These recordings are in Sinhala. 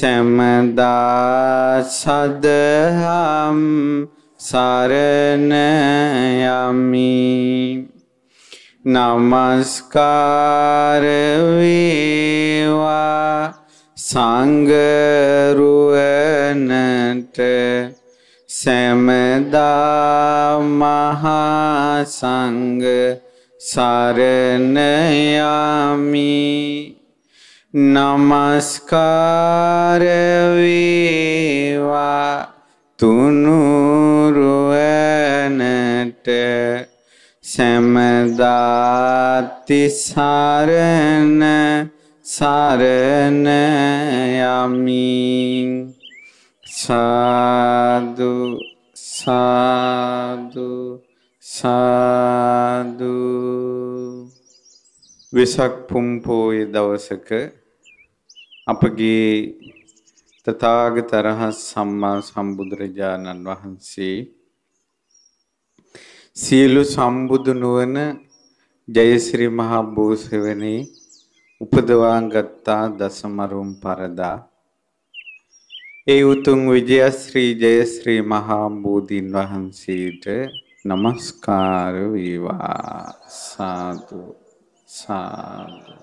සැමදා සදහම් සරණ යමි නමස්කාර වේවා සංගරුවනට සැමදා මහා සංඝ සරණ යමි නමස්කාර වේවා තුනුරුවනට සමදාති සරණ සරණ යමින් සාදු සාදු සාදු විසක් පුම්පෝයේ දවසක අපගේ තථාගතරහ සම්මා සම්බුදුරජාණන් වහන්සේ සියලු සම්බුදු නුවණ ජයශ්‍රී මහා බෝසවනේ උපදවාගත්තා දසමරුම් පරදා ඒ උතුම් විජයශ්‍රී ජයශ්‍රී මහා බෝධීන් වහන්සේට নমස්කාර වේවා සාදු සාදු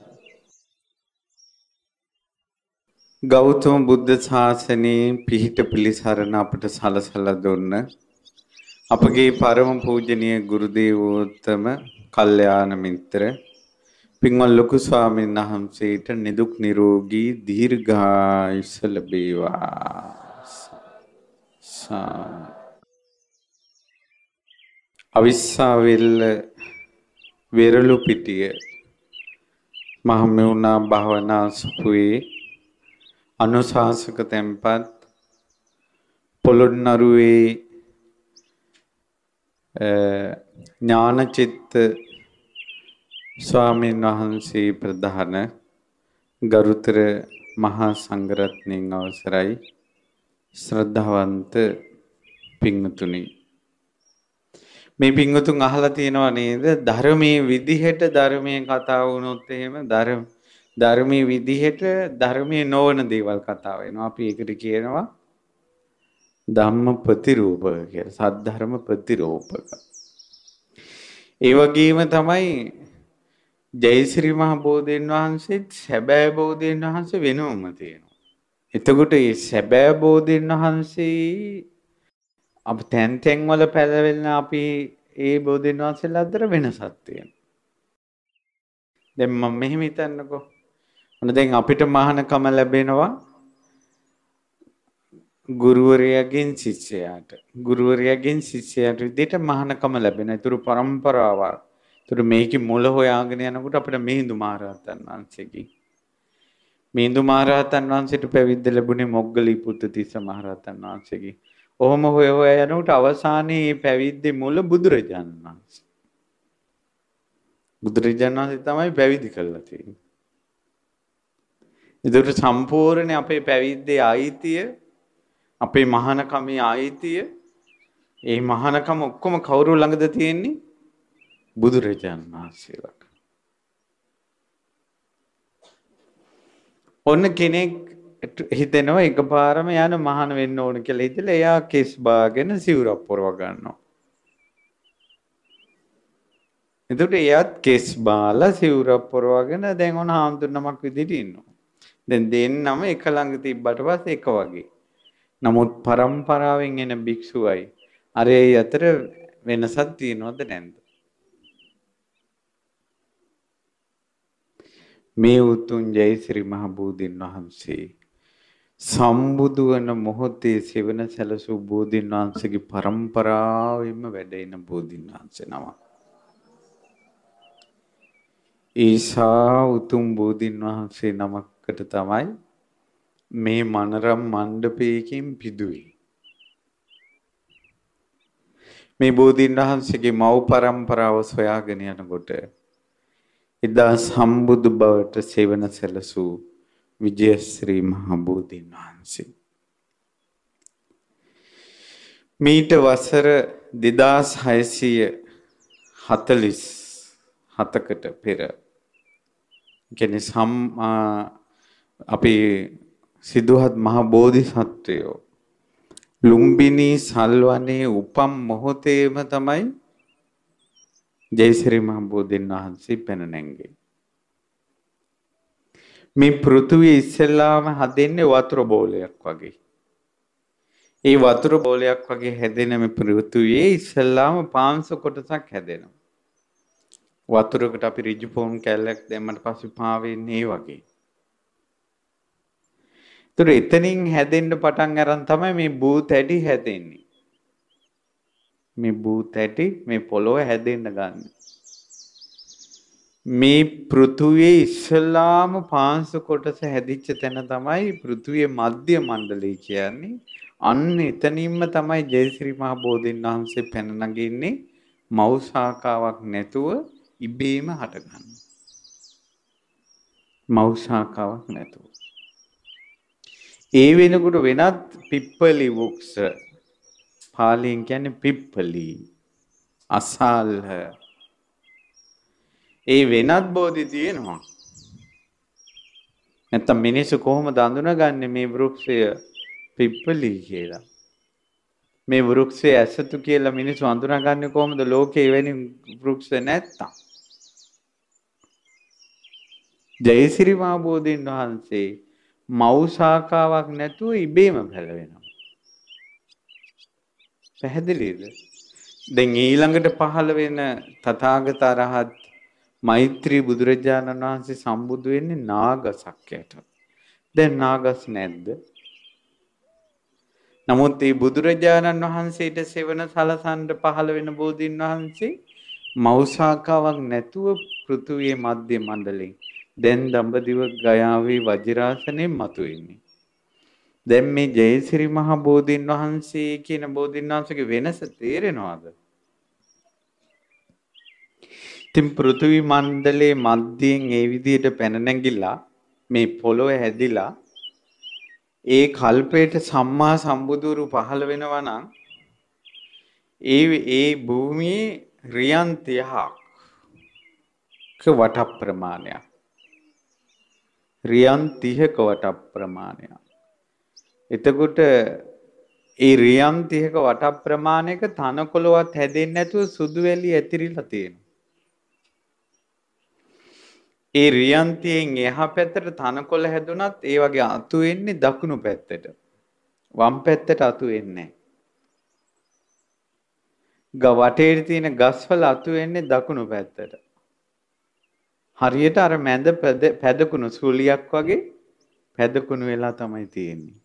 ගෞතම බුද්ධ ශාසනයේ පිහිට පිළිසරණ අපට සලසලා දුන්න අපගේ පරම පූජනීය ගුරු දේවෝත්තම කල්යාණ මිත්‍ර පින්වත් ලොකු ස්වාමීන් වහන්සේට නිදුක් නිරෝගී දීර්ඝායුෂ ලැබේවා අවිස්සාවෙල්ල වෙරළු පිටිය මහමෙවුනා භවනා සුපුවේ අනුශාසක තැන්පත් පොළොන්නරුවේ ඥානචිත්ත ස්වාමීන් වහන්සේ ප්‍රධාන ගරුතර මහා සංඝරත්නයන් අවසරයි ශ්‍රද්ධාවන්ත පිංතුනි මේ පිංතුන් අහලා තියෙනව නේද ධර්මයේ විදිහට ධර්මයේ කතා වුණොත් එහෙම ධර්ම ධර්මයේ විදිහට ධර්මයේ නොවන දේවල් කතා වෙනවා. අපි ඒකට කියනවා ධම්ම ප්‍රතිරූපක කියලා. සද්ධර්ම ප්‍රතිරූපක. ඒ වගේම තමයි ජයසිරි මහ බෝධීන් වහන්සේත් සැබෑ බෝධීන් වහන්සේ වෙනවම තියෙනවා. එතකොට මේ සැබෑ බෝධීන් වහන්සේ අප තැන් තැන් වල පැලවෙන අපි ඒ බෝධීන් වහන්සේලා අතර වෙනසක් තියෙනවා. දැන් මම මෙහෙම හිතන්නකෝ ඔන්න දැන් අපිට මහානකම ලැබෙනවා ගුරුවරයාගෙන් ශිෂ්‍යයාට. ගුරුවරයාගෙන් ශිෂ්‍යයාට විදිහට මහානකම ලැබෙන. ඒතුරු પરම්පරාවක්. ඒතුරු මේකේ මුල හොයාගෙන යනකොට අපිට මිහිඳු මහරහතන් වහන්සේගෙන් මිහිඳු මහරහතන් වහන්සේට පැවිද්ද ලැබුණේ මොග්ගලී පුත්තිස්ස මහරහතන් වහන්සේගෙන්. ඔහොම හොය හොය යනකොට අවසානයේ මේ පැවිද්දේ මුල බුදුරජාණන් වහන්සේ. බුදුරජාණන් වහන්සේ තමයි පැවිදි කළා තියෙන්නේ. එදට සම්පූර්ණ අපේ පැවිද්දේ අයිතිය අපේ මහනකමේ අයිතිය ඒ මහනකම ඔක්කොම කවුරු ළඟද තියෙන්නේ බුදුරජාණන් වහන්සේ ළඟ. ඔන්න කෙනෙක් හිතෙනවා එකපාරම යන මහාන වෙන්න ඕන කියලා හිතලා එයා කෙස් බාගෙන සිවුරක් පොරව ගන්නවා. එතකොට එයාත් කෙස් බාලා සිවුරක් පොරවගෙන දැන් ඔන හාමුදුරුවමක් විදිහට ඉන්නවා. දැන් දෙන්නම එක ළඟ තිබ්බට පස්සේ එක වගේ. නමුත් પરම්පරාවෙන් එන භික්ෂුවයි අරයයි අතර වෙනසක් තියෙනවද නැද්ද? මේ උතුම් ජයශ්‍රී මහ බෝධින් වහන්සේ සම්බුදු වන මොහොතේ සෙවන සැලසූ බෝධින් වහන්සේගේ પરම්පරාවෙම වැඩෙන බෝධින් වහන්සේ නමක්. ඊසා උතුම් බෝධින් වහන්සේ නමක් එකකට තමයි මේ මනරම් මණ්ඩපයකින් පිදුවි. මේ බෝධීන් වහන්සේගේ මව් පරම්පරාව සොයාගෙන යනකොට එදා සම්බුදු බවට සෙවන සැලසූ විජයශ්‍රී මහ බෝධීන් වහන්සේ මීට වසර 2640 හතකට පෙර කියන්නේ සම්මා අපි සිද්ධහත් මහ බෝධිසත්වයෝ ලුම්බිනි සල්වනේ උපම් මොහොතේම තමයි ජයසිරි මහ බෝධින් වහන්සේ පැන නැංගේ. මේ පෘථුවිය ඉස්සෙල්ලාම හදෙන්නේ වතුර බෝලයක් වගේ. ඒ වතුර බෝලයක් වගේ හැදෙන මේ පෘථුවියේ ඉස්සෙල්ලාම 500 කොටසක් හැදෙනවා. වතුරකට අපි ඍජු පොම් කැල්ලක් දැම්මට පස්සේ පාවෙන්නේ වගේ. ඒතර එතනින් හැදෙන්න පටන් අරන් තමයි මේ භූත ඇටි හැදෙන්නේ. මේ භූත ඇටි මේ පොළොව හැදෙන්න ගන්න. මේ පෘථුවේ ඉස්සලාම පාංශු කොටස හැදිච්ච තැන තමයි පෘථුවේ මධ්‍ය මණ්ඩලය කියන්නේ. අන්න එතනින්ම තමයි ජයශ්‍රී මහ බෝධීන් වහන්සේ පැන නගින්නේ මව් ශාකාවක් නැතුව ඉබේම හටගන්න. මව් ශාකාවක් නැතුව. ඒ වෙනකොට වෙනත් පිප්පලි වෘක්ෂ පාලියෙන් කියන්නේ පිප්පලි අසල්හ ඒ වෙනත් බෝධි තියෙනවා නැත්තම් මිනිස්සු කොහොමද අඳුනගන්නේ මේ වෘක්ෂය පිප්පලි කියලා මේ වෘක්ෂය ඇසතු කියලා මිනිස්සු අඳුනගන්නේ කොහොමද ලෝකේ එවැනි වෘක්ෂ නැත්තම් ජයසිරි මාබෝධීන් වහන්සේ මෞසාකාවක් නැතුව ඉබේම පැලවෙනවා. පැහැදිලිද? දැන් ඊළඟට පහළ වෙන තථාගත අරහත් මෛත්‍රී බුදුරජාණන් වහන්සේ සම්බුදු වෙන්නේ නාගසක්කයට. දැන් නාගස් නැද්ද? නමුත් මේ බුදුරජාණන් වහන්සේට සෙවන සලසන්න පහළ වෙන බෝධින් වහන්සේ මෞසාකාවක් නැතුව පෘථුවේ මධ්‍ය මණ්ඩලෙන් දැන් දඹදිව ගයාවේ වජිරාසනේ මතුවෙන්නේ. දැන් මේ ජයසිරි මහ බෝධින් වහන්සේ කියන බෝධින් වහන්සේගේ වෙනස තේරෙනවද? ඉතින් පෘථිවි මණ්ඩලයේ මධ්‍යයෙන් ඒ විදිහට පැන නැගිලා මේ පොළොව හැදිලා ඒ කල්පයට සම්මා සම්බුදුරු පහළ වෙනවා නම් ඒ ඒ භූමියේ රියන් 30ක වට ප්‍රමාණයක් රියන් 30ක වටක් ප්‍රමාණයක්. එතකොට ඒ රියන් 30ක වටක් ප්‍රමාණයක තනකොළවත් හැදෙන්නේ නැතුව සුදු වැලි ඇතිරිලා තියෙනවා. ඒ රියන් 30න් එහා පැත්තට තනකොළ හැදුනත් ඒ වගේ අතු වෙන්නේ දකුණු පැත්තට. වම් පැත්තට අතු වෙන්නේ නැහැ. ග වටේට තියෙන ගස්වල අතු වෙන්නේ දකුණු පැත්තට. හරියට අර මැද පැදකුණු සුලියක් වගේ පැදකුණු වෙලා තමයි තියෙන්නේ.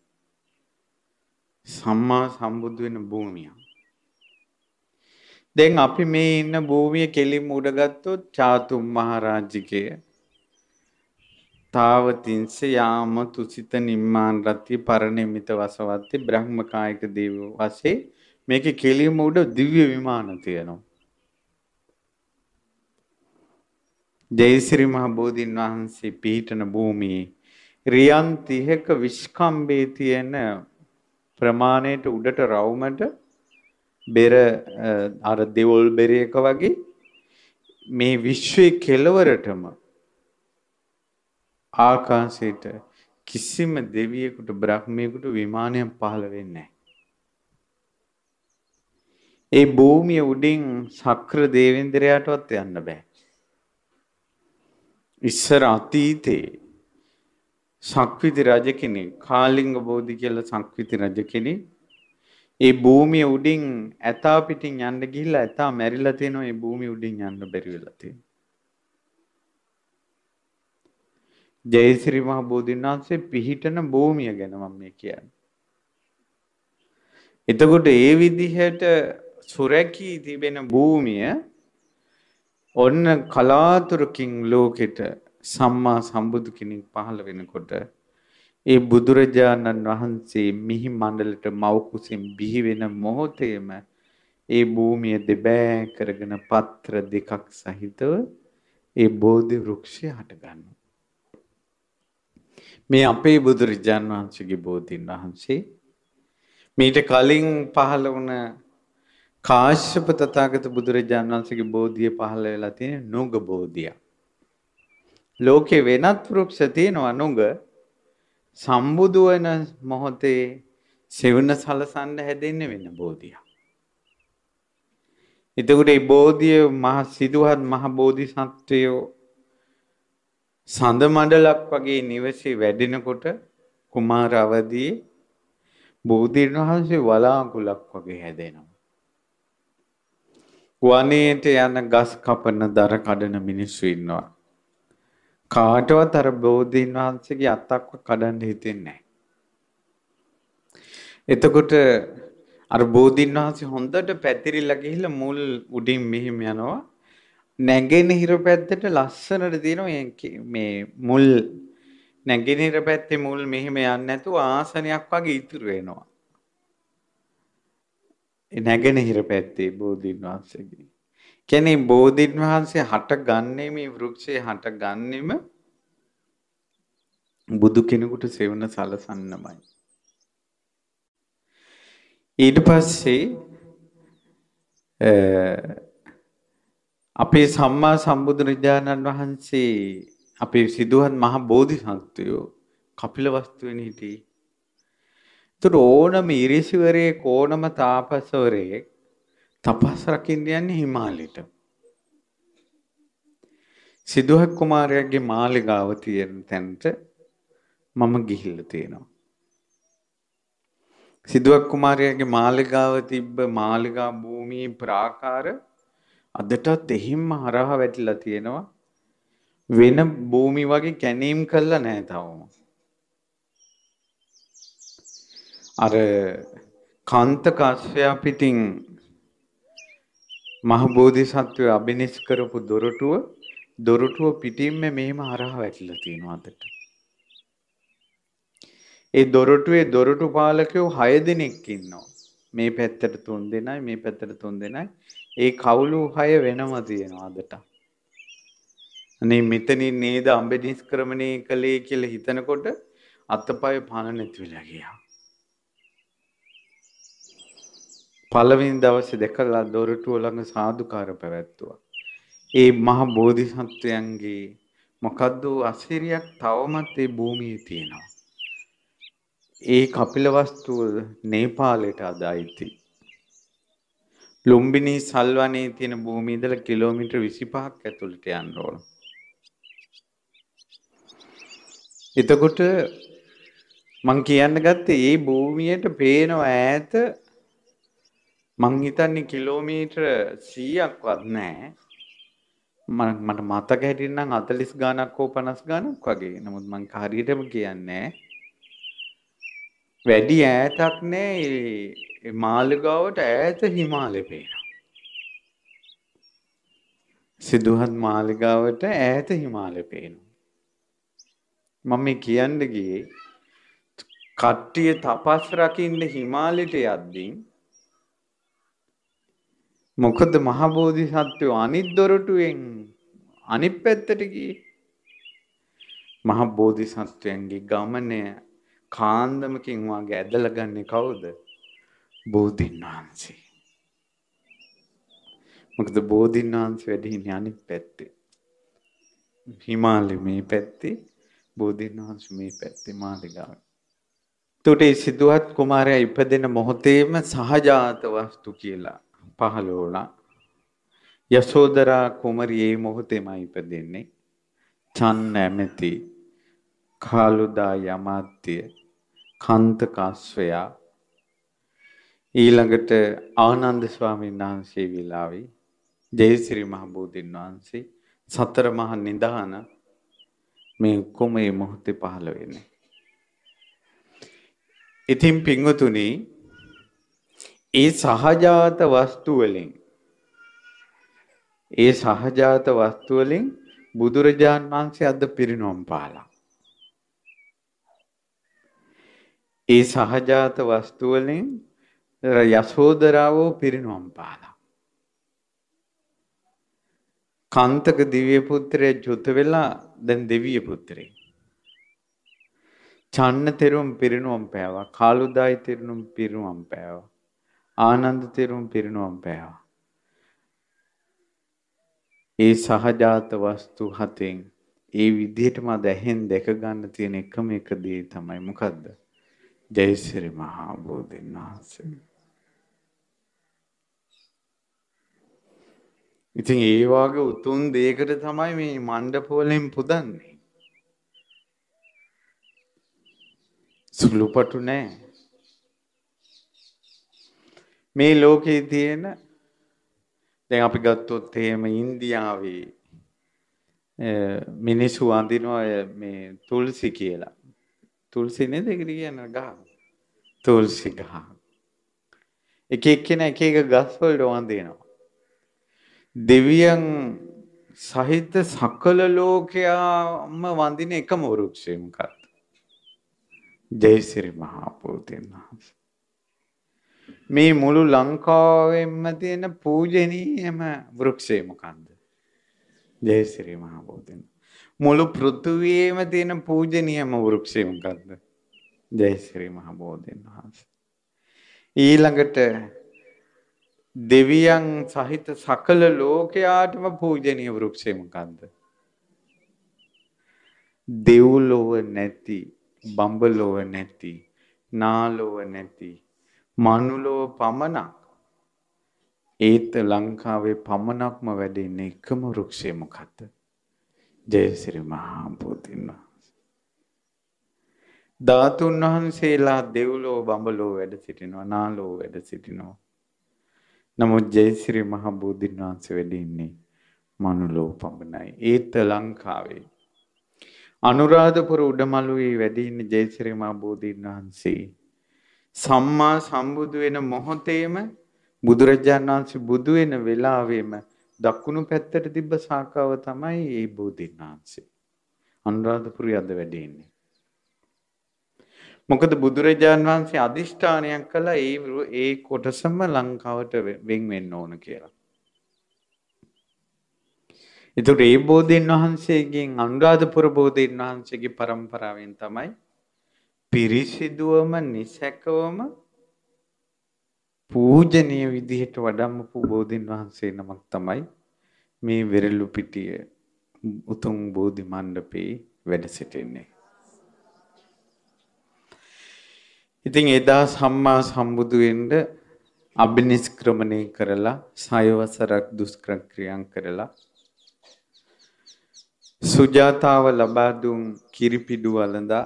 සම්මා සම්බුදු වෙන භූමිය. දැන් අපි මේ ඉන්න භූමිය කෙලින්ම උඩ ගත්තොත් චාතුම් මහරජිකය. තාවතින්ස යාම තුසිත නිම්මාන් රති පරණිමිත වසවත්ති බ්‍රහ්මකායික දේව වශයෙන් මේකේ කෙලින්ම උඩ දිව්‍ය විමාන තියෙනවා. ජයසිරි මහ බෝධින් වහන්සේ පිහිටන භූමියේ රියන් 30ක විස්කම්බේ තියෙන ප්‍රමාණයට උඩට රවුමට බෙර අර දෙවොල් බෙරයක වගේ මේ විශ්වයේ කෙලවරටම ආකාශයට කිසිම දෙවියෙකුට බ්‍රහ්මයෙකුට විමානයක් පහළ වෙන්නේ ඒ භූමිය උඩින් සක්‍ර දේවේන්ද්‍රයාටවත් යන්න බෑ. ඉස්සර අතීතේ සක්විති රජ කෙනෙක් කාලිංග බෝධි කියලා සක්විති රජ කෙනෙක් ඒ භූමිය උඩින් ඇතා පිටින් යන්න ගිහිල්ලා ඇතා මැරිලා තියෙනවා ඒ භූමිය උඩින් යන්න බැරි වෙලා තියෙනවා. ජයශ්‍රී මහ බෝධින් වහන්සේ පිහිටන භූමිය ගැන මම මේ කියන්නේ. එතකොට ඒ විදිහට සුරැකී තිබෙන භූමිය ඔන්න කලාතුරකින් ලෝකෙට සම්මා සම්බුදු කෙනෙක් පහළ වෙනකොට ඒ බුදුරජාණන් වහන්සේ මිහි මණ්ඩලට මවකුසින් බිහි වෙන මොහොතේම ඒ භූමිය දෙබෑ කරගෙන පත්‍ර දෙකක් සහිතව ඒ බෝධි වෘක්ෂය හටගන්නවා. මේ අපේ බුදුරජාණන් වහන්සේගේ බෝධීන් වහන්සේ මීට කලින් පහළ වුණ කාශ්‍යප තථාගත බුදුරජාණන් වහන්සේගේ බෝධිය පහළ වෙලා තියෙන නුග බෝධිය. ලෝකේ වෙනත් වෘක්ෂ තියෙනවා නුග සම්බුදු වෙන මොහොතේ සෙවණ සලසන්න හැදෙන්නේ වෙන බෝධිය. එතකොට මේ බෝධිය මහ සිදුහත් මහ බෝධිසත්වයෝ සඳ මඩලක් වගේ නිවසේ වැඩෙනකොට කුමාර අවදී බෝධින් වහන්සේ වලාකුලක් වගේ හැදෙනවා. වනයේට යන ගස් කපන දර කඩන මිනිස්සු ඉන්නවා. කාටවත් අර බෝධීන් වහන්සේගේ අත්තක්ව කඩන්න හිතෙන්නේ නැහැ. එතකොට අර බෝධීන් වහන්සේ හොඳට පැතිරිලා ගිහිල්ලා මුල් උඩින් මෙහෙම යනවා. නැගෙනහිර පැත්තට ලස්සනට තියෙන මේ මුල් නැගෙනහිර පැත්තේ මුල් මෙහෙම යන්නේ නැතුව ආසනයක් වගේ ඉතුරු වෙනවා. නැගෙනහිර පැත්තේ බෝධින් වහන්සේගේ. කියන්නේ බෝධින් වහන්සේ හටගන්නේ මේ වෘක්ෂය හටගන්නෙම බුදු කෙනෙකුට සෙවණ සලසන්නමයි. ඊට පස්සේ අපේ සම්මා සම්බුදුරජාණන් වහන්සේ අපේ සිදුවන් මහ බෝධිසත්වයෝ කපිලවස්තු වෙන හිටියේ ඒතර ඕනම ඉරිසිවරේ ඕනම තාපසවරේ තපස් රකින්න යන්නේ හිමාලයට. සිදුහක් කුමාරයාගේ මාලිගාව තියෙන තැනට මම ගිහිල්ලා තියෙනවා. සිදුවක් කුමාරයාගේ මාලිගාව තිබ්බ මාලිගා භූමියේ ප්‍රාකාර අදටත් එහිම්ම හරහා වැටිලා තියෙනවා වෙන භූමි වගේ කැණීම් කළා නැහැ තවම අර කාන්ත කාශ්‍යප පිටින් මහ බෝධිසත්වය අබිනිෂ් කරපු දොරටුව දොරටුව පිටින්ම මෙහෙම හරහා වැටිලා තියෙනවා අතට. ඒ දොරටුවේ දොරටු පාලකයෝ 6 දෙනෙක් ඉන්නවා. මේ පැත්තට 3 දෙනයි මේ පැත්තට 3 දෙනයි. ඒ කවුළු 6 වෙනම තියෙනවා අදට. අනේ මෙතනින් නේද අඹනිෂ්ක්‍රමණය කළේ කියලා හිතනකොට අතපය පණ නැති වෙලා ගියා. පළවෙනි දවසේ දැකලා දොරටුව ළඟ සාදුකාර පැවැත්තුවා. ඒ මහ බෝධිසත්වයන්ගේ මොකද්ද අසිරියක් තවමත් ඒ භූමියේ තියෙනවා. ඒ කපිලවස්තුව නේපාලයට අදායිති. ලුම්බිනි සල්වනේ තියෙන භූමිය ඉඳලා කිලෝමීටර් 25ක් ඇතුළට යන්න ඕන. එතකොට මං කියන්න ගත්තේ මේ භූමියට පේන ඈත මං හිතන්නේ කිලෝමීටර් 100ක්වත් නැහැ. මට මතක හැටියට නම් 40 ගාණක් හෝ 50 ගාණක් වගේ. නමුත් මං හරියටම කියන්නේ වැඩි ඈතක් නැහැ. මාළුගාවට ඈත හිමාලය පේනවා. සිදුහත් මාළිගාවට ඈත හිමාලය පේනවා. මම මේ කියන්න ගියේ කට්ටිය තපස් රකින්න හිමාලයට යද්දී මොකද මහ බෝධිසත්වෝ අනිත් දොරටුවෙන් අනිත් පැත්තට ගියේ. මහ බෝධිසත්වයන්ගේ ගමනය කාන්දමකින් වාගේ ඇදලා ගන්නේ කවුද? බෝධින් වහන්සේ. මොකද බෝධින් වහන්සේ වැඩි ඉන්නේ අනිත් පැත්තේ. හිමාලේ මේ පැත්තේ බෝධින් වහන්සේ මේ පැත්තේ මාලිගාවේ. එතකොට මේ සිද්ධාත් කුමාරයා ඉපදෙන මොහොතේම සහජාත වස්තු කියලා පහළ වුණා. යසෝදරා කුමරිය ඒ මොහොතේම ඉපදෙන්නේ. චන්න ඇමති කාලුදා යමාත්‍ය කන්ත කස්වයා ඊළඟට ආනන්ද ස්වාමීන් වහන්සේ විලාවේ ජයසිරි මහ බෝධින් වහන්සේ සතර මහා නිදාන මේ ඔක්කොම මේ මොහොතේ පහළ වෙන්නේ. ඉතින් පින්වතුනි ඒ සහජාත වස්තු වලින් ඒ සහජාත වස්තු වලින් බුදුරජාන් වහන්සේ අද පිරිනොම් පාලා. ඒ සහජාත වස්තු වලින් යසෝදරාවෝ පිරිනොම් පාලා. කාන්තක දිව්‍ය පුත්‍රය ජොත වෙලා දැන් දෙවිය පුත්‍රේ. චන්න තෙරුම් පිරිනොම් පෑවා. කාලුදායි තෙරුම් පිරිනොම් පෑවා. ආනන්ද තෙරුන් පිරිනුවම් පෑවා. ඒ සහජාත වස්තු හතෙන් ඒ විදිහටම අද ඇහෙන් දැක ගන්න තියෙන එකම එක දේ තමයි මොකද්ද? ජයසිරි මහා බෝධින් වහන්සේ. ඉතින් ඒ වගේ උතුම් දෙයකට තමයි මේ මණ්ඩප වලින් පුදන්නේ. සුළුපටු නෑ. මේ ලෝකේ තියෙන දැන් අපි ගත්තොත් එහෙම ඉන්දියාවේ මිනිස්සු අඳිනවා මේ තුල්සි කියලා. තුල්සි නේද ඒකට කියන්නේ ගහ. තුල්සි ගහ. එක එක්කෙනා එක එක ගස් වලට වඳිනවා. දෙවියන් සහිත සකල ලෝකයාම වඳින එකම වෘක්ෂය මොකක්ද? ජයසිරි මහා පොතෙන් වහන්සේ. මේ මුළු ලංකාවෙම තියෙන පූජනීයම වෘක්ෂය මොකන්ද? ජයසිරි මහ බෝධින්. මුළු පෘථුවියේම තියෙන පූජනීයම වෘක්ෂය මොකද්ද? ජයසිරි මහ බෝධින් වහන්සේ. ඊළඟට දෙවියන් සහිත සකල ලෝකයාටම පූජනීය වෘක්ෂය මොකද්ද? දෙව්ලොව නැති, බඹලොව නැති, නාලොව නැති මනුලොව පමණක් ඒත් ලංකාවේ පමණක්ම වැඩෙන එකම වෘක්ෂය මොකද්ද? ජයසිරි මහා බෝධින් වහන්සේ. ධාතුන් වහන්සේලා දෙව්ලෝ බඹලෝ වැඩ සිටිනවා, නාලෝ වැඩ සිටිනවා. නමුත් ජයසිරි මහා බෝධින් වහන්සේ වැඩ ඉන්නේ මනුලෝ පමණයි. ඒත් ලංකාවේ අනුරාධපුර උඩමළුවේ වැඩ ඉන්න ජයසිරි මහා බෝධින් වහන්සේ සම්මා සම්බුදු වෙන මොහොතේම බුදුරජාණන් වහන්සේ බුදු වෙන වෙලාවෙම දකුණු පැත්තට තිබ්බ ශාඛාව තමයි ඒ බෝධින් වහන්සේ. අනුරාධපුරේ අද වැඩ ඉන්නේ. මොකද බුදුරජාණන් වහන්සේ අදිෂ්ඨානයක් කළා ඒ ඒ කොටසම ලංකාවට වෙන් වෙන්න ඕන කියලා. ඒතකොට ඒ බෝධින් වහන්සේගෙන් අනුරාධපුර බෝධින් වහන්සේගේ પરම්පරාවෙන් තමයි පිරිසිදුවම නිසැකවම පූජනීය විදිහට වඩම්මපු බෝධින් වහන්සේ නමක් තමයි මේ වෙරළු පිටිය උතුම් බෝධි මණ්ඩපේ වැඩ සිටින්නේ. ඉතින් එදා සම්මා සම්බුදු වෙන්න අබිනිෂ්ක්‍රමණය කරලා සයවසරක් දුෂ්කරක්‍රියම් කරලා සුජාතාව ලබා දුන් කිරිපිඩු වළඳා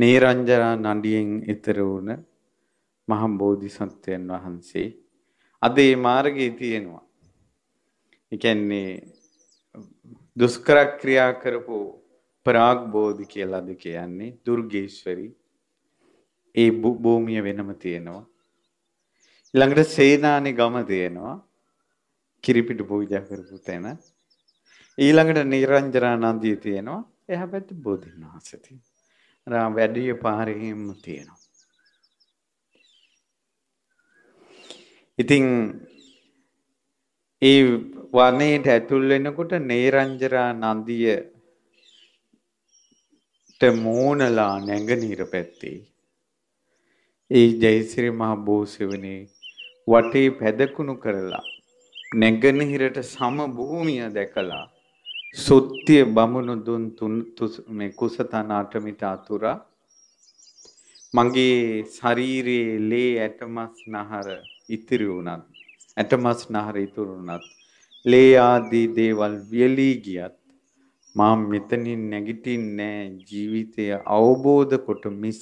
නේරංජනා නඩියෙන් ඈතර වුණ මහ බෝධිසත්වයන් වහන්සේ අද මේ මාර්ගයේ තියෙනවා. ඒ කියන්නේ දුෂ්කර ක්‍රියා කරපු ප්‍රාග් බෝධි කියලාද කියන්නේ දුර්ගේශ්වරි ඒ භූමිය වෙනම තියෙනවා. ළඟට සේනානි ගම තියෙනවා. කිරිපිටු පූජා කරපු තැන. ඊළඟට නිරංජනා නන්දිය තියෙනවා. එහා පැත්තේ බෝධින් වහන්සේ තියෙනවා. රා වැඩිය පාරෙහිම තියෙනවා. ඉතින් ඒ වනයේට ඇතුල් වෙනකොට නේරංජරා නන්දියට මෝනලා නැගනීර පැත්තේ ඒ ජයසිරි මහ බෝසවනේ වටේ පැදකුණු කරලා නැගනහිරට සම භූමිය දැකලා සුත්තිය බමුණු දුන් මේ කුසතන අටමිට අතුරා මගේ ශරීරයේ ලේ ඇටමස් නහර ඉතිරි වුණත් ඇටමස් නහර ඉතුරු වුණත් ලේ ආදී දේවල් වියලී ගියත් මා මෙතනින් නැගිටින්නේ ජීවිතය අවබෝධ කොට මිස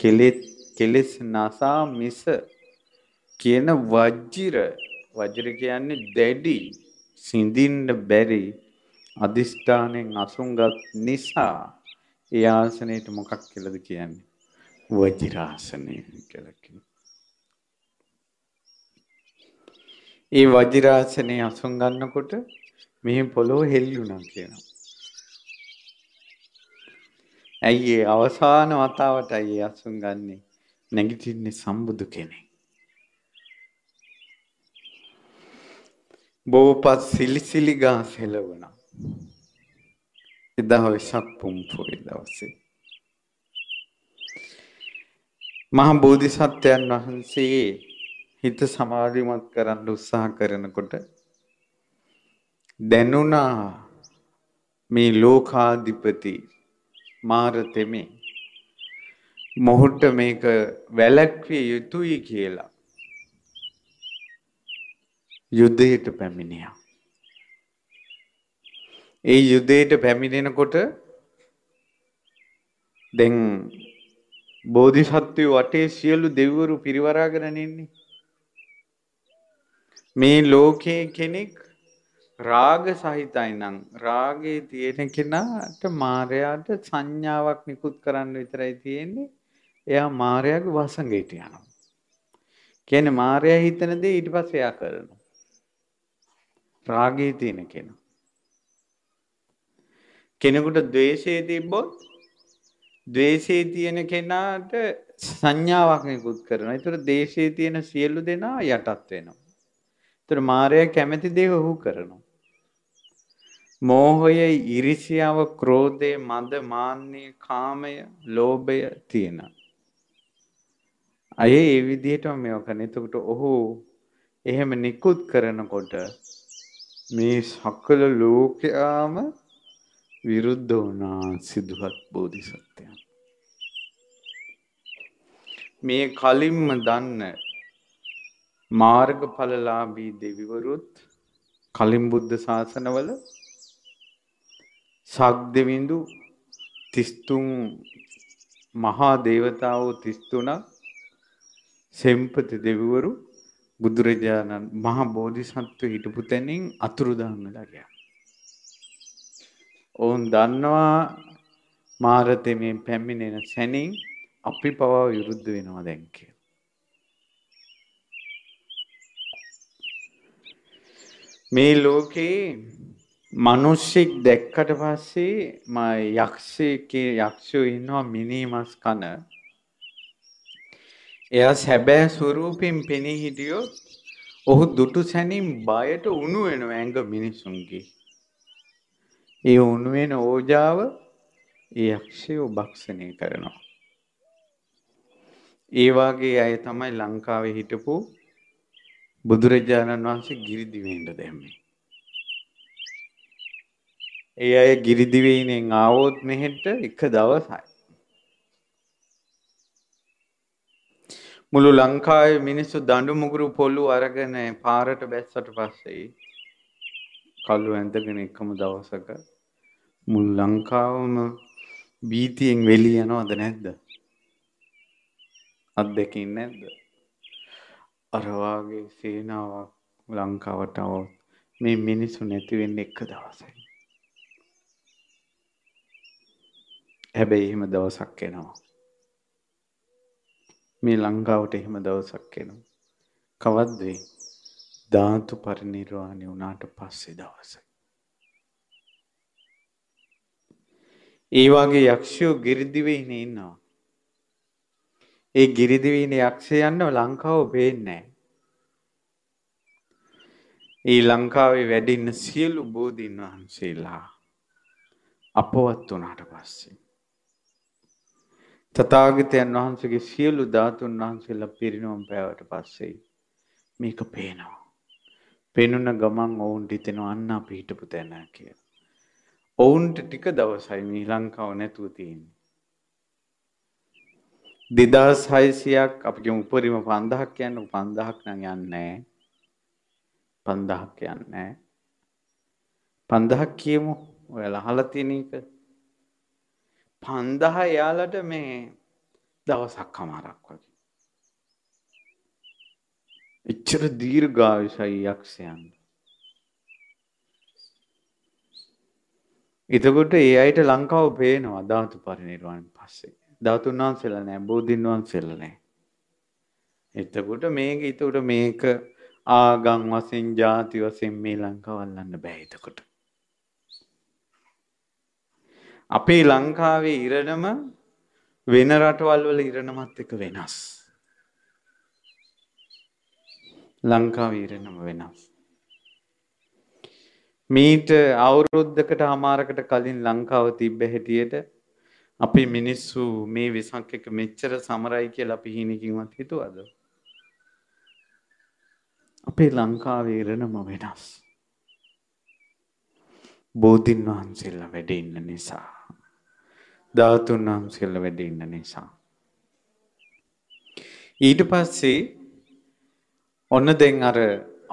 කෙලෙත් කෙලෙස් නසා මිස කියන වජිර වජිර කියන්නේ දැඩි සිඳින්න බැරි අදිෂ්ඨානෙන් අසුන්ගත් නිසා ඒ ආසනයට මොකක් කියලාද කියන්නේ? වජිරාසනය කියලා කියනවා. ඒ වජිරාසනේ අසුන් ගන්නකොට මෙහි පොළොව හෙල්ලුණා කියනවා. ඇයි ඒ අවසාන වතාවටයි ඒ අසුන් ගන්නෙ නැගිටින්නේ සම්බුදු කෙනෙක්. බෝපත් සිලිසිලි ගාස් හෙලවුණා. එදා වෙසක් පුම්පුරේ දවසේ මහා බෝධිසත්වයන් වහන්සේ හිත සමාධිමත් කරන්න උත්සාහ කරනකොට දැනුණා මේ ලෝකාධිපති මාර තෙමේ මොහොට මේක වැලැක්විය යුතුයි කියලා යුද්ධයට පැමිණියා ඒ යුදයට පැමිණෙනකොට දැන් බෝධිසත්වය වටේ සියලු දෙව්වරු පිරිවරාගෙනනෙන්නේ. මේ ලෝකයේ කෙනෙක් රාග සහිතයි නම් රාගයේ තියෙන කෙනාට මාරයාට සංඥාවක් නිකුත් කරන්න විතරයි තියෙන්නේ. එයා මාරයාගේ වසඟයට යනවා. කියන්නේ මාරයා හිතන දේ ඊට පස්සේ එයා කරනවා. රාගයේ තියෙන කෙනා. කෙනෙකුට द्वේෂය තිබ්බොත් द्वේෂයේ තියෙන කෙනාට සංඥාවක් නිකුත් කරනවා. ඒතර දේශයේ තියෙන සියලු දෙනා යටත් වෙනවා. ඒතර මායя කැමැති දේ ඔහු කරනවා. මෝහය, iriසියාව, ක්‍රෝධය, මද, මාන්නය, කාමය, ලෝභය තියෙනවා. අය ඒ විදිහටම මේවා කරන. එතකොට ඔහු එහෙම නිකුත් කරනකොට මේ සකල ලෝකයාම විරුද්ධ වුණා සිදුහත් බෝධිසත්වයන්. මේ කලින්ම දන්න මාර්ගඵලලාභී දෙවිවරුත් කලින් බුද්ධ ශාසනවල සක්දෙවිඳු 33 මහා දේවතාවෝ 33ක් සෙම්පති දෙවිවරු බුදුරජාණන් මහා බෝධිසත්ව හිටපු තැනින් අතුරුදහන් වෙලා ගියා. ඔවුන් දන්නවා මාරතේ මේ පැමිණෙන සැනින් අපි පවා විරුද්ධ වෙනවා දැන් කියලා. මේ ලෝකේ මිනිස්සෙක් දැක්කට පස්සේ මා යක්ෂයෙක්ගේ යක්ෂයෝ ඉන්නවා මිනි මස් කන. එයා සැබෑ ස්වරූපයෙන් පෙනී හිටියොත් ඔහු දුටු සැනින් බයට උණු වෙනවා ඇඟ මිනිසුන්ගේ. ඒ උණු වෙන ඕජාව ඒ යක්ෂයෝ භක්ෂණය කරනවා. ඒ වාගේ අය තමයි ලංකාවේ හිටපු බුදුරජාණන් වහන්සේ ගිරිදිවෙන්න දැම්මේ. ඒ අය ගිරිදිවෙයිනෙන් ආවොත් මෙහෙට එක දවසයි. මුළු ලංකාවේ මිනිස්සු දඬු මුගුරු පොළු අරගෙන පාරට බැස්සට පස්සේ කළු ඇඳගෙන එකම දවසක මුල් ලංකාවම බීතියෙන් වෙලී යනවද නැද්ද? අත්දැකීම් නැද්ද? අර වාගේ සේනාවක් ලංකාවට આવොත් මේ මිනිස්සු නැති වෙන්නේ එක දවසයි. හැබැයි එහෙම දවසක් එනවා. මේ ලංකාවට එහෙම දවසක් එනවා. කවද්ද ධාතු පරිනිර්වාණය වුණාට පස්සේ දවසයි. ඒ වගේ යක්ෂයෝ ගිරිදිවෙයිනේ ඉන්නවා. ඒ ගිරිදිවෙයින යක්ෂයන්ව ලංකාව පේන්නේ ඒ ලංකාවේ වැඩ ඉන්න සියලු බෝධීන් වහන්සේලා අපවත් වුණාට පස්සේ තථාගතයන් වහන්සේගේ සියලු ධාතුන් වහන්සේලා පිරිනොම් පෑවට පස්සේ මේක පේනවා. පෙනුන ගමන් ඔවුන් හිතෙනවා අන්න අපි හිටපු තැන කියලා. ඔවුන්ට ටික දවසයි මේ ලංකාව නැතුව තියෙන්නේ. දෙදස් හයිසියක් අපිගේ උපරිම පන්දහක් යන්න පන්දහක් නං යන්නෑ පන්දහක් යන්නෑ පන්දහක් කියමු ඔය ලහලතින එක පන්දහ යාලට මේ දවසක් කමාරක් වගේ එච්චර දීර්ගාවිසයි යක්ෂයන්න එතකොට ඒ අයට ලංකාව පේනවා ධාතු පරිනිර්වාණයෙන් පස්සේ. ධාතුන් වහන්සේලා නැහැ, බෝධින් වහන්සේලා නැහැ. එතකොට මේක ඊට මේක ආගම් වශයෙන්, ಜಾති වශයෙන් මේ ලංකාව අල්ලන්න බෑ එතකොට. අපේ ලංකාවේ ඉරණම වෙන රටවල් වල ඉරණමත් එක වෙනස්. ලංකාවේ ඉරණම වෙනස්. මීට අවුරුද්ධකට හමාරකට කලින් ලංකාව තිබ්බ හැටියට අපි මිනිස්සු මේ වෙසක් එක මෙච්චර සමරයි කියලා අපි හීනකින්වත් හිතුවද? අපේ ලංකාවේ ඉරණම වෙනස්. බෝධින් වහන්සේලා වැඩ ඉන්න නිසා. ධාතුන් වහන්සේලා වැඩ ඉන්න නිසා. ඊට පස්සේ ඔන්න දැන් අර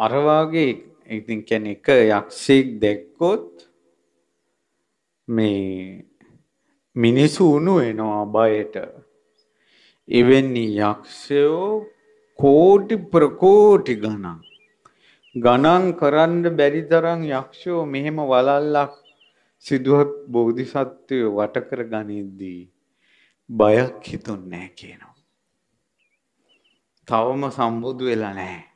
අර වාගේ ඉතින් කියන්නේ එක යක්ෂයෙක් දැක්කොත් මේ මිනිසු උණු වෙනවා බයට. එවැනි යක්ෂයෝ කෝටි ප්‍රකෝටි ගණන් ගණන් කරන්න බැරි තරම් යක්ෂයෝ මෙහෙම වලල්ලක් සිදුවත් බෝධිසත්වයෝ වට කර ගනිද්දී බයක් හිතුන්නේ නැහැ කියනවා. තවම සම්බුදු වෙලා නැහැ.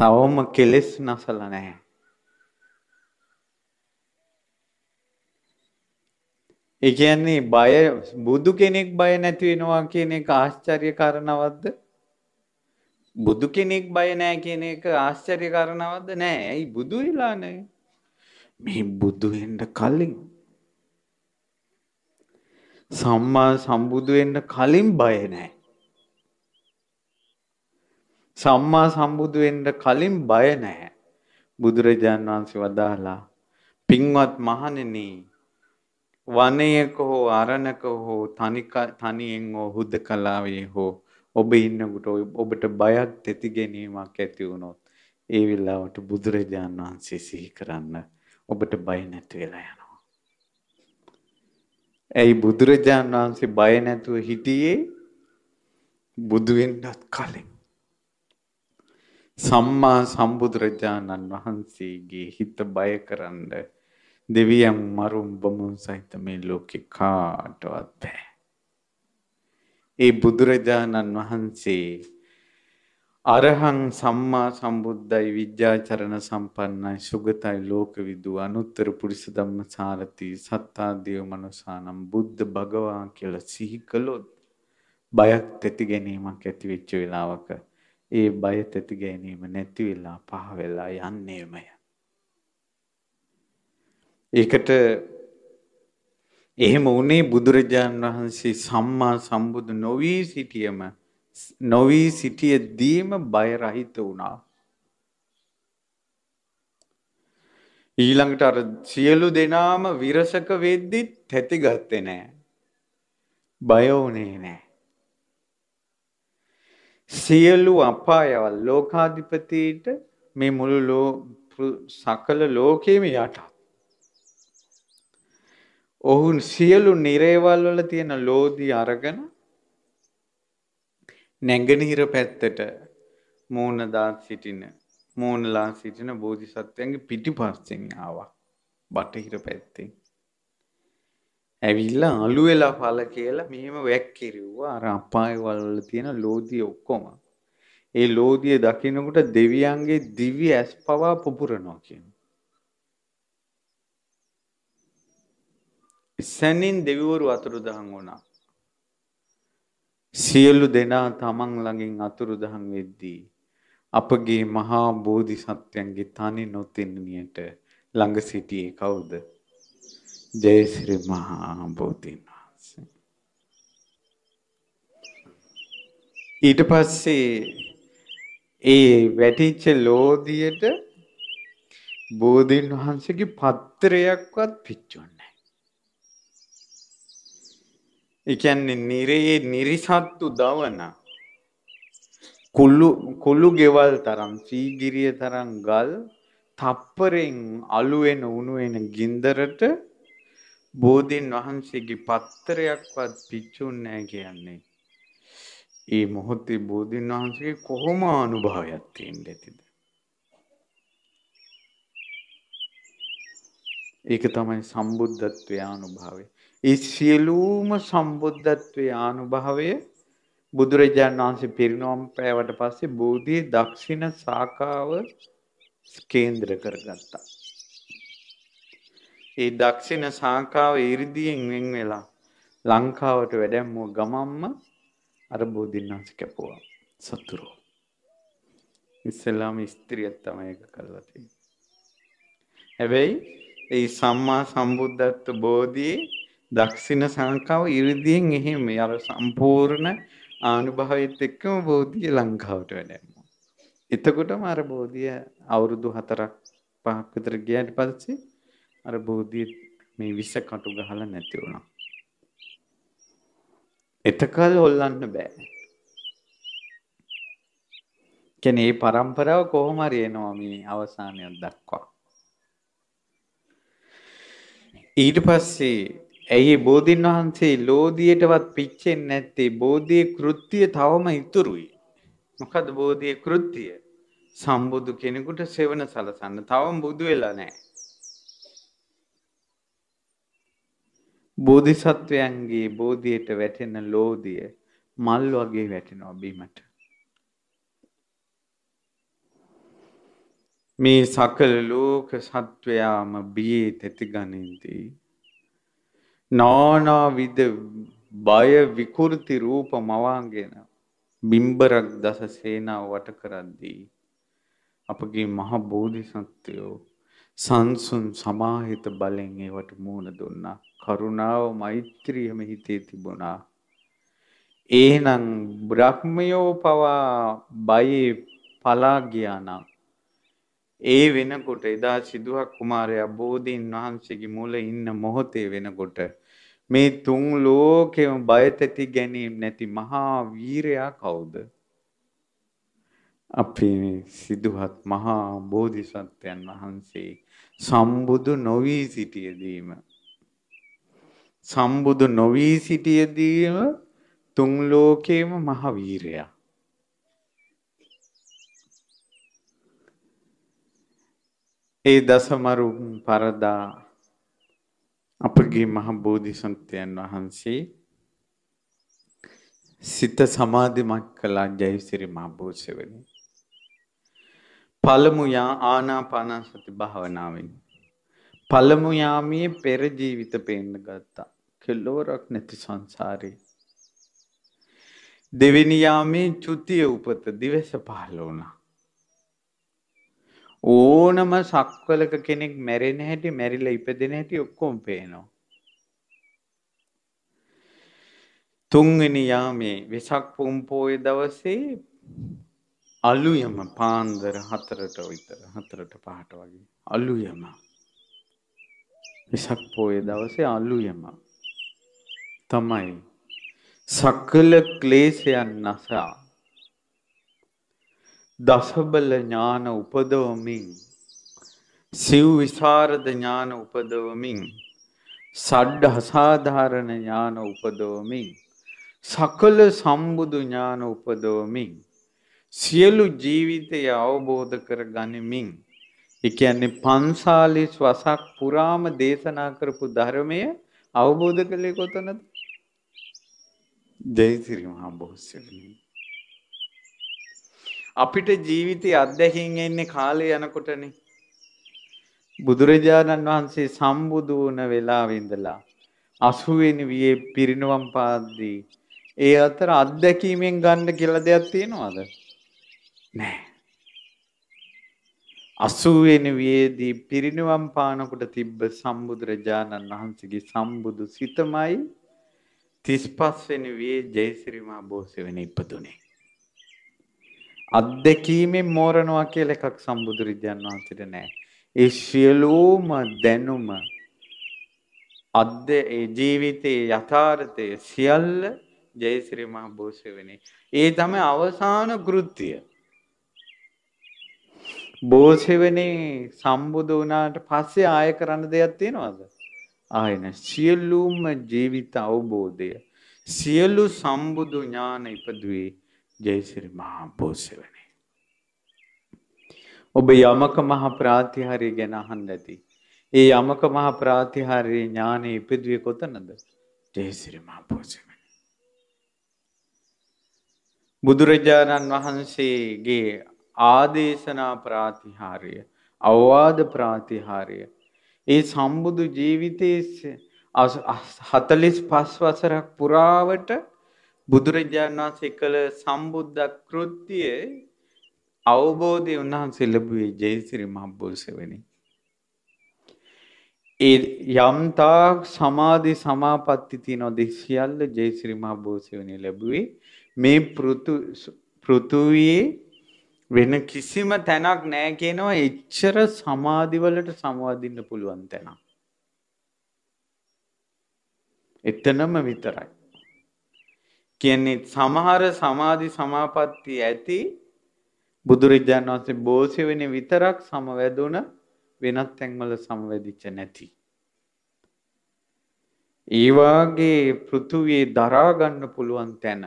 තවම කෙලෙස් නසල නැහැ. ඒ කියන්නේ බය බුදු කෙනෙක් බය නැති වෙනවා කියන එක ආශ්චර්ය කරනවද්ද? බුදු කෙනෙක් බය නැහැ කියන එක ආශ්චර්ය කරනවද්ද? නෑ. ඇයි බුදු වෙලා නැහැ? මේ බුදු වෙන්න කලින් සම්මා සම්බුදු වෙන්න කලින් බය නැහැ. සම්මා සම්බුදු වෙන්න කලින් බය නැහැ. බුදුරජාන් වහන්සේ වදාහලා පින්වත් මහණෙනි වනයක හෝ අරණක හෝ තනික තනියෙන් හෝ හුදකලාවේ හෝ ඔබ ඉන්නකොට ඔබට බයක් තෙති ගැනීමක් ඇති වුණොත් ඒ වෙලාවට බුදුරජාන් වහන්සේ සිහි කරන්න ඔබට බය නැති වෙලා යනවා. ඇයි බුදුරජාන් වහන්සේ බය නැතුව හිටියේ බුදු වෙන්නත් කලින් සම්මා සම්බුදුරජාණන් වහන්සේගේ හිත බයකරන්න දෙවියන් මරුම් බමුන් සහිත මේ ලෝකේ කාටවත් බෑ. ඒ බුදුරජාණන් වහන්සේ අරහං සම්මා සම්බුද්ධයි විද්‍යාචරණ සම්පන්නයි සුගතයි ලෝකවිදු අනුත්තර පුරිස ධම්ම සාරති සත්තා දේව මනුසානම් බුද්ධ භගවා කියලා සිහි කළොත් බයක් තැති ගැනීමක් ඇති වෙච්ච වෙලාවක ඒ බය තැති ගැනීම නැති වෙලා පහ වෙලා යන්නේමය. ඒකට එහෙම වුණේ බුදුරජාණන් වහන්සේ සම්මා සම්බුදු නොවී සිටියම නොවී සිටියදීම බය රහිත වුණා. ඊළඟට අර සියලු දෙනාම විරසක වෙද්දි තැතිගත්තේ නෑ. බය වුණේ නෑ. සියලු අපායවල් ලෝකාධිපතිට මේ මුළු ලෝ සකල ලෝකෙම යට. ඔහුන් සියලු නිරේවල් වල තියෙන ලෝදි අරගෙන නැගෙනහිර පැත්තට මූණ දා සිටින මූණලා සිටින බෝධිසත්වයන්ගේ පිටිපස්සෙන් ආවා බටහිර පැත්තෙන් ඇවිල්ලා අලුවෙලා පල කියලා මෙහෙම වැක් කිරව්වා අර අපාය වල තියෙන ලෝදිය ඔක්කොම. ඒ ලෝදිය දකිනකොට දෙවියන්ගේ දිව්‍ය ඇස් පවා පුපුරනවා කියන. ඉස්සැනින් දෙවිවරු අතුරුදහන් වුණා. සියලු දෙනා තමන් ළඟින් අතුරුදහන් වෙද්දී අපගේ මහා බෝධිසත්වයන්ගේ තනි නොතෙන්නනියට ළඟ සිටියේ කවුද? ජය ශ්‍රී මහා බෝධීන් වහන්සේ. ඊට පස්සේ ඒ වැටිච්ච ලෝදියට බෝධීන් වහන්සේගේ පත්‍රයක්වත් පිච්චුන්නේ නැහැ. ඒ කියන්නේ නිරේ නිරිසත්තු දවන කුළු කුළු ගෙවල් තරම් සීගිරිය තරම් ගල් තප්පරෙන් අලු වෙන උණු වෙන ගින්දරට බෝධීන් වහන්සේගේ පත්තරයක්වත් පිච්චුන් නෑ කියන්නේ. ඒ මොහොත්තේ බෝධීන් වහන්සේ කොහොම අනුභාවයක් තියෙන් ඇතිද. ඒක තමයි සම්බුද්ධත්වය අනුභාවය. ඒ සියලූම සම්බුද්ධත්වය අනුභාවය බුදුරජාණන් වහන්සේ පිරිනොම් පෑවට පස්සේ බෝධී දක්ෂිණ සාකාව ස්කේන්ද්‍ර කරගත්තා. ඒ දක්ෂින ශාඛාව 이르දීෙන් වෙන් වෙලා ලංකාවට වැඩැම්මුව ගමම්ම අර බෝධින්නාස කැපුවා සතුරු. ඉස්සෙල්ලාම ස්ත්‍රියක් තමයි ඒක කරලා තියෙන්නේ. හැබැයි ඒ සම්මා සම්බුද්ධත්ව බෝධියේ දක්ෂින ශාඛාව 이르දීෙන් එහෙම අර සම්පූර්ණ ආනුභාවයත් එක්කම බෝධිය ලංකාවට වැඩැම්මුවා. එතකොටම අර බෝධිය අවුරුදු 4ක් පහක් විතර ගියාට පස්සේ අර බෝධිය මේ විස කටු ගහලා නැති වුණා. එතකල් හොල්ලන්න බෑ. කියන්නේ මේ પરම්පරාව කොහොම හරි එනවා මේ අවසානයක් දක්වා. ඊට පස්සේ ඇයි බෝධින් වහන්සේ ලෝධියටවත් පිච්චෙන්නේ නැත්තේ බෝධියේ කෘත්‍යය තවම ඉතුරුයි. මොකද බෝධියේ කෘත්‍යය සම්බුදු කෙනෙකුට සෙවන සලසන්න තවම බුදු වෙලා නැහැ. බෝධිසත්වයන්ගේ බෝධියට වැටෙන ලෝදිය මල් වගේ වැටෙනවා බීමට. මේ සකල ලෝක සත්වයාම බියේ තැතිගනින්දී. නානාවිද බය විකෘති රූප මවාගෙන බිම්බරක් දස සේනාව වට කරද්දී අපගේ මහ බෝධිසත්වයෝ සංසුන් සමාහිත බලෙන් ඒවට මූණ දුන්නා. කරුණාව මෛත්‍රියම හිතේ තිබුණා. එහෙනම් බ්‍රහ්මයෝ පවා බයේ පලා ගියා නම් ඒ වෙනකොට එදා සිදුවක් කුමාරයා බෝධීන් වහන්සේගේ මුල ඉන්න මොහොතේ වෙනකොට මේ තුන් ලෝකෙම බයතැති ගැනීම නැති මහා වීරයා කවුද? අපේ සිදුහත් මහා බෝධිසත්වයන් වහන්සේ සම්බුදු නොවී සිටියදීම සම්බුදු නොවී සිටියදීම තුන් ලෝකේම මහ වීරයා ඒ දසමරු පරදා අපගේ මහ බෝධිසත්වයන් වහන්සේ සිත සමාධිමත් කළා ජයසිරි මහ බෝසවණී පළමු යා ආනාපානසති භාවනාවෙන් පළමු යාමේ පෙර ජීවිත පේන්න ගත්තා කෙලවරක් නැති සංසාරේ දෙවෙනි යාමේ චුතිය උපත දිවස පහළ වුණා ඕනම සක්වලක කෙනෙක් මැරෙන හැටි මැරිලා ඉපදෙන හැටි ඔක්කොම පේනවා තුන්වෙනි යාමේ වෙසක් පුම් පෝය දවසේ අලුයම පාන්දර හතරට විතර හතරට පහට වගේ අලුයම විසක් පෝය දවසේ අලුයම තමයි සකල ක්ලේශයන් නසා දසබල ඥාන උපදවමින් සිව් විසරද ඥාන උපදවමින් සඩ්ඩ අසාධාරණ ඥාන උපදවමින් සකල සම්බුදු ඥාන උපදවමින් සියලු ජීවිතය අවබෝධ කර ගනිමින් ඒ කියන්නේ පන්සාලිස් වසක් පුරාම දේශනා කරපු ධර්මය අවබෝධ කළේ කොතනද? ජයසිරි මහා බෝසත්තුමනි. අපිට ජීවිතය අත්දැකීම් එන්නේ කාලේ යනකොටනේ. බුදුරජාණන් වහන්සේ සම්බුදු වුණ වෙලාවේ ඉඳලා 80 වෙනි වියේ පිරිනවම් පාද්දී ඒ අතර අත්දැකීමෙන් ගන්න කියලා දෙයක් තියෙනවද? නෑ. අසුවෙන වියේදී පිරිනිවන් පානකොට තිබ්බ සම්බුදුරජාණන් වහන්සේගේ සම්බුදු සිතමයි 35 වෙනි වියේ ජයසිරිමා බෝසවෙන ඉපදුනේ. අත්දැකීමෙන් මෝරනවා කියලා එකක් සම්බුදුරජාණන් වහන්සේට නෑ. ඒ සියලුම දැනුම අද්ද ඒ ජීවිතයේ යථාර්ථය සියල්ල ජයසිරිමා බෝසවෙනි. ඒ තමයි අවසාන කෘත්‍යය. බෝසෙවනේ සම්බුදු වුණාට පස්සේ ආය කරන්න දෙයක් තියෙනවද? ආයන සියලුම ජීවිත අවබෝධය සියලු සම්බුදු ඥාන ඉපදුවේ ජයසිරි මහා බෝසෙවනේ. ඔබ යමක මහා ප්‍රාතිහාර්ය ගැන අහන්න ඇති. ඒ යමක මහා ප්‍රාතිහාර්ය ඥාන ඉපදුවේ කොතනද? ජයසිරි මහා බෝසෙවනේ. බුදුරජාණන් වහන්සේගේ ආදේශනා ප්‍රාතිහාරය අවවාද ප්‍රාතිහාරය ඒ සම්බුදු ජීවිතයේ 45 වසරක් පුරාවට බුදුරජාණන් වහන්සේ කළ සම්බුද්ධ කෘත්‍යයේ අවබෝධය උන්වහන්සේ ලැබුවේ ජයසිරි මහබෝසවණේ ඒ යම්තාක් සමාධි සමාපatti තියනොද සියල්ල ජයසිරි මහබෝසවණේ ලැබුවේ මේ පෘථු පෘථුවියේ වෙන කිසිම තැනක් නෑ කියනවා එච්චර සමාධිවලට සමවදින්න පුළුවන් තැනක්. එතනම විතරයි. කියන්නේ සමහර සමාධි සමාපatti ඇති බුදුරජාණන් වහන්සේ බෝසි වෙන විතරක් සමවැදුණ වෙනත් තැන්වල සමවැදිච්ච නැති. ඒ වාගේ පෘථුවියේ දරා ගන්න පුළුවන් තැන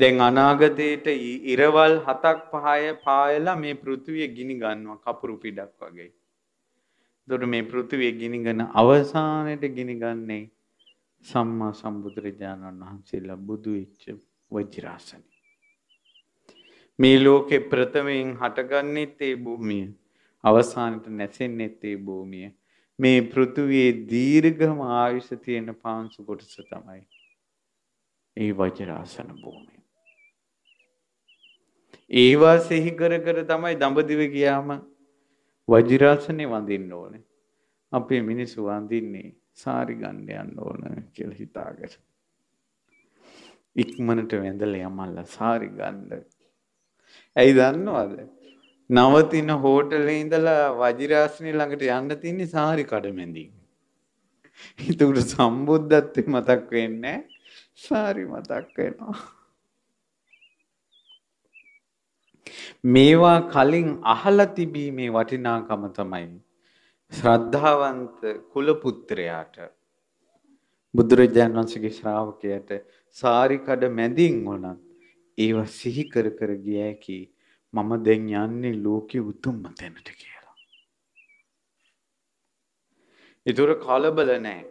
දැන් අනාගතයට ඉරවල් හතක් පහය පායලා මේ පෘථිවිය ගිනි ගන්නවා කපුරු පිටක් වගේ. එතකොට මේ පෘථිවිය ගිනි ගන්න අවසානයේ ගිනි ගන්නේ සම්මා සම්බුදුරජාණන් වහන්සේලා බුදු වෙච්ච වජිරාසනෙ. මේ ලෝකේ ප්‍රථමයෙන් හටගන්නෙත් ඒ භූමිය. අවසානයේ නැසෙන්නෙත් ඒ භූමිය. මේ පෘථිවියේ දීර්ඝම ආයුෂ තියෙන පාංශු කොටස තමයි ඒ වජිරාසන භූමිය. ඒවා සිහි කර කර තමයි දඹදිව ගියාම වජිරාසනේ වඳින්න ඕනේ. අපේ මිනිස්සු වඳින්නේ සාරි ගන්න යන්න ඕන කියලා හිතාගෙන. ඉක්මනට වැඳලා යමල්ලා සාරි ගන්න. ඇයි දන්නවද? නවතින හෝටලේ ඉඳලා වජිරාසනේ ළඟට යන්න තින්නේ සාරි කඩමැඳින්. ඒකට සම්බුද්ධත්වේ මතක් වෙන්නේ සාරි මතක් වෙනවා. මේවා කලින් අහලා තිබීමේ වටිනාකම තමයි ශ්‍රද්ධාවන්ත කුල පුත්‍රයාට බුදුරජාණන් වහන්සේගේ ශ්‍රාවකයාට සාරිකඩ මැදින් වුණත් ඒව සිහි කර කර ගිය හැකි මම දැන් යන්නේ ලෝකෙ උතුම්ම තැනට කියලා. ඊතර කලබල නැහැ.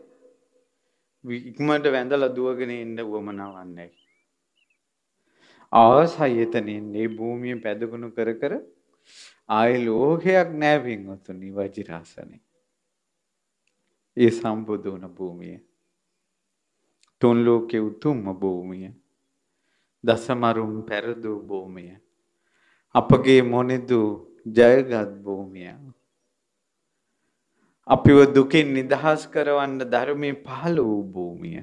ඉක්මනට වැඳලා දුවගෙන ඉන්න උවමනාවක් නැහැ. ආසයතනින් මේ භූමිය පැදගුණු කර කර ආය ලෝකයක් නෑ වින්වතුනි වජිරාසනේ. ඒ සම්බුදු වුණ භූමිය. තුන් ලෝකේ උතුම්ම භූමිය. දසමරුම් පෙරදූ භූමිය. අපගේ මොනිදු ජයගත් භූමිය. අපිව දුකින් නිදහස් කරවන්න ධර්මයේ පහළ වූ භූමිය.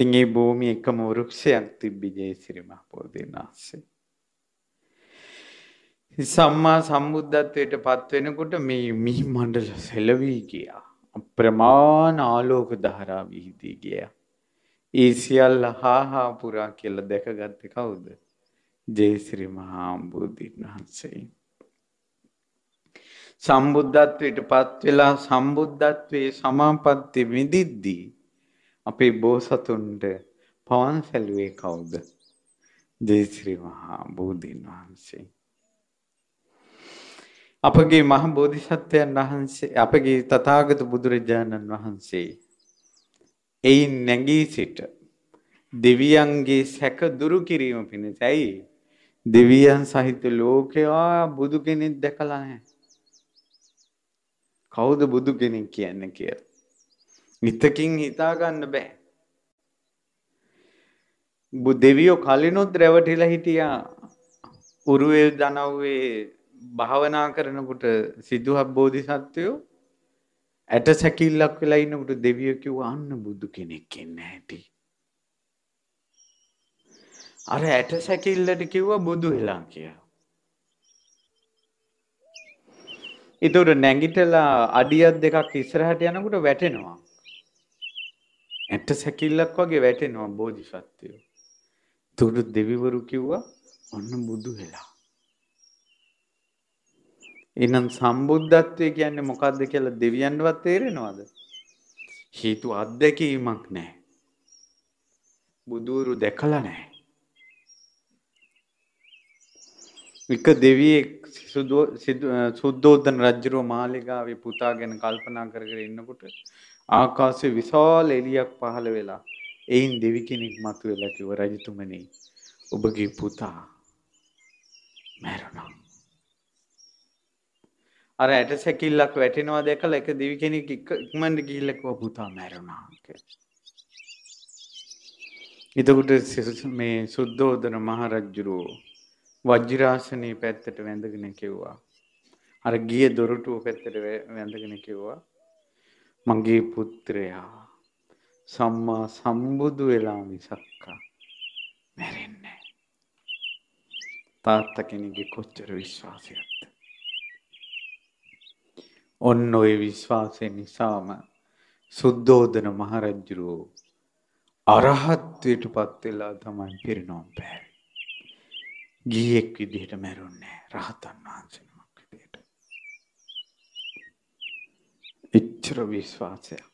ඉතින් මේ භූමියේ එකම වෘක්ෂයක් තිබ්බි ජයසිරි මහපොතෙන් ආසේ. සම්මා සම්බුද්ධත්වයට පත් වෙනකොට මේ මිහි මණ්ඩල සෙලවී ගියා. අප්‍රමාණ ආලෝක ධාරා විහිදී ගියා. ඒ සියල්ල හාහා පුරා කියලා දැකගත්තේ කවුද? ජයසිරි මහා බුදුන් වහන්සේ. සම්බුද්ධත්වයට පත් වෙලා සම්බුද්ධත්වයේ සමාපatti මිදිද්දී අපේ බෝසතුන්ට පවන් සැලුවේ කවුද? දේශ්‍රී මහා බෝධීන් වහන්සේ. අපගේ මහ බෝධිසත්වයන් වහන්සේ අපගේ තථාගත බුදුරජාණන් වහන්සේ එයි නැගී සිට දෙවියන්ගේ සැක දුරු කිරීම පිණිසයි දෙවියන් සහිත ලෝකයා බුදු කෙනෙක් දැකලා නැහැ. කවුද බුදු කෙනෙක් කියන්නේ කියලා. මිතකින් හිතා ගන්න බෑ. බු දෙවියෝ කලිනුත් රැවටිලා හිටියා. උරුවේ දනව්වේ භාවනා කරනකොට සිද්ධහබ් බෝධිසත්වයෝ ඇට සැකිල්ලක් වෙලා ඉන්නකොට දෙවියෝ කිව්වා අන්න බුදු කෙනෙක් ඉන්න ඇති. අර ඇට සැකිල්ලට කිව්වා බුදු වෙලා කියලා. ඒතර නැගිටලා අඩියක් දෙකක් ඉස්සරහට යනකොට වැටෙනවා. ඇට සැකිල්ලක් වගේ වැටෙනවා බෝධිසත්වයෝ. එතකොට දෙවිවරු කිව්වා ඔන්න බුදු වෙලා. එහෙනම් සම්බුද්ධත්වය කියන්නේ මොකද්ද කියලා දෙවියන්වත් තේරෙනවද? හේතු අත්දැකීමක් නැහැ. බුදුරු දැකලා නැහැ. එක දෙවියෙක් සුද්ධෝදන රජුරෝ මාලිගාවේ පුතා ගැන කල්පනා කරගෙන ඉන්නකොට ආකාශයේ විශාල එළියක් පහළ වෙලා එයින් දෙවි කෙනෙක් මතුවලා කිව්ව රජතුමනි ඔබගේ පුතා මැරුණා. අර ඇට සැකිල්ලක් වැටෙනවා දැකලා එක දෙවි කෙනෙක් ඉක්මනට ගිහිල්ලා කිව්වා පුතා මැරුණා කියලා. එතකොට මේ සුද්ධෝදන මහරජුරෝ වජිරාසනයේ පැත්තට වැඳගෙන කිව්වා. අර ගිය දොරටුව පැත්තට වැඳගෙන කිව්වා. මගේ පුත්‍රයා සම්මා සම්බුදු වෙලා මිසක්කා මැරෙන්නේ තාත්තා කෙනෙක්ගේ කොච්චර විශ්වාසයක්ද ඔන්න ඔය විශ්වාසය නිසාම සුද්ධෝදන මහරජ්ජුරුවෝ අරහත්වයට පත් වෙලා තමයි පිරිනොම් පෑවේ ගියෙක් විදිහට මැරුන්නේ රහතන් වහන්සේ එච්චර විශ්වාසයක්.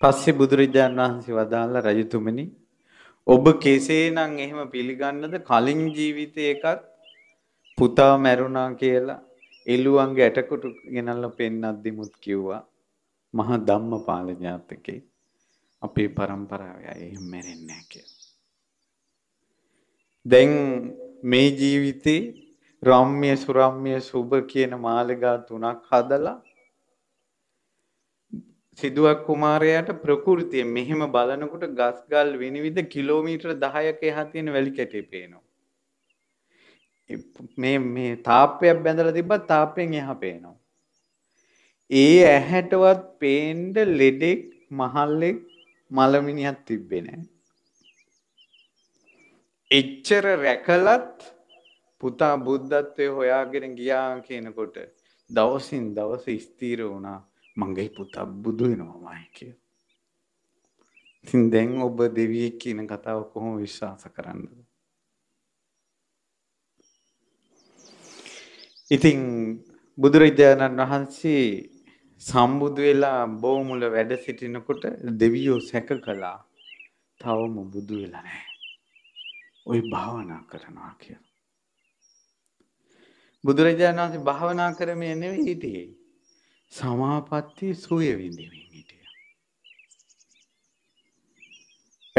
පස්සේ බුදුරජාණන් වහන්සේ වදාළ රජතුමනි ඔබ කෙසේනම් එහෙම පිළිගන්නද කලින් ජීවිතයකත් පුතා මැරුණා කියලා එළුවන්ගේ ඇටකොටු ගෙනල්ලා පෙන්නද්දි මුත් කිව්වා මහා ධම්මපාල ඥාතකේ අපේ પરම්පරාවේ අය එහෙම මැරෙන්නේ නැහැ කියලා. දැන් මේ ජීවිතේ රාම්‍ය සුරාම්‍ය සුබ කියන මාලිගා තුනක් හදලා සිදුවක් කුමාරයාට ප්‍රකෘතිය මෙහෙම බලනකොට ගස්ගල් විනිවිද කිලෝමීටර් 10ක එහා තියෙන වැලි කැටේ පේනවා. මේ මේ තාප්පයක් බැඳලා තිබ්බත් තාප්පයෙන් එහා පේනවා. ඒ ඇහැටවත් පේන්න ලෙඩෙක් මහල්ලෙක් මලමිනියක් තිබ්බේ නැහැ. එච්චර රැකලත් පුතා බුද්ධත්වයේ හොයාගෙන ගියා කියනකොට දවසින් දවස ස්ථීර වුණා. මගේ පුතා බුදු වෙනවාමයි කියලා. ඉතින් දැන් ඔබ දෙවියෙක් කියන කතාව කොහොම විශ්වාස කරන්නද? ඉතින් බුදුරජාණන් වහන්සේ සම්බුදු වෙලා බෝමුල වැඩ සිටිනකොට දෙවියෝ සැක කළා. තවම බුදු වෙලා නැහැ. ওই භාවනා කරනවා කියලා. බුදුරජාණන් වහන්සේ භාවනා කරමේ නෙවෙයි හිටියේ. සමාපatti සුවය විඳින්න හිටියා.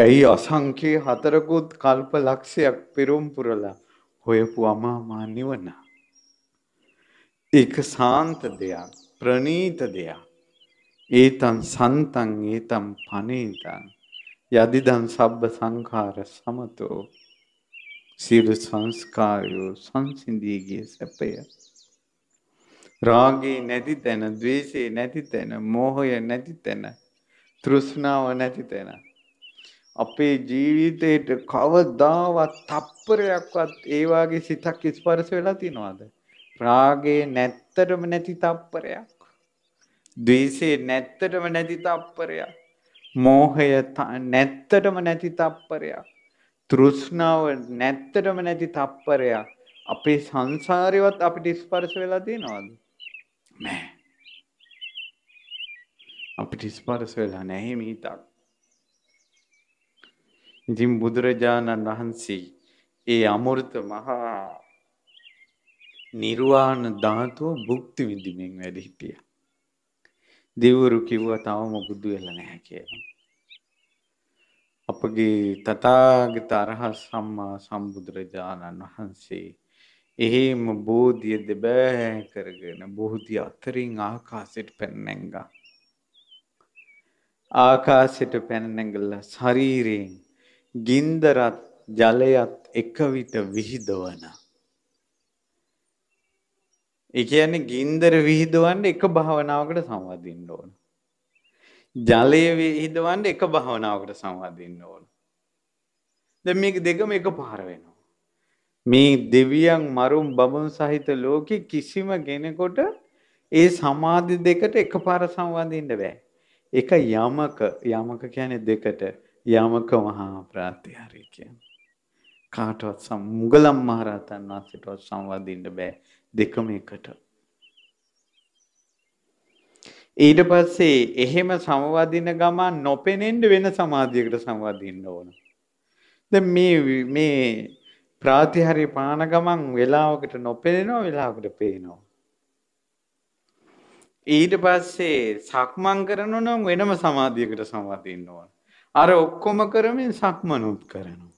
ඇයි අසංකේ හතරකුත් කල්ප ලක්ෂයක් පෙරම් පුරලා හොයපු අමාමා නිවන. ඒක සාන්ත දෙයක්, ප්‍රණීත දෙයක්. ඒතන් සන්තන් ඒතම් පනේතන් යදිදන් සබ්බ සංඛාර සමතෝ සියලු සංස්කාරයෝ සංසිඳී ගිය සැපය රාගේ නැති තැන, ద్వේෂේ නැති තැන, මෝහය නැති තැන, තෘෂ්ණාව නැති තැන. අපේ ජීවිතේට කවදාවත් තප්පරයක්වත් ඒ වගේ සිතක් ස්පර්ශ වෙලා තියනවද? රාගේ නැත්තටම නැති තප්පරයක්. ద్వේෂේ නැත්තටම නැති තප්පරයක්. මෝහය නැත්තටම නැති තප්පරයක්. තෘෂ්ණාව නැත්තටම නැති තප්පරයක්. අපේ සංසාරේවත් අපිට ස්පර්ශ වෙලා තියෙනවද? නෑ. අපිට ස්පර්ශ වෙලා නැහැ මේ හිතක්. ඉතින් බුදුරජාණන් වහන්සේ ඒ අමෘත මහා නිර්වාණ ධාතුව භුක්ති විඳින්මින් වැඩ හිටියා. දෙවරු කිව්වා තවම බුදු වෙලා නැහැ කියලා. අපගේ තථාගත අරහත් සම්මා සම්බුදුරජාණන් වහන්සේ එහෙම බෝධිය දෙබෑ කරගෙන බෝධිය අතරින් ආකාසයට පැන්නැංගා. ආකාසයට පැනනැඟල්ල ශරීරයෙන් ගින්දරත් ජලයත් එකවිට විහිදවන. එකයන ගින්දර විහිදවන්න එක භාවනාවකට සම්වදින්න ඕන. ජලය විහිදවන්න එක භාවනාවකට සම්වදින්න ඕන. ද මේක දෙකම එක පාර වෙනවා. මේ දෙවියන් මරුම් බඹුන් සහිත ලෝකේ කිසිම කෙනෙකුට ඒ සමාධි දෙකට එකපාර සංවදින්න බෑ. එක යමක යමක කියන්නේ දෙකට යමක මහා ප්‍රාතිහාරය කියන්නේ. කාටවත් මුගලම් මහරහතන් වහන්සේටවත් සංවදින්න බෑ දෙකම එකට. ඊට පස්සේ එහෙම සමවදින ගමන් නොපෙනෙන්න වෙන සමාධියකට සමවදින්න ඕන. දැන් මේ මේ රාති හරි පාන ගමන් වෙලාවකට නොපෙනෙනවා වෙලාවකට පේනවා. ඊට පස්සේ සක්මන් කරනවා නම් වෙනම සමාධියකට සමවදින්න ඕන. අර ඔක්කොම කරමින් සක්මනුත් කරනවා.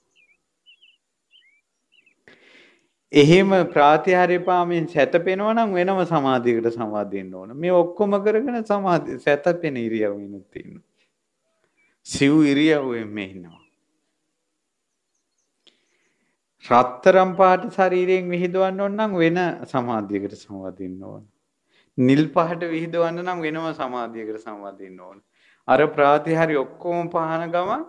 එහෙම ප්‍රාතිහාරිපාමෙන් සැතපෙනවා නම් වෙනම සමාධියකට සමාදින්න ඕන. මේ ඔක්කොම කරගෙන සමාධි සැතපෙන ඉරියව්වෙනුත් ඉන්නවා. සිව් ඉරියව්වෙම ඉන්නවා. රත්තරම් පාට ශරීරයෙන් විහිදවන්න ඕන නම් වෙන සමාධියකට සමවදින්න ඕන. නිල් පහට විහිදවන්න නම් වෙනම සමාධියකට සමවදින්න ඕන. අර ප්‍රාතිහාරි ඔක්කොම පහන ගමන්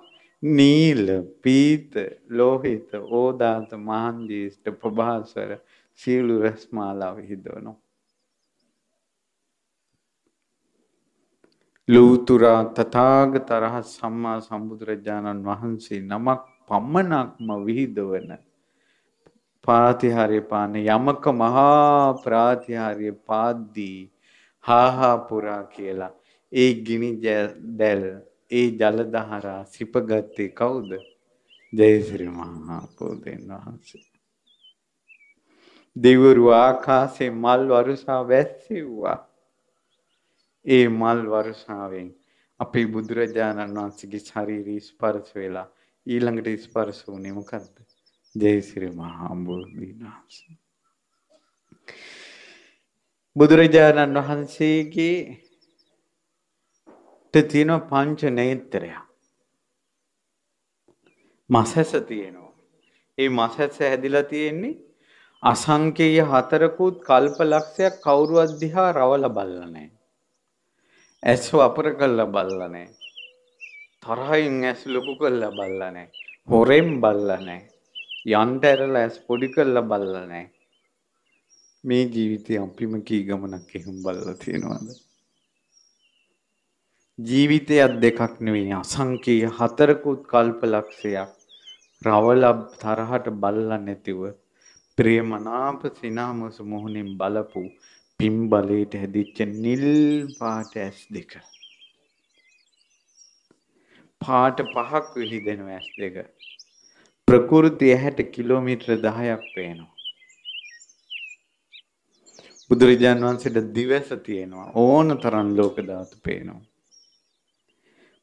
නීල, පීත, ලෝහිත, ඕදාත, මහන්දිෂ්ඨ, ප්‍රභාසර සියලු රස්මාලා විහිදවනවා. ලූතුරා තථාගත රහත් සම්මා සම්බුදුරජාණන් වහන්සේ නමක් පමණක්ම විහිදවන පාතිහාරය පාන්නේ යමක මහා ප්‍රාතිහාරය පාද්දී හාහා පුරා කියලා ඒ ගිනි දැල් ඒ ජලදහරා සිපගත්තේ කවුද ජයසිරි මහා බෝධීන් වහන්සේ දෙවරු ආකාසේ මල් වරුසා වැස්සෙව්වා ඒ මල් වරුසාවෙන් අපේ බුදුරජාණන් වහන්සේගේ ශාරීරික ස්පර්ශ වෙලා ඊළඟට ස්පර්ශ වුණේ මොකද්ද ජයසිරි මහා අම්බෝධීන් වහන්සේ. බුදුරජාණන් වහන්සේගේ තියෙන පංච නේත්‍රය. මසැස තියෙනවා. ඒ මසැස හැදිලා තියෙන්නේ අසංකේය හතරකුත් කල්ප ලක්ෂයක් කවුරුවත් දිහා රවල බල්ල නැහැ. ඇස් වපර කළා බල්ල නැහැ. තරහින් ඇස් ලොකු කළා බල්ල නැහැ. හොරෙන් බල්ල නැහැ. යන්ටඇරල ඇස් පොඩි කල්ල බල්ලනෑ මේ ජීවිතය අපිම කී ගමනක් එහෙම බල්ල තියෙනවාද ජීවිතයක් දෙකක් නෙවෙයි අසංකී හතරකුත් කල්ප ලක්ෂයක් රවල තරහට බල්ල නැතිව ප්‍රේමනාප සිනාමස මුහුණින් බලපු පිම් බලයට හැදිච්ච නිල් පාට ඇස් දෙක පාට පහක් විහිදෙන ඇස් දෙක ප්‍රකෘති ඇහැට කිලෝමීටර් 10ක් පේනවා. බුදුරජාන් වහන්සේට දිවස තියෙනවා. ඕන තරම් ලෝක ධාතු පේනවා.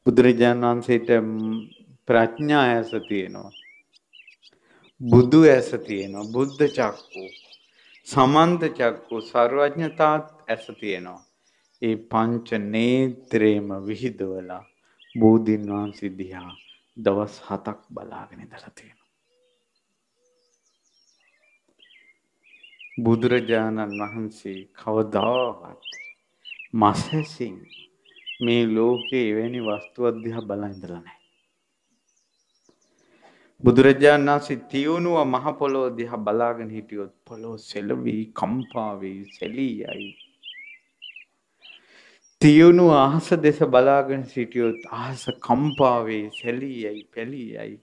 බුදුරජාන් වහන්සේට ප්‍රඥා ඇස තියෙනවා. බුදු ඇස තියෙනවා. බුද්ධ චක්කු. සමන්ත චක්කු සර්වඥතාත් ඇස තියෙනවා. ඒ පංච නේත්‍රේම විහිදවලා බෝධින් වහන්සේ දිහා දවස් 7ක් බලාගෙන ඉඳලා තියෙනවා. බුදුරජාණන් වහන්සේ කවදාවත් මසැසින් මේ ලෝකේ එවැනි වස්තුවක් දිහා බලා ඉඳලා නැහැ. බුදුරජාණන් වහන්සේ තියුණුව මහ පොළොව දිහා බලාගෙන හිටියොත් පොළොව සෙලවි කම්පා වෙයි සැලියයි. තියුණුව අහස දෙස බලාගෙන සිටියොත් අහස කම්පා වෙයි සැලියයි පැලියයි.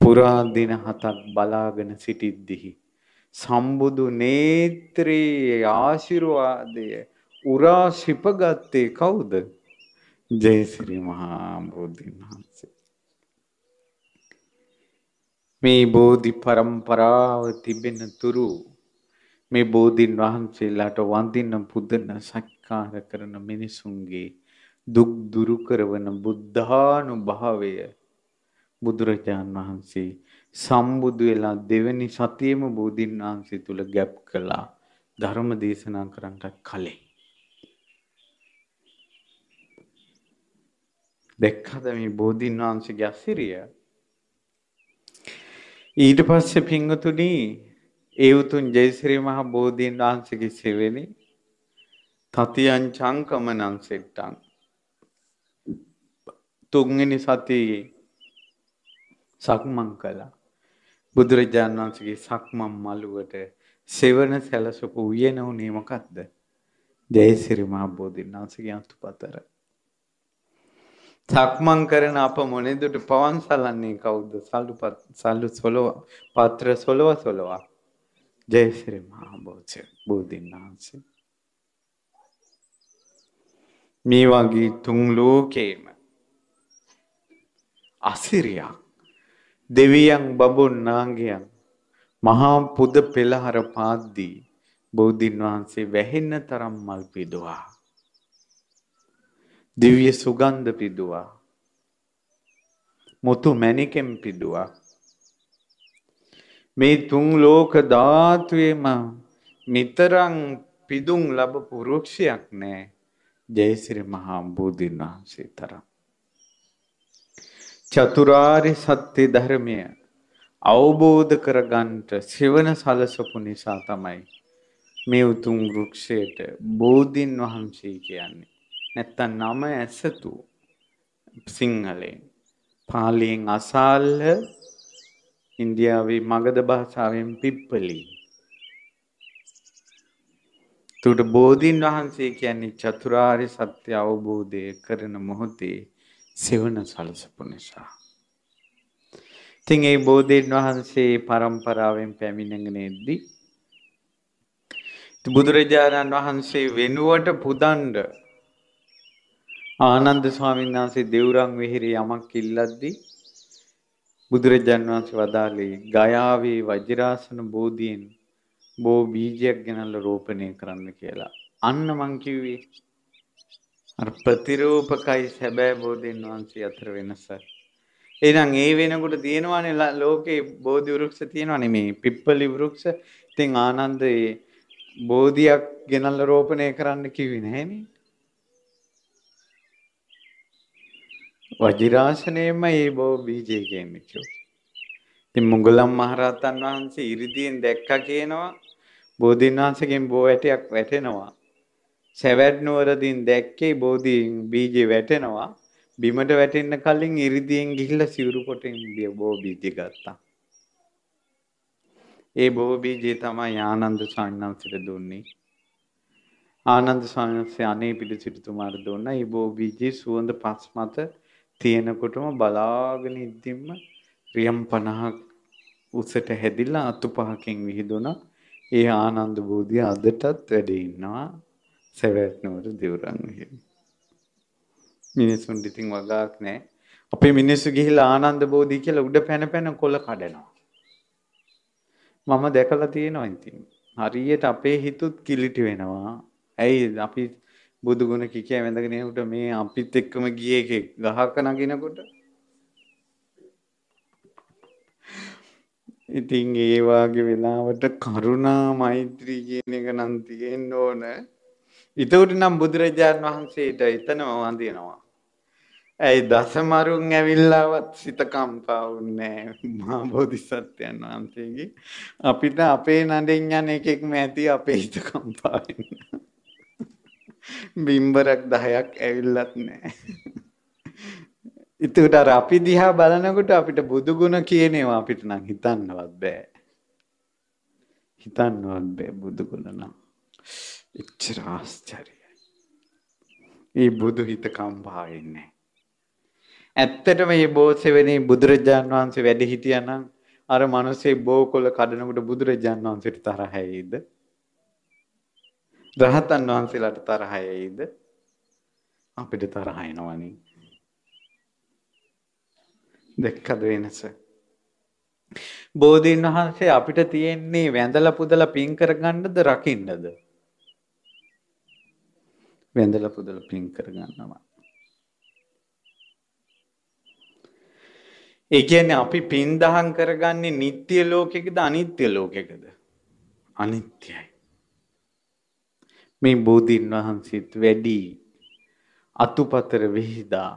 පුරා දින හතක් බලාගෙන සිටිද්දී සම්බුදු නේත්‍රයේ ආශිර්වාදය උරා ශිපගත්තේ කවුද? ජයසිරි මහා බෝධීන් වහන්සේ. මේ බෝධි પરම්පරාව තිබෙන තුරු මේ බෝධීන් වහන්සේලාට වඳින්න පුදන සක්කාර කරන මිනිසුන්ගේ දුක් දුරු කරවන බුද්ධානුභාවය බුදුරජාන් වහන්සේ සම්බුදු වෙලා දෙවෙනි සතියෙම බෝධීන් වහන්සේ තුල ගැප් කළා ධර්ම දේශනා කරන්නට කලින් දැක්කද මේ බෝධීන් වහන්සේගේ අසිරිය ඊට පස්සේ පිංගතුණි ඒ උතුම් ජයශ්‍රී මහ බෝධීන් වහන්සේගේ සෙවෙනි තතියං චංකමනං සෙට්ටං තුන්වෙනි සතියේ සක්මන් කළා. බුදුරජාන් වහන්සේගේ සක්මන් මළුවට සෙවන සැලසපු උයන උනේ මොකක්ද? ජයසිරි මහ බෝධින් වහන්සේගේ අතුපතර. සක්මන් කරන අප මොනෙදුට පවන් සලන්නේ කවුද? සල්ලු සල්ලු සොලව පත්‍ර සොලව සොලව. ජයසිරි මහ බෝධින් වහන්සේ. මේ වගේ තුන් ලෝකේම අසිරියක් දෙවියන් බඹුන් නාගයන් මහා පුද පෙළහර පාද්දී බෝධීන් වහන්සේ වැහෙන්න තරම් මල් පිදුවා. දිව්‍ය සුගන්ධ පිදුවා. මුතු මැණිකෙන් පිදුවා. මේ තුන් ලෝක ධාතුවේම නිතරම් පිදුම් ලැබපු වෘක්ෂයක් නැහැ. ජයසිරි මහා බෝධීන් වහන්සේ තරම්. චතුරාරි සත්‍ය ධර්මය අවබෝධ කරගන්නට සෙවන සලසපු නිසා තමයි මේ උතුම් වෘක්ෂයට බෝධින් වහන්සේ කියන්නේ. නැත්තම් නම ඇසතු සිංහලෙන්. පාලියෙන් අසාල්ල ඉන්දියාවේ මගධ භාෂාවෙන් පිප්පලි. තුට බෝධීන් වහන්සේ කියන්නේ චතුරාර්ය සත්‍ය අවබෝධය කරන මොහොතේ සෙවන සලසපු නිසා. ඉතින් ඒ බෝධීන් වහන්සේ පරම්පරාවෙන් පැමිණගෙන එද්දී බුදුරජාණන් වහන්සේ වෙනුවට පුදන්ඩ ආනන්ද ස්වාමීන් වහන්සේ දෙවුරන් විහිරි යමක් ඉල්ලද්දී බුදුරජාණන් වහන්සේ වදාළේ ගයාවේ වජිරාසන බෝධියෙන් බෝ බීජයක් ගෙනල්ලා රෝපණය කරන්න කියලා. අන්න මං කිව්වේ අර ප්‍රතිරූපකයි සැබෑ බෝධීන් වහන්සේ අතර වෙනස. එහෙනම් ඒ වෙනකොට තියෙනවානේ ලෝකේ බෝධි වෘක්ෂ තියෙනවානේ මේ පිප්පලි වෘක්ෂ. ඉතින් ආනන්ද ඒ බෝධියක් ගෙනල්ලා රෝපණය කරන්න කිව්වේ නෑනේ. වජිරාසනයෙම ඒ බෝ බීජය කියන්නේ කිව්වා. ඉතින් මුගලම් මහරහතන් වහන්සේ ඉරිදීන් දැක්කා කියනවා බෝධීන් වහන්සේගෙන් බෝ ඇටයක් වැටෙනවා. සැවැත් නුවරදින් දැක්කේ බෝධියෙන් බීජේ වැටෙනවා. බිමට වැටෙන්න කලින් ඉරිදීෙන් ගිහිල්ලා සිවුරු කොටෙන් බෝ බීජේ ගත්තා. ඒ බෝ බීජේ තමයි ආනන්ද ස්වාමීන් දුන්නේ. ආනන්ද ස්වාමීන් අනේ පිට සිටුමාර දුන්නා. ඒ බෝ බීජේ සුවඳ පස් මත තියෙනකොටම බලාගෙන ඉඳින්ම රියම් 50ක් උසට හැදිලා අතු පහකින් විහිදුණා. ඒ ආනන්ද බෝධිය අදටත් වැඩ ඉන්නවා. සැවැත් නුවර දෙවුරන් හිමි. මිනිසුන්ට ඉතින් වගාවක් නැහැ. අපේ මිනිස්සු ගිහිලා ආනන්ද බෝධි කියලා උඩ පැන පැන කොළ කඩනවා. මම දැකලා තියෙනවා ඉතින්. හරියට අපේ හිතුත් කිලිටි වෙනවා. ඇයි අපි බුදු ගුණ කිකිය වැඳගෙන උට මේ අපිත් එක්කම ගියේ එකෙක් ගහක නගිනකොට ඉතින් ඒ වාගේ වෙලාවට කරුණා මෛත්‍රී කියන එක නම් තියෙන්න ඕනේ ඉතුරු නම් බුදුරජාණන් වහන්සේට එතනම වඳිනවා. ඇයි දසමරුන් ඇවිල්ලාවත් සිත කම්පා වුන්නේ මහා බෝධිසත්වයන් වහන්සේගේ අපිට අපේ නඩෙන් යන එකෙක්ම ඇති අපේ හිත කම්පා බිම්බරක් 10ක් ඇවිල්ලත් නැහැ. ඉතින් උඩ අපි දිහා බලනකොට අපිට බුදු ගුණ කියනේවා අපිට නම් හිතන්නවත් බෑ. හිතන්නවත් බෑ බුදු ගුණ නම්. එච්චර ආශ්චර්යයි. ඒ බුදු හිත කම්පා වෙන්නේ. ඇත්තටම මේ බෝසෙවනේ බුදුරජාන් වහන්සේ වැඩ හිටියා නම් අර මිනිස්සේ බෝකොල කඩනකොට බුදුරජාන් වහන්සේට තරහ ඇයිද? රහතන් වහන්සේලාට තරහ ඇයිද? අපිට තරහ එනවනේ. දෙක්කද වෙනස? බෝධීන් වහන්සේ අපිට තියෙන්නේ වැඳලා පුදලා පින් කරගන්නද රකින්නද? වැඳල පුදල පින් කරගන්නවා. ඒ කියන්නේ අපි පින් දහම් කරගන්නේ නিত্য ලෝකයකද අනිත්‍ය ලෝකයකද? අනිත්‍යයි. මේ බෝධින් වහන්සේත් වැඩි අතුපතර වෙහිදා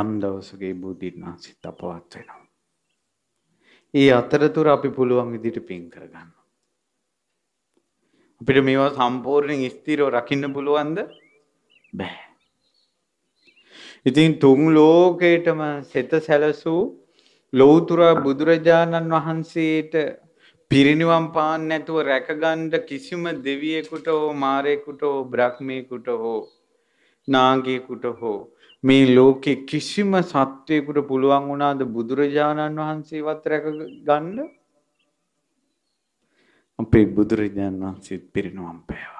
යම් දවසක ඒ බෝධින් වහන්සේත් අපවත් වෙනවා. ඒ අතරතුර අපි පුළුවන් විදිහට පින් කරගන්න. අපිට මේවා සම්පූර්ණයෙන් ස්ථිරව රකින්න පුළුවන්ද? බෑ. ඉතින් තුන් ලෝකේටම සෙත සැලසූ ලෞතර බුදුරජාණන් වහන්සේට පිරිනිවන් පාන්න නැතුව රැකගන්න කිසිම දෙවියෙකුට හෝ මාරයෙකුට හෝ බ්‍රහ්මයෙකුට හෝ නාගයෙකුට හෝ මේ ලෝකේ කිසිම සත්වයකුට පුළුවන් වුණාද බුදුරජාණන් වහන්සේවත් රැකගන්න? අපේ බුදුරජාණන් වහන්සේත් පිරිනුවම් පෑවා.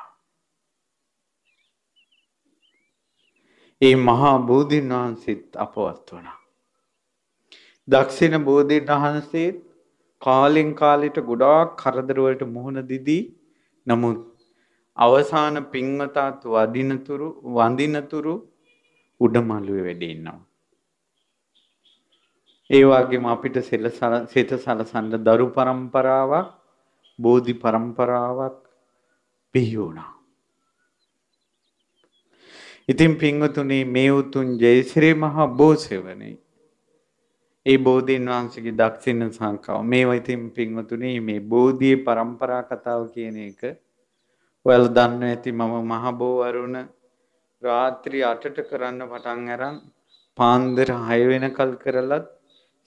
ඒ මහා බෝධීන් වහන්සේත් අපවත් වුණා. දක්ෂින බෝධීන් වහන්සේත් කාලෙන් කාලෙට ගොඩාක් කරදර වලට මුහුණ දීදී නමුත් අවසාන පින්වතාත් වදිනතුරු වඳිනතුරු උඩමළුවේ වැඩ ඉන්නවා. ඒ වගේම අපිට සිත සලසන්න දරු પરම්පරාවක් බෝධි પરම්පරාවක් පිහි වුණා. ඉතින් පින්වතුනි මේ උතුම් ජයශ්‍රී මහා බෝසෙවනේ. ඒ බෝධීන් වහන්සේගේ දක්ෂින සංකව මේවා ඉතින් පින්වතුනි මේ බෝධියේ પરම්පරා කතාව කියන එක ඔයාලා දන්න ඇති මම මහ බෝ වරුණ රාත්‍රී 8ට කරන්න පටන් අරන් පාන්දර 6 වෙනකල් කරලත්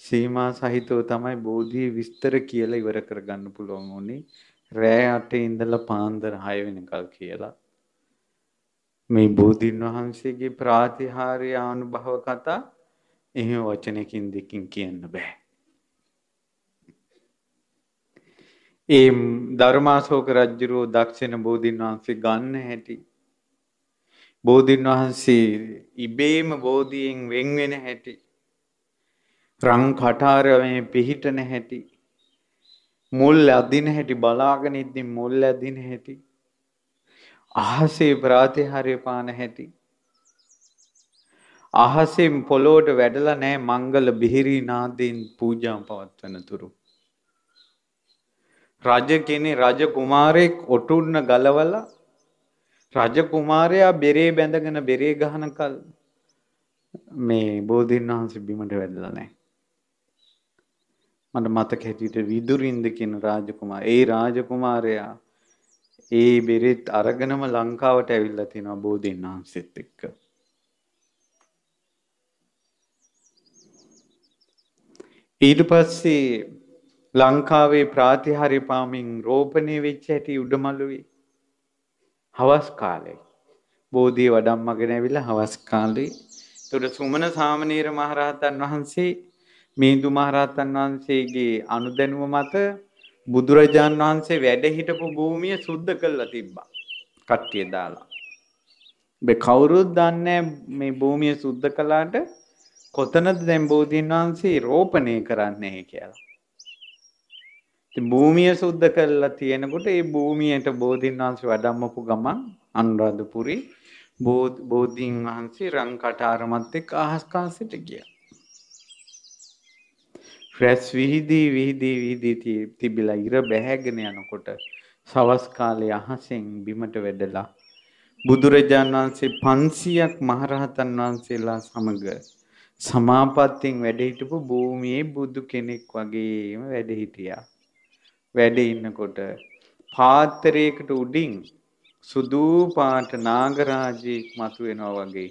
සීමා සහිතව තමයි බෝධිය විස්තර කියලා ඉවර කරගන්න පුළුවන් උනේ රෑ 8 ඉඳලා පාන්දර 6 වෙනකල් කියලා මේ බෝධීන් වහන්සේගේ ප්‍රාතිහාර්ය අනුභව කතා එහෙම වචනකින් දෙකින් කියන්න බෑ. ඒ ධර්මාශෝක රජුරෝ දක්ෂින බෝධීන් වහන්සේ ගන්න හැටි බෝධීන් වහන්සේ ඉබේම බෝධියෙන් වෙන් වෙන හැටි රං කටාරමේ පිහිටන හැටි මුල් අදින හැටි බලාගෙන ඉඳින් මුල් අදින හැටි අහසේ ප්‍රාතිහාර්ය පාන හැටි අහසෙන් පොළොවට වැඩලා නැහැ මංගල බිහිරි නාදයෙන් පූජා පවත්වන තුරු රජ කෙනේ රජ කුමාරයෙක් ඔටුන්න ගලවලා රජ කුමාරයා බෙරේ බැඳගෙන බෙරේ ගහනකල් මේ බෝධීන් වහන්සේ බිමට වැදලා නැහැ. මට මතක හැටියට විදුරින්ද කියන රාජකුමාර. ඒ රාජකුමාරයා ඒ බෙරෙත් අරගෙනම ලංකාවට ඇවිල්ලා තිනවා බෝධීන් වහන්සේත් එක්ක. ඊට පස්සේ ලංකාවේ ප්‍රාතිහාරි පාමින් රෝපණය වෙච්ච හැටි උඩමළුවේ හවස් කාලේ බෝධිය වඩම්මගෙන ඇවිල්ලා හවස් කාලේ එතකොට සුමන සාමණේර මහරහතන් වහන්සේ මිහිඳු මහරහතන් වහන්සේගේ අනුදැනුම මත බුදුරජාන් වහන්සේ වැඩ හිටපු භූමිය සුද්ධ කළා තිබ්බා. කට්ටිය දාලා. මේ කවුරුත් දන්නේ මේ භූමිය සුද්ධ කළාට කොතනද දැන් බෝධීන් වහන්සේ රෝපණය කරන්නේ කියලා. භූමිය සුද්ධ කරලා තියෙනකොට ඒ භූමියට බෝධීන් වහන්සේ වැඩමපු ගමන් අනුරාධපුරේ බෝධීන් වහන්සේ රංකටාරමත් එක්ක අහස්කාසයට ගියා. ෆ්‍රැස් විහිදී විහිදී විහිදී තිබිලා ඉර බැහැගෙන යනකොට සවස් කාලේ අහසෙන් බිමට වැදලා බුදුරජාණන් වහන්සේ 500ක් මහරහතන් වහන්සේලා සමග සමාපත්තියෙන් වැඩ හිටපු භූමියේ බුදු කෙනෙක් වගේම වැඩ හිටියා. වැඩ ඉන්නකොට පාත්‍රයකට උඩින් සුදු පාට නාගරාජයෙක් මතුවෙනවා වගේ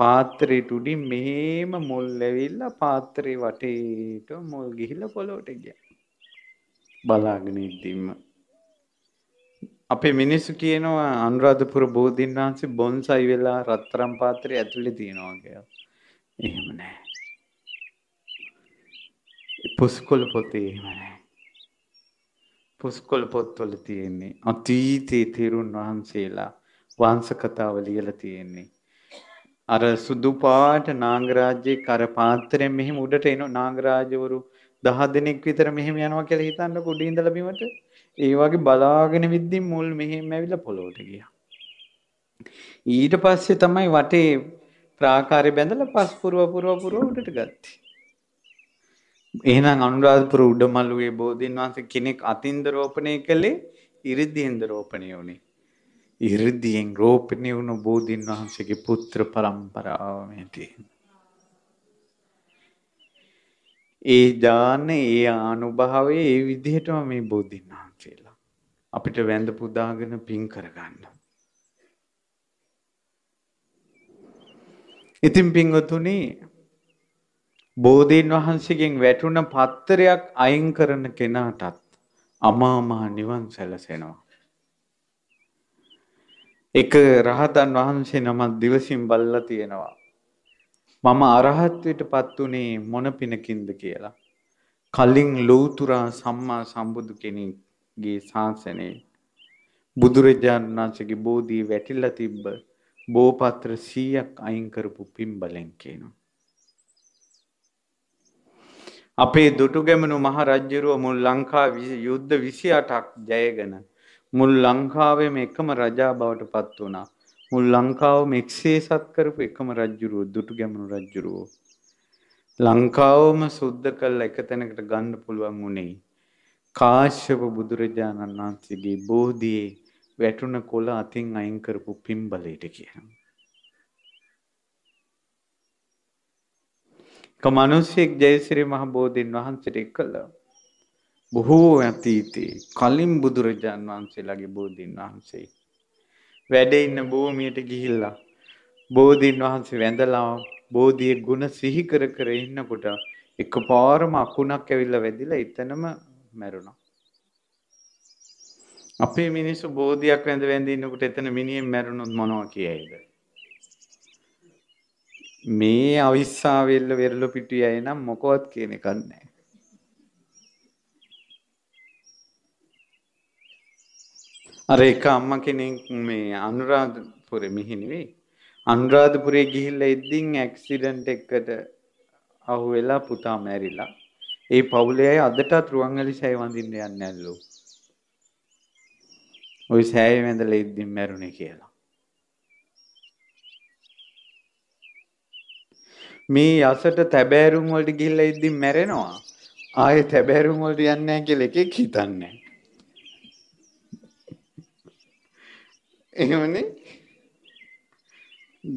පාත්‍රයට උඩින් මෙහෙම මුල් ඇවිල්ලා පාත්‍රේ වටේට මුල් ගිහිල්ලා පොළොවට ගියා. බලාගෙන ඉඳීම අපේ මිනිස්සු කියනවා අනුරාධපුර බෝධීන් වහන්සේ බොන්සයි වෙලා රත්තරම් පාත්‍රය ඇතුලේ තියෙනවා කියලා. එහෙම නෑ. පුස්කොළ පොතේ එහෙම නෑ. පුස්කොළ පොත්වල තියෙන්නේ අතීතයේ තෙරුන් වහන්සේලා වංශ කතාව ලියලා තියෙන්නේ. අර සුදු පාට නාගරාජ්‍යයේ කර පාත්‍රයෙන් මෙහෙම උඩට එන නාගරාජවරු 10 දෙනෙක් විතර මෙහෙම යනවා කියලා හිතන්න කුඩි ඉඳලා බිමට ඒ වගේ බලාගෙන විද්දින් මුල් මෙහෙම ඇවිල්ලා පොළොවට ගියා. ඊට පස්සේ තමයි වටේ ප්‍රාකාරය බැඳලා පස් පුරව පුරව පුරව උඩට ගත්තේ. එහෙනම් අනුරාධපුර උඩමළුවේ බෝධින් වහන්සේ කෙනෙක් අතින්ද රෝපණය කළේ ඉරිදීන්ද රෝපණය වුණේ. ඉරිදියෙන් රෝපණය වුණු බෝධීන් වහන්සේගේ පුත්‍ර පරම්පරාව මේ තියෙන්නේ. ඒ ඥාන, ඒ අනුභවය, ඒ විදිහටම මේ බෝධීන් වහන්සේලා අපිට වැඳ පුදාගෙන පින් කරගන්න. ඉතින් පින්වතුනි බෝධීන් වහන්සේගෙන් වැටුණ පත්තරයක් අයින් කරන කෙනාටත් අමා මහ නිවන් සැලසෙනවා. එක රහතන් වහන්සේ නමක් දිවසින් බල්ලා තියෙනවා. මම අරහත්වයටපත් උනේ මොන පිනකින්ද කියලා. කලින් ලෞතුරා සම්මා සම්බුදු කෙනෙක්ගේ ශාසනයේ බුදුරජාණන් වහන්සේගේ බෝධිය වැටිලා තිබ්බ බෝපත්‍ර 100ක් අයින් කරපු පින්බලෙන් කියනවා. අපේ දුටුගැමුණු මහ රජුරුව මුල් ලංකා යුද්ධ 28ක් ජයගෙන මුල් ලංකාවේ එකම රජා බවට පත් වුණා. මුල් ලංකාවම එක්සේසත් කරපු එකම රජ්ජුරුව දුටු ගැමුණු රජ්ජුරුවෝ. ලංකාවම සුද්ධ කල් එක තැනකට ගන්න පුළුවන් වුණේ. කාශ්‍යප බුදුරජාණන් වහන්සේගේ බෝධියේ වැටුණ කොළ අතින් අයින් කරපු පිම්බලයට කියනවා. එක මිනිසෙක් ජයසිරි මහ බෝධින් වහන්සේට කළා. බොහෝ අතීතේ කලින් බුදුරජාන් වහන්සේලාගේ බෝධීන් වහන්සේ වැඩ ඉන්න භූමියට ගිහිල්ලා බෝධීන් වහන්සේ වැඳලා බෝධියේ ගුණ සිහි කර කර ඉන්නකොට එකපාරම අකුණක් ඇවිල්ලා වැදිලා එතනම මැරුණා. අපේ මිනිස්සු බෝධියක් වැඳ වැඳ ඉන්නකොට එතන මිනිහෙන් මැරුණොත් මොනවා කියයිද? මේ අවිස්සාවෙල්ල වෙරළ පිටියයි නම් මොකවත් කියන එකක් නැහැ. අර එක අම්ම කෙනෙක් මේ අනුරාධපුරේ මිහි නෙවෙයි. අනුරාධපුරේ ගිහිල්ලා ඉද්දින් ඇක්සිඩන්ට් එකකට අහු වෙලා පුතා මැරිලා. ඒ පවුලේ අය අදටත් රුවන්වැලි සෑය වඳින්න යන්නේ නැල්ලු. ওই සෑය වැඳලා ඉද්දින් මැරුණේ කියලා. මේ යසට තැබෑරුම් වලට ගිහිල්ලා ඉද්දින් මැරෙනවා. ආයේ තැබෑරුම් වලට යන්නේ නැහැ කියලා එකෙක් හිතන්නේ. එහෙමනේ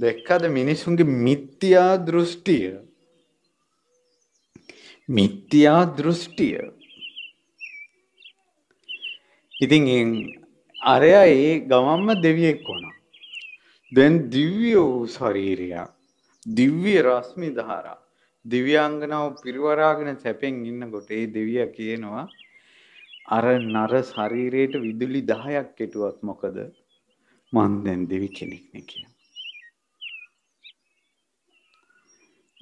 දැක්කද මිනිසුන්ගේ මිත්‍යා දෘෂ්ටිය මිත්‍යා දෘෂ්ටිය ඉතින් අරයා ඒ ගමම්ම දෙවියෙක් වුණා දැන් දිව්‍ය වූ ශරීරයා දිව්‍ය රශ්මි දහරා දිව්‍යාංගනාව පිරිවරාගෙන සැපෙන් ඉන්නකොට ඒ දෙවියා කියනවා අර නර ශරීරයට විදුලි 10ක් කෙටුවත් මොකද මං දැන් දෙවි කෙනෙක්නේ කියන.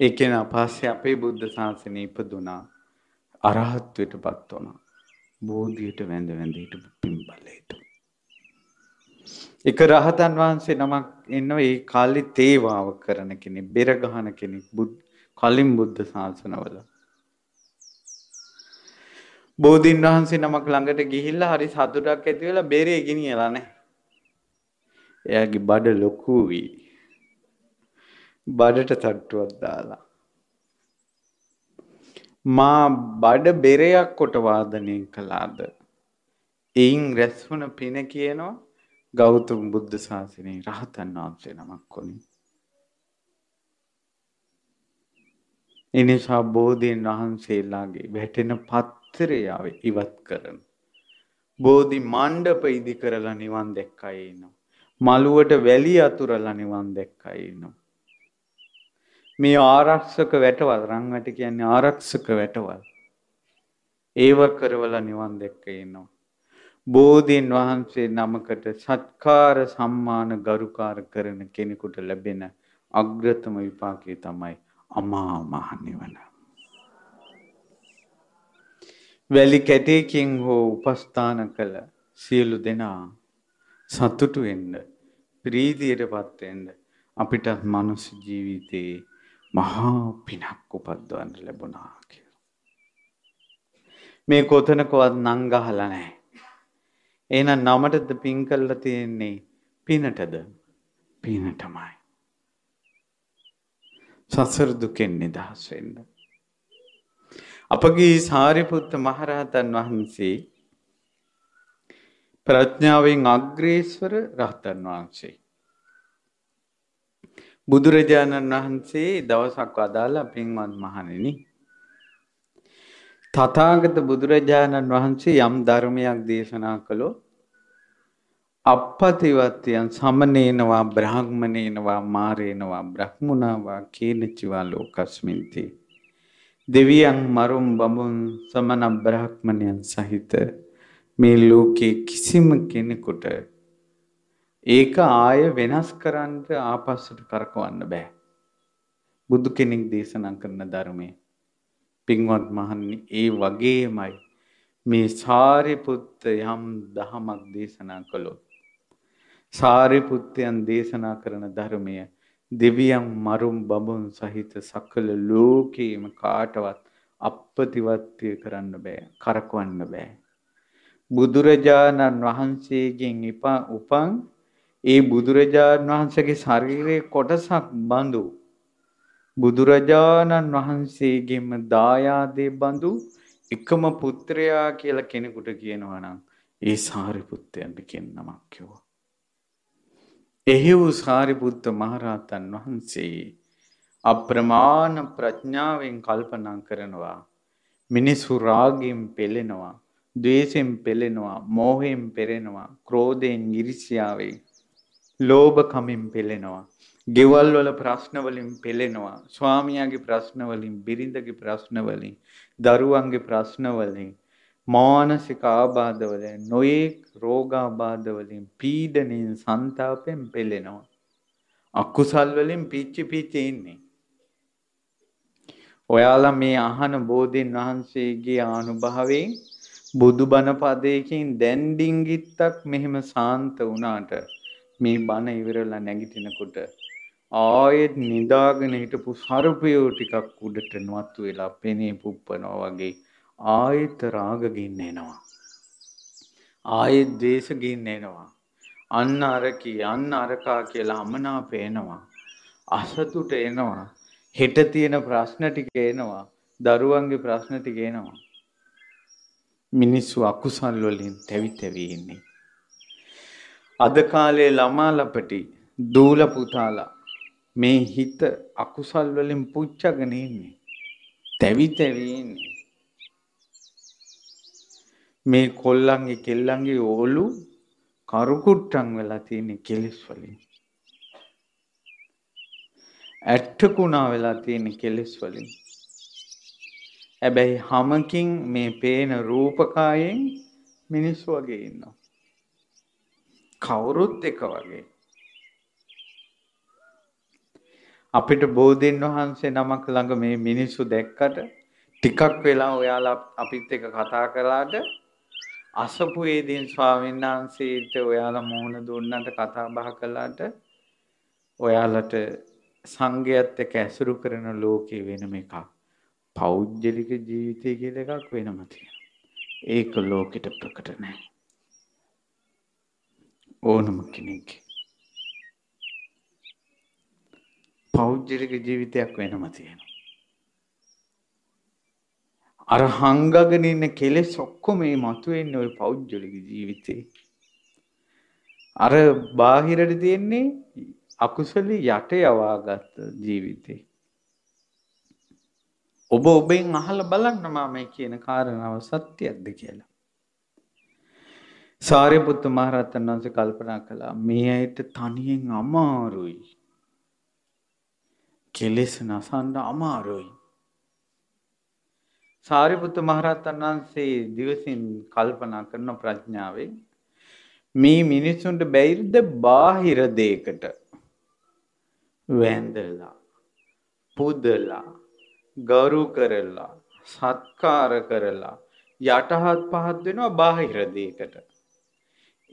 ඒ කෙනා පස්සේ අපේ බුද්ධ ශාසනය ඉපදුනා අරහත්වයටපත් වුණා. බෝධියට වැඳ වැඳ හිටපු පින්බලයට. එක රහතන් වහන්සේ නමක් එන්නවා ඒ කාලේ තේවාව කරන කෙනෙක්, බෙර ගහන කෙනෙක් කලින් බුද්ධ ශාසනවල. බෝධීන් වහන්සේ නමක් ළඟට ගිහිල්ලා හරි සතුටක් ඇති වෙලා බෙරේ ගෙනියලා නැහැ. එයාගේ බඩ ලොකු වී බඩට තට්ටුවක් දාලා මා බඩ බෙරයක් කොට වාදනය කළාද එයින් රැස්වුණ පින කියනවා ගෞතම බුද්ධ ශාසනයේ රහතන් වහන්සේ නමක් වුණි එනිසා බෝධීන් වහන්සේලාගේ වැටෙන පත්තරය ඉවත් කරන බෝධි මණ්ඩප ඉදි කරලා නිවන් දැක්කයි එනවා මළුවට වැලි අතුරලා නිවන් දැක්කයි ඉන්නවා. මේ ආරක්ෂක වැටවල් රංවැට කියන්නේ ආරක්ෂක වැටවල්. ඒව කරවලා නිවන් දැක්ක ඉන්නවා. බෝධීන් වහන්සේ නමකට සත්කාර සම්මාන ගරුකාර කරන කෙනෙකුට ලැබෙන අග්‍රතම විපාකය තමයි අමා මහ නිවන. වැලි කැටයකින් හෝ උපස්ථාන කළ සියලු දෙනා සතුටු වෙන්න ප්‍රීතියටපත් වෙන්න අපිට මනුස්ස ජීවිතේ මහා පිනක් උපද්දවන්න ලැබුණා කියලා. මේ කොතනකවත් නම් ගහලා නැහැ. එහෙනම් නමටද පින් කළා තියෙන්නේ පිනටද? පිනටමයි. සසර දුකෙන් නිදහස් වෙන්න. අපගේ සාරිපුත්ත මහරහතන් වහන්සේ ප්‍රඥාවෙන් අග්‍රේස්වර රහතන් වහන්සේ. බුදුරජාණන් වහන්සේ දවසක් අදාළ පින්වත් මහණෙනි තථාගත බුදුරජාණන් වහන්සේ යම් ධර්මයක් දේශනා කළොත් අපපතිවත්යන් සමනේනවා බ්‍රහ්මනේනවා මාරේනවා බ්‍රහ්මුණවා කේනචිවා ලෝකස්මින්ති දෙවියන් මරුම් බඹුන් සමන බ්‍රහ්මණයන් සහිත මේ ලෝකේ කිසිම කෙනෙකුට ඒක ආය වෙනස් කරන්න ආපස්සට කරකවන්න බෑ. බුදු කෙනෙක් දේශනා කරන ධර්මයේ පින්වත් මහන්නි ඒ වගේමයි මේ සාරිපුත්ත යම් දහමක් දේශනා කළොත් සාරිපුත්තයන් දේශනා කරන ධර්මය දෙවියන් මරුම් බඹුන් සහිත සකල ලෝකේම කාටවත් අපපතිවත්ය කරන්න බෑ කරකවන්න බෑ බුදුරජාණන් වහන්සේගෙන් උපන් ඒ බුදුරජාණන් වහන්සේගේ ශරීරයේ කොටසක් බඳු බුදුරජාණන් වහන්සේගෙම දායාදේ බඳු එකම පුත්‍රයා කියලා කෙනෙකුට කියනවා නම් ඒ සාරිපුත්තයන්ට කියන නමක් කිව්වා. එහෙව් සාරිපුත්ත මහරහතන් වහන්සේ අප්‍රමාණ ප්‍රඥාවෙන් කල්පනා කරනවා මිනිසු රාගයෙන් පෙළෙනවා ද්වේෂයෙන් පෙළෙනවා, මෝහයෙන් පෙරෙනවා, ක්‍රෝධයෙන්, iriසියාවෙන්, ලෝභකමින් පෙළෙනවා. ගෙවල් වල ප්‍රශ්න වලින් පෙළෙනවා. ස්වාමියාගේ ප්‍රශ්න වලින්, බිරිඳගේ ප්‍රශ්න වලින්, දරුවන්ගේ ප්‍රශ්න වලින්, මානසික ආබාධ වලින්, නොයෙක් රෝගාබාධ වලින්, පීඩණයෙන්, ਸੰతాපයෙන් පෙළෙනවා. අකුසල් වලින් පිච්චි පිච්චි ඉන්නේ. ඔයාලා මේ අහන බෝධීන් වහන්සේගේ ආනුභාවයෙන් බුදු බණ පදයකින් දැන්ඩිංගිත්තක් මෙහෙම සාන්ත වුණාට මේ බණ ඉවරලා නැගිටිනකොට ආයෙත් නිදාගෙන හිටපු සර්පයෝ ටිකක් උඩට නොත්තු වෙලා පෙනේ පුප්පනවා වගේ ආයෙත් රාග ගින්න එනවා. ආයෙත් ද්වේෂ ගින්න එනවා. අන්න අර කී අන්න අරකා කියලා අමනාප එනවා. අසතුට එනවා. හෙට තියෙන ප්‍රශ්න ටික එනවා. දරුවන්ගේ ප්‍රශ්න ටික එනවා. මිනිස්සු අකුසල් වලින් තැවි තැවි ඉන්නේ. අද කාලේ ළමා ලපටි දූල පුතාලා මේ හිත අකුසල් වලින් පුච්චගෙන ඉන්නේ. තැවි තැවි ඉන්නේ. මේ කොල්ලන්ගේ කෙල්ලන්ගේ ඕලු කරුකුට්ටන් වෙලා තියෙන කෙලෙස් වලින්. ඇට්ටකුණා වෙලා තියෙන කෙලෙස් වලින්. හැබැයි හමකින් මේ පේන රූපකායෙන් මිනිස් වගේ ඉන්නවා. කවුරුත් එක වගේ. අපිට බෝධීන් වහන්සේ නමක් ළඟ මේ මිනිස්සු දැක්කට ටිකක් වෙලා ඔයාලා අපිත් එක කතා කළාට අසපු ඒදීන් ස්වාමීන් වහන්සේට ඔයාලා මුහුණ දුන්නට කතා බහ කළාට ඔයාලට සංගයත් එක්ක ඇසුරු කරන ලෝකේ වෙනම එකක්. පෞද්ගලික ජීවිතය කියලා එකක් වෙනම තියෙනවා. ඒක ලෝකෙට ප්‍රකට නැහැ. ඕනම කෙනෙක්ගේ පෞද්ගලික ජීවිතයක් වෙනම තියෙනවා. අර හංගගෙන ඉන්න කෙලෙස් ඔක්කොම මේ මතුවෙන්නේ ওই පෞද්ගලික ජීවිතේ. අර බාහිරට තියෙන්නේ අකුසල යට යවාගත් ජීවිතේ. ඔබ ඔබෙන් අහල බලන්න මම කියන කාරණාව සත්‍යයක්ද කියලා. සාරිපුත්ත මහරහතන් වහන්සේ කල්පනා කළා මේ ඇයිට තනියෙන් අමාරුයි. කෙලෙස් නසන්න අමාරුයි. සාරිපුත්ත මහරහතන් වහන්සේ දිවසින් කල්පනා කරන ප්‍රඥාවෙන් මේ මිනිසුන්ට බැරිද බාහිර දෙයකට වැඳලා පුදලා ගරු කරලා සත්කාර කරලා යටහත් පහත් වෙනවා බාහිර දේකට.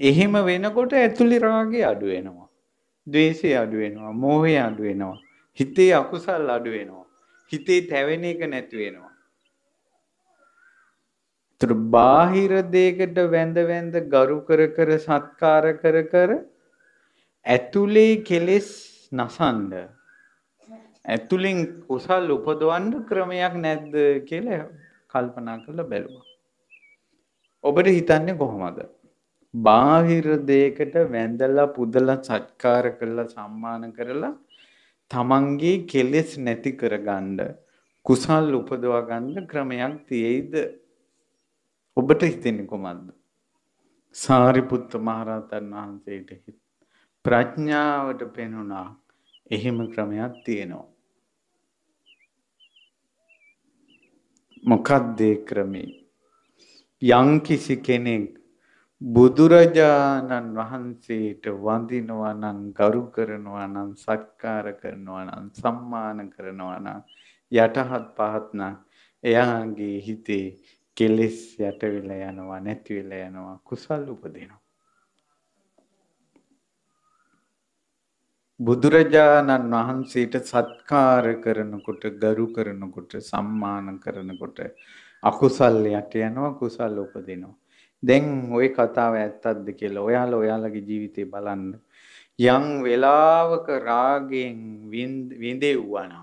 එහෙම වෙනකොට ඇතුළේ රාගය අඩු වෙනවා. ද්වේෂය අඩු වෙනවා, මෝහය අඩු වෙනවා, හිතේ අකුසල් අඩු වෙනවා. හිතේ තැවෙන එක නැති වෙනවා. ඒතර බාහිර දේකට වැඳ වැඳ ගරු කර කර සත්කාර කර කර ඇතුලේ කෙලෙස් නසන්න ඇතුලින් කුසල් උපදවන්න ක්‍රමයක් නැද්ද කියලා කල්පනා කරලා බැලුවා. ඔබට හිතන්නේ කොහොමද? බාහිර දෙයකට වැඳලා පුදලා සත්කාර කරලා සම්මාන කරලා තමන්ගේ කෙලෙස් නැති කරගන්න කුසල් උපදවා ගන්න ක්‍රමයක් තියෙයිද? ඔබට හිතෙන්නේ කොහොමද? සාරිපුත්ත මහරහතන් වහන්සේට ප්‍රඥාවට පෙනුණා. එහෙම ක්‍රමයක් තියෙනවා. මොකක්ද ඒ ක්‍රමේ? යම්කිසි කෙනෙක් බුදුරජාණන් වහන්සේට වඳිනවා නම් ගරු කරනවා නම් සත්කාර කරනවා නම් සම්මාන කරනවා නම් යටහත් පහත් නම් එයාගේ හිතේ කෙලෙස් යට වෙලා යනවා නැති වෙලා යනවා කුසල් උපදිනවා බුදුරජාණන් වහන්සේට සත්කාර කරනකොට ගරු කරනකොට සම්මාන කරනකොට අකුසල් යට යනවා කුසල් උපදිනවා. දැන් ওই කතාව ඇත්තක්ද කියලා ඔයාලා ඔයාලගේ ජීවිතේ බලන්න. යම් වෙලාවක රාගයෙන් විඳෙව්වනම්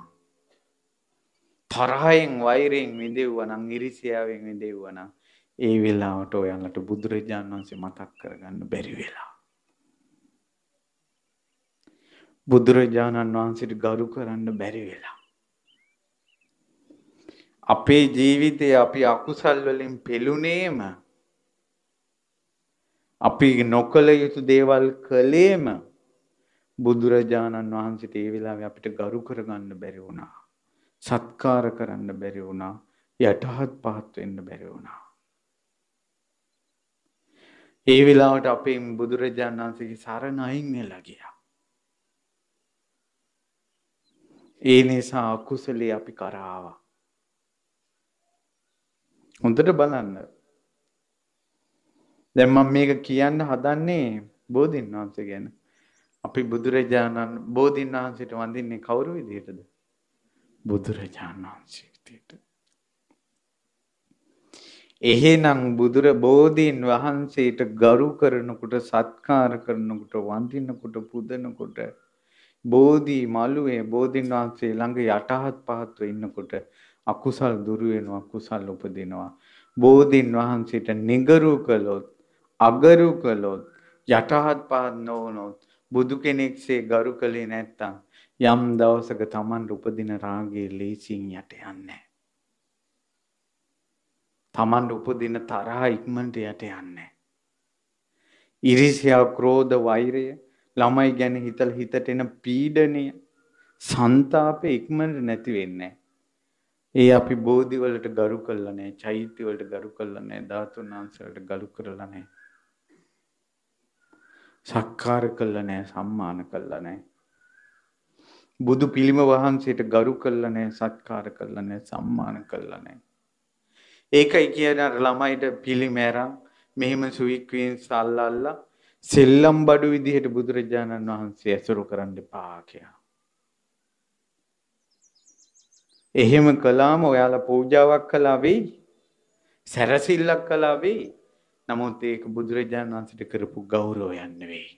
තරහෙන් වෛරයෙන් විඳෙව්වනම් ඉරිසියාවෙන් විඳෙව්වනම් ඒ වෙලාවට ඔයාලට බුදුරජාණන් වහන්සේ මතක් කරගන්න බැරි වෙලා බුදුරජාණන් වහන්සේට ගරු කරන්න බැරි වෙලා. අපේ ජීවිතේ අපි අකුසල් වලින් පෙළුනේම අපි නොකළ යුතු දේවල් කළේම බුදුරජාණන් වහන්සේට ඒ වෙලාවේ අපිට ගරු කරගන්න බැරි වුණා. සත්කාර කරන්න බැරි වුණා. යටහත් පහත් වෙන්න බැරි වුණා. ඒ වෙලාවට අපේ බුදුරජාණන් වහන්සේගේ සරණ අයින් වෙලා ගියා. ඒ නිසා අකුසලේ අපි කරාවා. හොඳට බලන්න. දැන් මම මේක කියන්න හදන්නේ බෝධින් වහන්සේ ගැන. අපි බුදුරජාණන් බෝධින් වහන්සේට වඳින්නේ කවුරු විදිහටද? බුදුරජාණන් වහන්සේ විදිහට. එහෙනම් බුදුර බෝධීන් වහන්සේට ගරු කරනකොට සත්කාර කරනකොට වඳිනකොට පුදනකොට බෝධි මළුවේ බෝධින් වහන්සේ ළඟ යටහත් පහත්ව ඉන්නකොට අකුසල් දුරු වෙනවා කුසල් උපදිනවා බෝධින් වහන්සේට නිගරු කළොත් අගරු කළොත් යටහත් පහත් නොවුනොත් බුදු කෙනෙක්සේ ගරු කළේ නැත්තම් යම් දවසක Taman උපදින රාගයේ ලේසියෙන් යට යන්නේ Taman උපදින තරහ ඉක්මනට යට යන්නේ ඉරිසියා ක්‍රෝධ වෛරය ළමයි ගැන හිතලා හිතට එන පීඩනය, සන්තාපය ඉක්මනට නැති වෙන්නේ ඒ අපි බෝධි වලට ගරු කළා නැහැ, චෛත්‍ය වලට ගරු කළා නැහැ, ධාතුන් වහන්සේලට ගරු කරලා නැහැ. සක්කාර කළා නැහැ, සම්මාන කළා නැහැ. බුදු පිළිම වහන්සේට ගරු කළා නැහැ, සත්කාර කළා නැහැ, සම්මාන කළා නැහැ. ඒකයි කියන ළමයිට පිළිමෑරන් මෙහෙම සුවික්‍රීන් සල්ලල්ලා සෙල්ලම් බඩු විදිහට බුදුරජාණන් වහන්සේ ඇසුරු කරන්න එපා කියලා. එහෙම කළාම ඔයාලා පූජාවක් කළා වෙයි. සැරසිල්ලක් කළා වෙයි. නමුත් ඒක බුදුරජාණන් වහන්සේට කරපු ගෞරවයක් නෙවෙයි.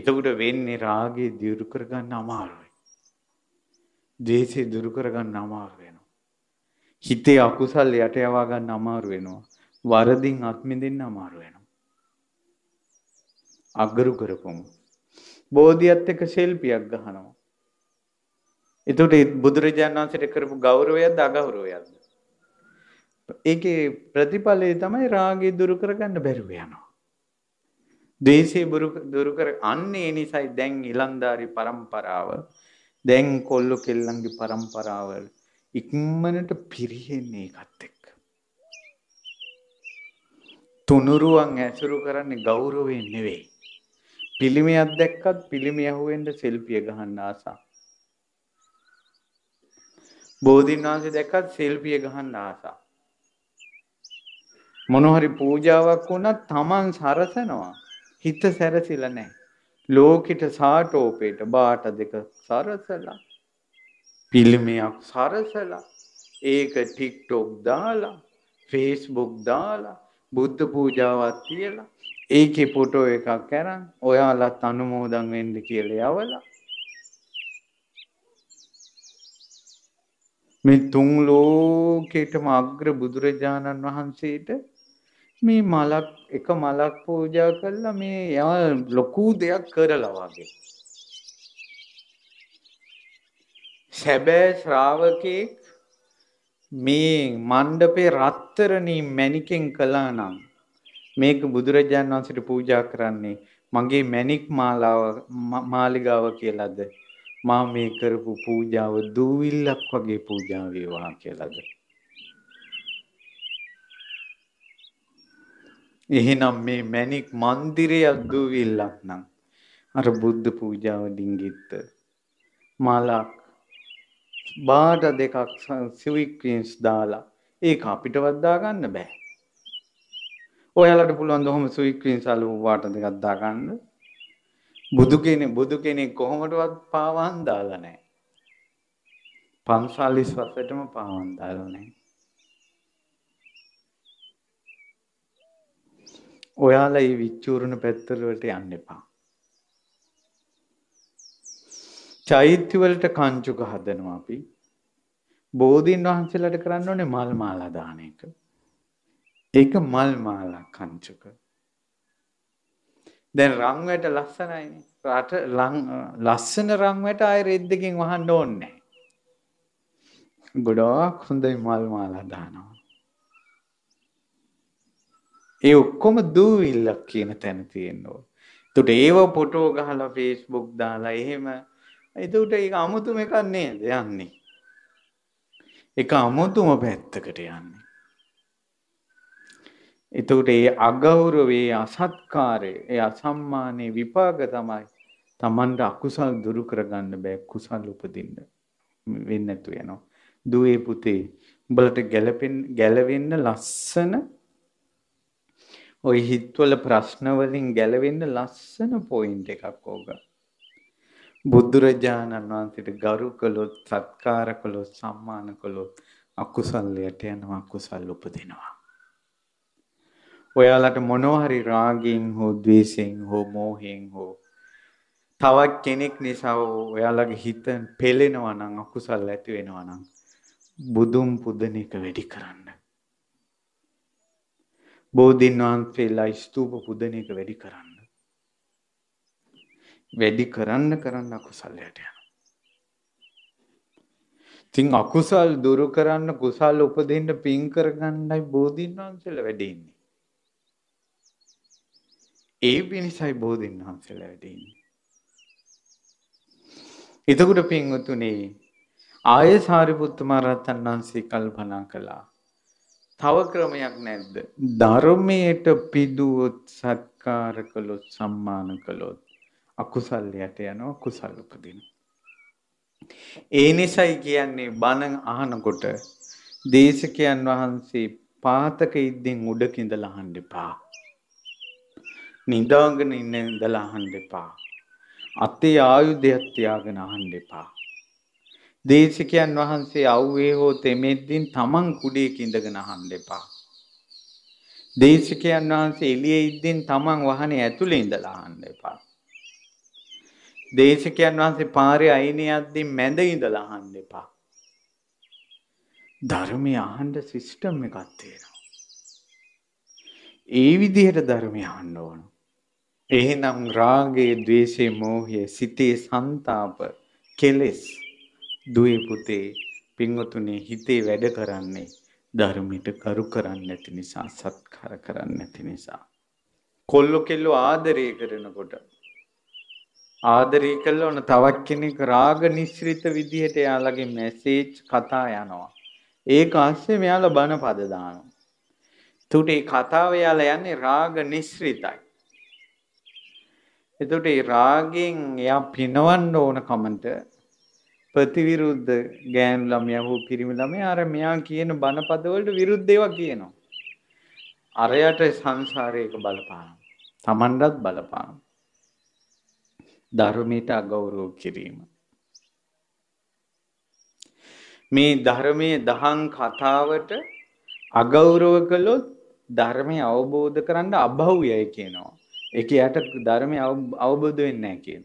එතකොට වෙන්නේ රාගේ දියුරු කරගන්න අමාරුයි. ද්වේෂේ දුරු කරගන්න අමාරු වෙනවා. හිතේ අකුසල් යට යවා ගන්න අමාරු වෙනවා. වරදින් අත් මිදෙන්න අමාරු වෙනවා. අගරු කරපොමු. බෝධියත් එක්ක ශිල්පියක් ගහනවා. එතකොට බුදුරජාණන් වහන්සේට කරපු ගෞරවයක්ද අගෞරවයක්ද? ඒකේ ප්‍රතිඵලය තමයි රාගය දුරු කරගන්න බැරුව යනවා. ද්වේෂය දුරු කර අන්න ඒ නිසයි දැන් ඊලන්දාරි પરම්පරාව දැන් කොල්ලු කෙල්ලන්ගේ પરම්පරාව ඉක්මනට පිරෙන්නේ ඒකත් එක්ක. තුනුරුවන් ඇසුරු කරන්නේ ගෞරවයෙන් නෙවෙයි. පිළිමයක් දැක්කත් පිළිමය ඇහුවෙන්ද සෙල්පිය ගහන්න ආසා. බෝධීන් වහන්සේ දැක්කත් සෙල්පිය ගහන්න ආසා. මොනහරි පූජාවක් වුණත් Taman සරසනවා. හිත සැරසිලා නැහැ. ලෝකිට සාටෝපේට බාට දෙක සරසලා පිළිමයක් සරසලා ඒක TikTok දාලා Facebook දාලා බුද්ධ පූජාවක් තියලා ඒකේ ෆොටෝ එකක් අරන් ඔයාලත් අනුමෝදන් වෙන්න කියලා යවලා මේ තුන් ලෝකේටම අග්‍ර බුදුරජාණන් වහන්සේට මේ මලක් එක මලක් පූජා කළා මේ යා ලොකු දෙයක් කරලා වගේ. සැබෑ ශ්‍රාවකෙක් මේ මණ්ඩපේ රත්තරණී මැණිකෙන් කළා නම් මේක බුදුරජාන් වහන්සේට පූජා කරන්නේ මගේ මණික් මාලාව මාලිගාව කියලාද මා මේ කරපු පූජාව දූවිල්ලක් වගේ පූජා වේවා කියලාද එහෙනම් මේ මණික් મંદિરය දූවිල්ලක් නම් අර බුද්ධ පූජාව ඩිංගිත්ත මාලා බාට දෙකක් සිවික්‍රීන්ස් දාලා ඒක අපිටවත් දා ගන්න බෑ ඔයාලට පුළුවන් ඔහොම සුවික්‍රීන් සලු වාට දෙකක් දාගන්න. බුදු කෙනෙක් බුදු කෙනෙක් කොහොමදවත් පාවන් දාලා නැහැ. 540 වසරටම පාවන් දාලා නැහැ. ඔයාලා මේ විචූරණ පැත්තවලට යන්න එපා. චෛත්‍ය වලට කංචුක හදනවා අපි. බෝධීන් වහන්සේලාට කරන්න ඕනේ මල් මාලා දාන එක. ඒක මල් මාලා කංචුක. දැන් රන් වැට ලස්සනයිනේ. රට ලස්සන රන් වැට ආයෙ රෙද්දකින් වහන්න ඕනේ ගොඩක් හොඳයි මල් මාලා දානවා. ඒ ඔක්කොම දූවිල්ලක් කියන තැන තියෙනවා. එතකොට ඒව ෆොටෝ ගහලා Facebook දාලා එහෙම එතකොට ඒක අමුතුම එකක් නේද යන්නේ. ඒක අමුතුම පැත්තකට යන්නේ. එතකොට ඒ අගෞරවේ අසත්කාරය ඒ අසම්මානයේ විපාක තමයි තමන්ට අකුසල් දුරු කරගන්න බෑ කුසල් උපදින්න වෙන්නේ නැතු වෙනවා. දුවේ පුතේ උඹලට ගැලපෙන්න ගැලවෙන්න ලස්සන ওই හිතවල ප්‍රශ්න වලින් ගැලවෙන්න ලස්සන පොයින්ට් එකක් ඕක. බුදුරජාණන් වහන්සේට ගරු කළොත් සත්කාර කළොත් සම්මාන කළොත් අකුසල් යට යනවා අකුසල් උපදිනවා. ඔයාලට මොනවා හරි රාගයෙන් හෝ ద్వේෂයෙන් හෝ මෝහයෙන් හෝ තවත් කෙනෙක් නිසා ඔයාලගේ හිත පෙළෙනවා නම් අකුසල් ඇති වෙනවා නම් බුදුන් පුදන එක වැඩි කරන්න. බෝධින් වහන්සේලා ස්තූප පුදන එක වැඩි කරන්න. වැඩි කරන්න කරන්න අකුසල්යට යන. ඉතින් අකුසල් දුරු කරන්න කුසල් උපදින්න පින් කරගන්නයි බෝධින් වහන්සේලා වැඩි ඉන්නේ. ඒ පිණිසයි බෝධීන් වහන්සේලා වැඩෙන්නේ. එතකොට පින්වතුනේ ආය සාරිපුත්ත මහ රහතන් වහන්සේ කල්පනා කළා. තව ක්‍රමයක් නැද්ද? ධර්මයට පිදුවොත් සත්කාර කළොත් සම්මාන කළොත් අකුසල් යට යනවා කුසල් උපදිනවා. ඒ නිසයි කියන්නේ බණ අහනකොට දේශකයන් වහන්සේ පාතක ඉද්දෙන් උඩ කිඳලා අහන්න එපා. නිදාගෙන ඉන්න ඉඳලා අහන්න එපා. අතේ ආයුධයක් තියාගෙන අහන්න එපා. දේශකයන් වහන්සේ අවුවේ හෝ තෙමෙද්දින් තමන් කුඩේක ඉඳගෙන අහන්න එපා. දේශකයන් වහන්සේ එළියේ ඉද්දින් තමන් වහනේ ඇතුලේ ඉඳලා අහන්න එපා. දේශකයන් වහන්සේ පාරේ අයිනේ යද්දී මැද ඉඳලා අහන්න එපා. ධර්මය අහන්ඩ සිිස්ටම් එකත් තියෙනවා. ඒ විදිහට ධර්මය අන්න ඕනු. එහෙනම් රාගයේ ద్వේෂයේ මෝහයේ සිතේ ਸੰతాප කෙලෙස් දුවේ පුතේ පින්වතුනි හිතේ වැඩ කරන්නේ ධර්මයට කරු කරන්නේ නැති නිසා සත්කාර කරන්නේ නැති නිසා කොල්ලෝ කෙල්ලෝ ආදරය කරනකොට ආදරය කළොන තවත් කෙනෙක් රාග නිශ්රිත විදිහට එයාලගේ මැසේජ් කතා යනවා. ඒක අස්සේ මෙයාලා බන පද දානවා. ඒකට කතාව එයාලා යන්නේ රාග නිශ්රිතයි. එතකොට ඒ රාගෙන් එයා පිනවන්න ඕන කමන්ට ප්‍රතිවිරුද්ධ ගෑනු ළමයා හෝ පිරිමි ළමයා අර මෙයා කියන බනපද වලට විරුද්ධ ඒවා කියනවා. අරයට සංසාරයක බලපාන. Tamandat බලපාන. ධර්මයට අගෞරව කිරීම. මේ ධර්මයේ දහං කතාවට අගෞරව කළොත් ධර්මය අවබෝධ කරන්න අභෞයයි කියනවා. ඒක යට ධර්මය අවබෝධ වෙන්නේ නැහැ කියන.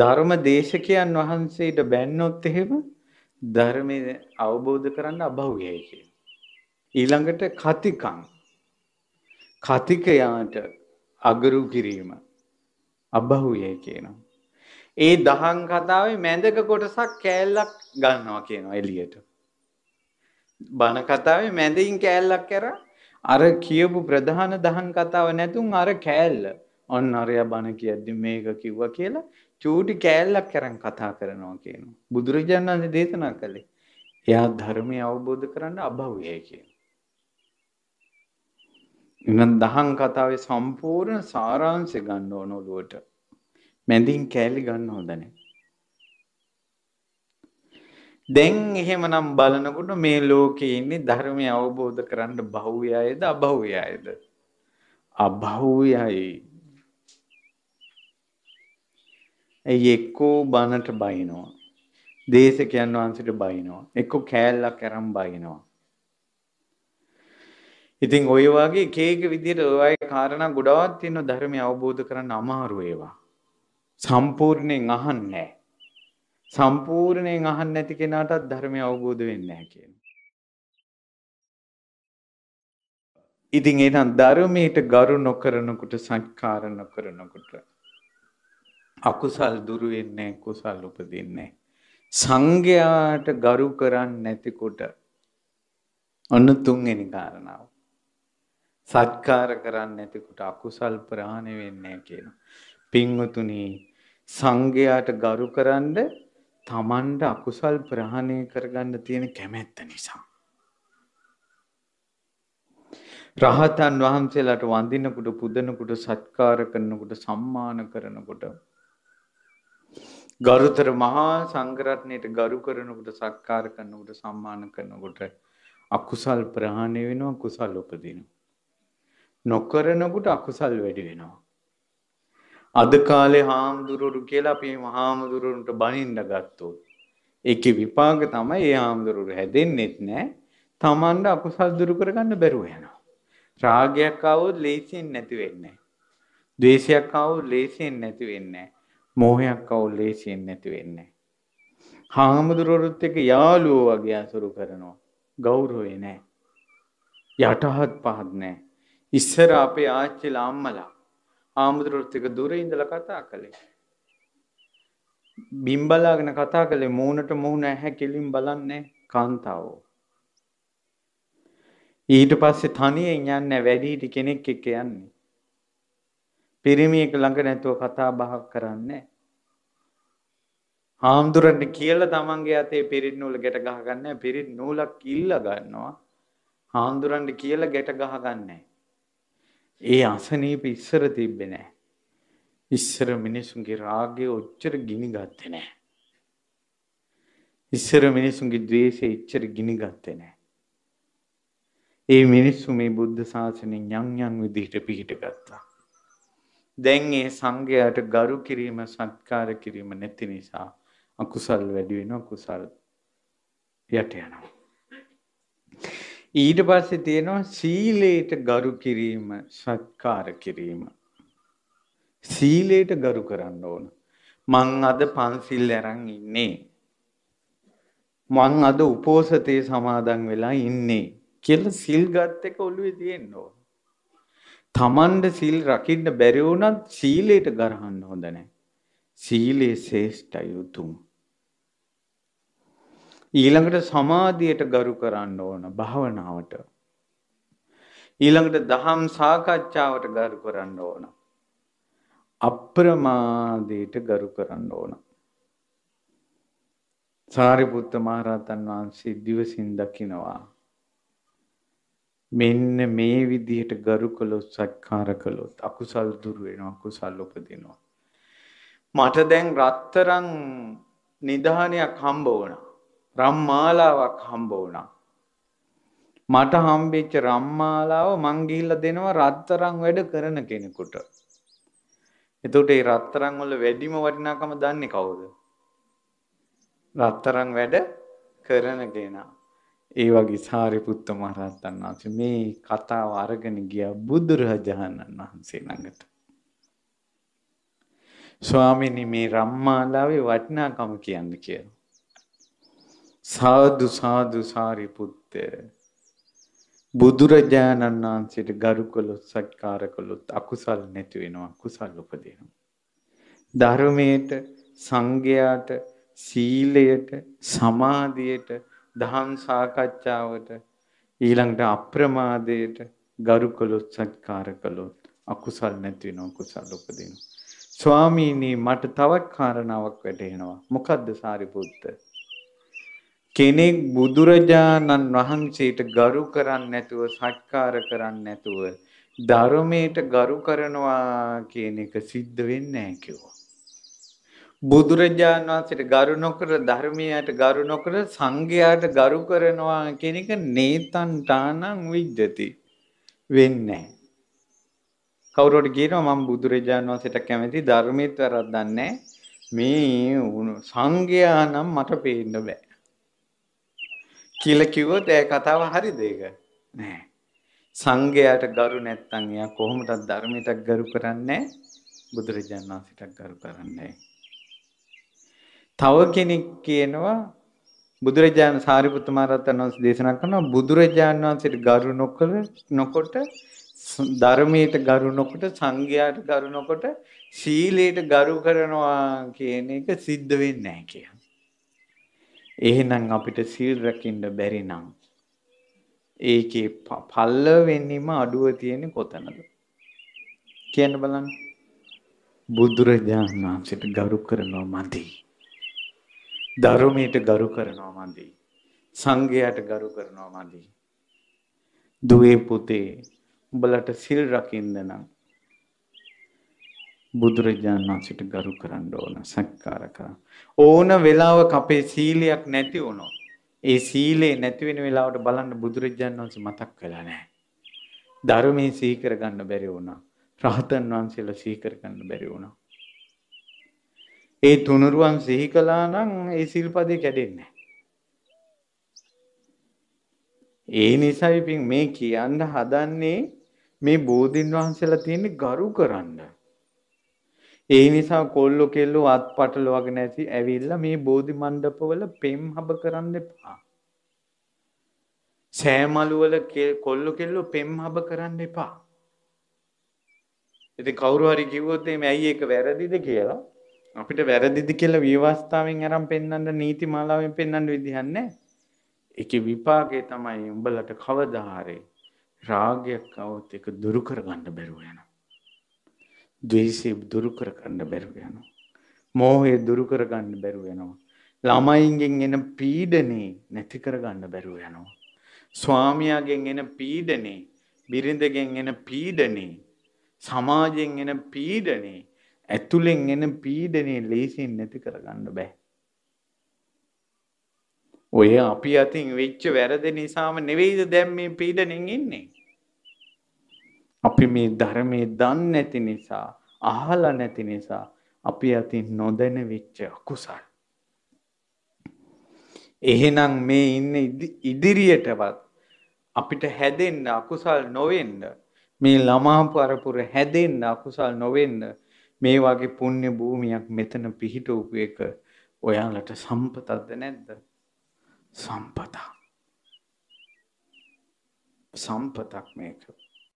ධර්ම දේශකයන් වහන්සේට බැන්නොත් එහෙම ධර්මය අවබෝධ කරන්න අභව්‍යයි කියන. ඊළඟට කතිකං කතිකයාට අගරු කිරීම අභව්‍යයි කියනවා. ඒ දහං කතාවේ මැදක කොටසක් කෑල්ලක් ගන්නවා කියනවා එළියට. බණ කතාවේ මැදින් කෑල්ලක් කරා අර කියපු ප්‍රධාන දහන් කතාව නැතුන් අර කෑල්ල ඔන්න අරයා බණ කියද්දි මේක කිව්වා කියලා චූටි කෑල්ලක් කරන් කතා කරනවා කියනවා. බුදුරජාණන් වහන්සේ දේශනා කළේ. එයා ධර්මය අවබෝධ කරන්න අභව්‍යයි කියන. ඉන්න දහන් කතාවේ සම්පූර්ණ සාරාංශය ගන්න ඕන ඔළුවට. මැදින් කෑලි ගන්න හොඳ නැහැ. දැන් එහෙමනම් බලනකොට මේ ලෝකේ ඉන්නේ ධර්මය අවබෝධ කරන්න බහුවය අයද අබහුවය අයද? අබහුවයයි. ඇයි එක්කෝ බනට බයිනවා. දේශකයන් වහන්සේට බයිනවා. එක්කෝ කෑල්ලක් අරන් බයිනවා. ඉතින් ඔය වගේ එක එක විදිහට ඔය කාරණා ගොඩාක් තියෙන ධර්මය අවබෝධ කරන්න අමාරු ඒවා. සම්පූර්ණයෙන් අහන්නේ නැහැ. සම්පූර්ණයෙන් අහන්න නැති කෙනාටත් ධර්මය අවබෝධ වෙන්නේ නැහැ කියනවා. ඉතින් එහෙනම් ධර්මයට ගරු නොකරනකොට සංස්කාර නොකරනකොට අකුසල් දුරු වෙන්නේ කුසල් උපදින්නේ සංඝයාට ගරු කරන්නේ නැතිකොට අන්න තුන්වෙනි කාරණාව සත්කාර කරන්නේ නැතිකොට අකුසල් ප්‍රහාණය වෙන්නේ කියන පින්වතුනි සංඝයාට ගරු කරන්නේ තමන්ට අකුසල් ප්‍රහණය කරගන්න තියෙන කැමැත්ත නිසා. රහතන් වහන්සේලාට වඳිනකුට පුදනකුට සත්කාර කරනකුට සම්මාන කරනකොට ගරුතර මහා සංගරත්නයට ගරු කරනකුට සත්කාර කරනකුට සම්මාන කරනකොට අකුසල් ප්‍රහාණය වෙනවා කුසල් උපදිනවා. නොකරනකුට අකුසල් වැඩි වෙනවා. අද කාලේ හාමුදුරුවරු කියලා අපි මේ හාමුදුරුවරුන්ට බනින්න ගත්තොත් ඒකේ විපාක තමයි ඒ හාමුදුරුවරු හැදෙන්නෙත් නැහැ තමන්ට අකුසල් දුරු කරගන්න බැරුව යනවා රාගයක් ආවොත් ලේසියෙන් නැති වෙන්නේ නැහැ ද්වේෂයක් ආවොත් ලේසියෙන් නැති වෙන්නේ නැහැ මෝහයක් ආවොත් ලේසියෙන් නැති වෙන්නේ නැහැ හාමුදුරුවරුත් එක්ක යාළුවෝ වගේ අසුරු කරනවා ගෞරවේ නැහැ යටහත් පහත් නැහැ ඉස්සර අපේ ආච්චිලා අම්මලා ආමුදුරුවත් එක දුර ඉඳලා කතා කළේ. බිම්බලාගෙන කතා කළේ මූණට මූණ ඇහැ කෙලින් බලන්නේ කාන්තාවෝ. ඊට පස්සේ තනියෙන් යන්නේ වැඩිහිටි කෙනෙක් එක්ක යන්නේ. පිරිමියෙක් ළඟ නැතුව කතා බහ කරන්නේ. හාමුදුරන්ට කියලා තමන්ගේ අතේ පිරිත් නූල ගැට ගහගන්නේ පිරිත් නූලක් ඉල්ල ගන්නවා. හාමුදුරන්ට කියලා ගැට ගහගන්නේ. ඒ අසනීප ඉස්සර තිබ්බේ නැහැ. ඉස්සර මිනිසුන්ගේ රාගය ඔච්චර ගිනි ගත්තේ නැහැ. ඉස්සර මිනිසුන්ගේ ද්වේෂය ඉච්චර ගිනි ගත්තේ නැහැ. ඒ මිනිස්සු මේ බුද්ධ ශාසනයෙන් යම් යම් විදිහට පිහිට ගත්තා. දැන් ඒ සංඝයාට ගරු කිරීම සත්කාර කිරීම නැති නිසා අකුසල් වැඩි වෙනවා කුසල් යට යනවා. ඊට පස්සේ තියෙනවා සීලයට ගරු කිරීම සත්කාර කිරීම සීලයට ගරු කරන්න ඕන මං අද පන්සිල් අරන් ඉන්නේ මං අද උපෝසතේ සමාදන් වෙලා ඉන්නේ කියලා සිල් ගත් එක ඔළුවේ තියෙන්න ඕන තමන්ට සිල් රකින්න බැරි වුණත් සීලයට ගරහන්න හොඳ නැහැ සීලේ ශ්‍රේෂ්ඨයි උතුම් ඊළඟට සමාධියට ගරු කරන්න ඕන භාවනාවට. ඊළඟට දහම් සාකච්ඡාවට ගරු කරන්න ඕන. අප්‍රමාදයට ගරු කරන්න ඕන. සාරිපුත්ත මහරහතන් වහන්සේ දිවසින් දකිනවා මෙන්න මේ විදිහට ගරු කළොත් සත්කාර කළොත් අකුසල් දුර වෙනවා අකුසල් උපදිනවා මට දැන් රත්තරන් නිධානයක් හම්බ වුණා රම්මාලාවක් හම්බ වුණා. මට හම්බෙච්ච රම්මාලාව මං ගිහිල්ලා දෙනවා රත්තරන් වැඩ කරන කෙනෙකුට. එතකොට ඒ රත්තරන් වල වැඩිම වටිනාකම දන්නේ කවුද? රත්තරන් වැඩ කරන කෙනා. ඒ වගේ සාරිපුත්ත මහ රහතන් වහන්සේ මේ කතාව අරගෙන ගියා බුදුරජාණන් වහන්සේ ළඟට. ස්වාමීනි මේ රම්මාලාවේ වටිනාකම කියන්නේ කියලා. සාදු සාදු සාරිපුත්ත බුදුරජාණන් වහන්සේට ගරු කළොත් සත්කාර කළොත් අකුසල් නැති වෙනවා කුසල් උපදිනවා ධර්මයට සංඝයාට සීලයට සමාධියට දහම් සාකච්ඡාවට ඊළඟට අප්‍රමාදයට ගරු කළොත් සත්කාර කළොත් අකුසල් නැති වෙනවා කුසල් උපදිනවා ස්වාමීනි මට තවත් කාරණාවක් වැටහෙනවා මොකද්ද සාරිපුත්ත කෙනෙක් බුදුරජාණන් වහන්සේට ගරු කරන්නේ නැතුව සත්කාර කරන්නේ නැතුව ධර්මයට ගරු කරනවා කියන එක සිද්ධ වෙන්නේ නැහැ කිව්වා. බුදුරජාණන් වහන්සේට ගරු නොකර ධර්මයට ගරු නොකර සංඝයාට ගරු කරනවා කියන එක නේතන් තානං විජ්ජති වෙන්නේ නැහැ. කවුරුට කියනවා මම බුදුරජාණන් වහන්සේට කැමති ධර්මෙත් වැරද්දක් නැහැ. මේ සංඝයා නම් මට පේන්න බෑ. කියලා කිව්වොත් ඒ කතාව හරිද ඒක? නෑ. සංඝයාට ගරු නැත්තම් එයා කොහොමදත් ධර්මයට ගරු කරන්නේ? බුදුරජාණන් වහන්සේට ගරු කරන්නේ. තව කෙනෙක් කියනවා බුදුරජාණන් සාරිපුත්ත මහ රහතන් වහන්සේ දේශනා කරනවා බුදුරජාණන් වහන්සේට ගරු නොකර නොකොට ධර්මයට ගරු නොකොට සංඝයාට ගරු නොකොට සීලයට ගරු කරනවා කියන එක සිද්ධ වෙන්නේ නැහැ කියලා. එහෙනම් අපිට සීල් රැකින්න බැරි නම් ඒකේ පල්ලවෙන්නීම අඩුව තියෙන්නේ කොතනද කියන්න බලන්න බුදුරජාණන් වහන්සේට ගරු කරනවා මදි ධර්මයට ගරු කරනවා මදි සංඝයාට ගරු කරනවා මදි දුවේ පුතේ උඹලට සිල් රකින්න නම් බුදුරජාණන් වහන්සේට ගරු කරන්න ඕන සක්කාරකා. ඕන වෙලාවක අපේ සීලයක් නැති වුණොත් ඒ සීලේ නැති වෙන වෙලාවට බලන්න බුදුරජාණන් වහන්සේ මතක් කළා නැහැ. ධර්මයේ සිහි කරගන්න බැරි වුණා. රහතන් වහන්සේලා සිහි කරගන්න බැරි වුණා. ඒ තුනුරුවන් සිහි කළා නම් ඒ සිල්පදේ කැඩෙන්නේ ඒ නිසයි මේ කියන්න හදන්නේ මේ බෝධින් වහන්සේලා තියෙන ගරු කරන්නේ ඒ නිසා කොල්ලෝ කෙල්ලෝ අත්පටල වගේ නැති ඇවිල්ලා මේ බෝධි මණ්ඩපවල පෙම් හබ කරන්න එපා. සෑමලු වල කොල්ලෝ කෙල්ලෝ පෙම් හබ කරන්න එපා. ඉතින් කවුරු හරි කිව්වොත් මේ ඇයි ඒක වැරදිද කියලා අපිට වැරදිද කියලා විවස්ථාවෙන් අරන් පෙන්වන්න නීති මාලාවෙන් පෙන්වන්න විදිහක් නැහැ. ඒකේ විපාකේ තමයි උඹලට කවදා හරි රාගයක් આવොත් ඒක දුරු කරගන්න බැරුව යනවා. ද්වේෂය දුරු කරගන්න බැරුව යනවා. මෝහය දුරු කරගන්න බැරුව යනවා. ළමයින්ගෙන් එන පීඩනේ නැති කරගන්න බැරුව යනවා. ස්වාමියාගෙන් එන පීඩනේ, බිරිඳගෙන් එන පීඩනේ, සමාජයෙන් එන පීඩනේ, ඇතුලෙන් එන පීඩනේ ලේසියෙන් නැති කරගන්න බෑ. ඔය අපි අතින් වෙච්ච වැරදි නිසාම නෙවෙයිද දැන් මේ පීඩණෙන් ඉන්නේ? අපි මේ ධර්මයේ දන්නේ නැති නිසා අහලා නැති නිසා අපි අතින් නොදැන වෙච්ච අකුසල්. එහෙනම් මේ ඉන්න ඉදිරියටවත් අපිට හැදෙන්න අකුසල් නොවෙන්න මේ ළමා පරපුර හැදෙන්න අකුසල් නොවෙන්න මේ වගේ පුණ්‍ය භූමියක් මෙතන පිහිටවපු එක ඔයාලට සම්පතක්ද නැද්ද? සම්පතක්. සම්පතක් මේක.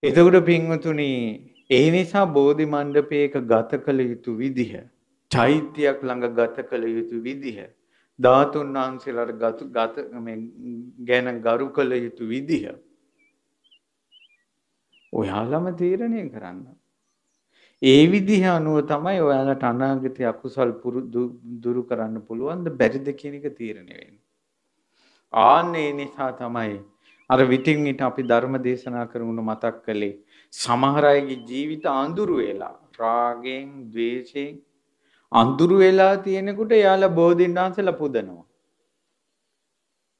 එතකොට පින්වතුනි ඒ නිසා බෝධි මණ්ඩපයක ගත කළ යුතු විදිහ චෛත්‍යයක් ළඟ ගත කළ යුතු විදිහ ධාතුන් වහන්සේලාට ගත ගත මේ ගැන ගරු කළ යුතු විදිහ ඔයාලම තීරණය කරන්න. ඒ විදිහ අනුව තමයි ඔයාලට අනාගතයේ අකුසල් පුරුදු දුරු කරන්න පුළුවන්ද බැරිද කියන එක තීරණය වෙන්නේ. ආන්නේ නිසා තමයි අර විටින් විට අපි ධර්ම දේශනා කරමුණු මතක් කළේ සමහර අයගේ ජීවිත අඳුරු වෙලා රාගෙන් ද්වේෂයෙන් අඳුරු වෙලා තියෙනකොට එයාලා බෝධින් වහන්සේලා පුදනවා.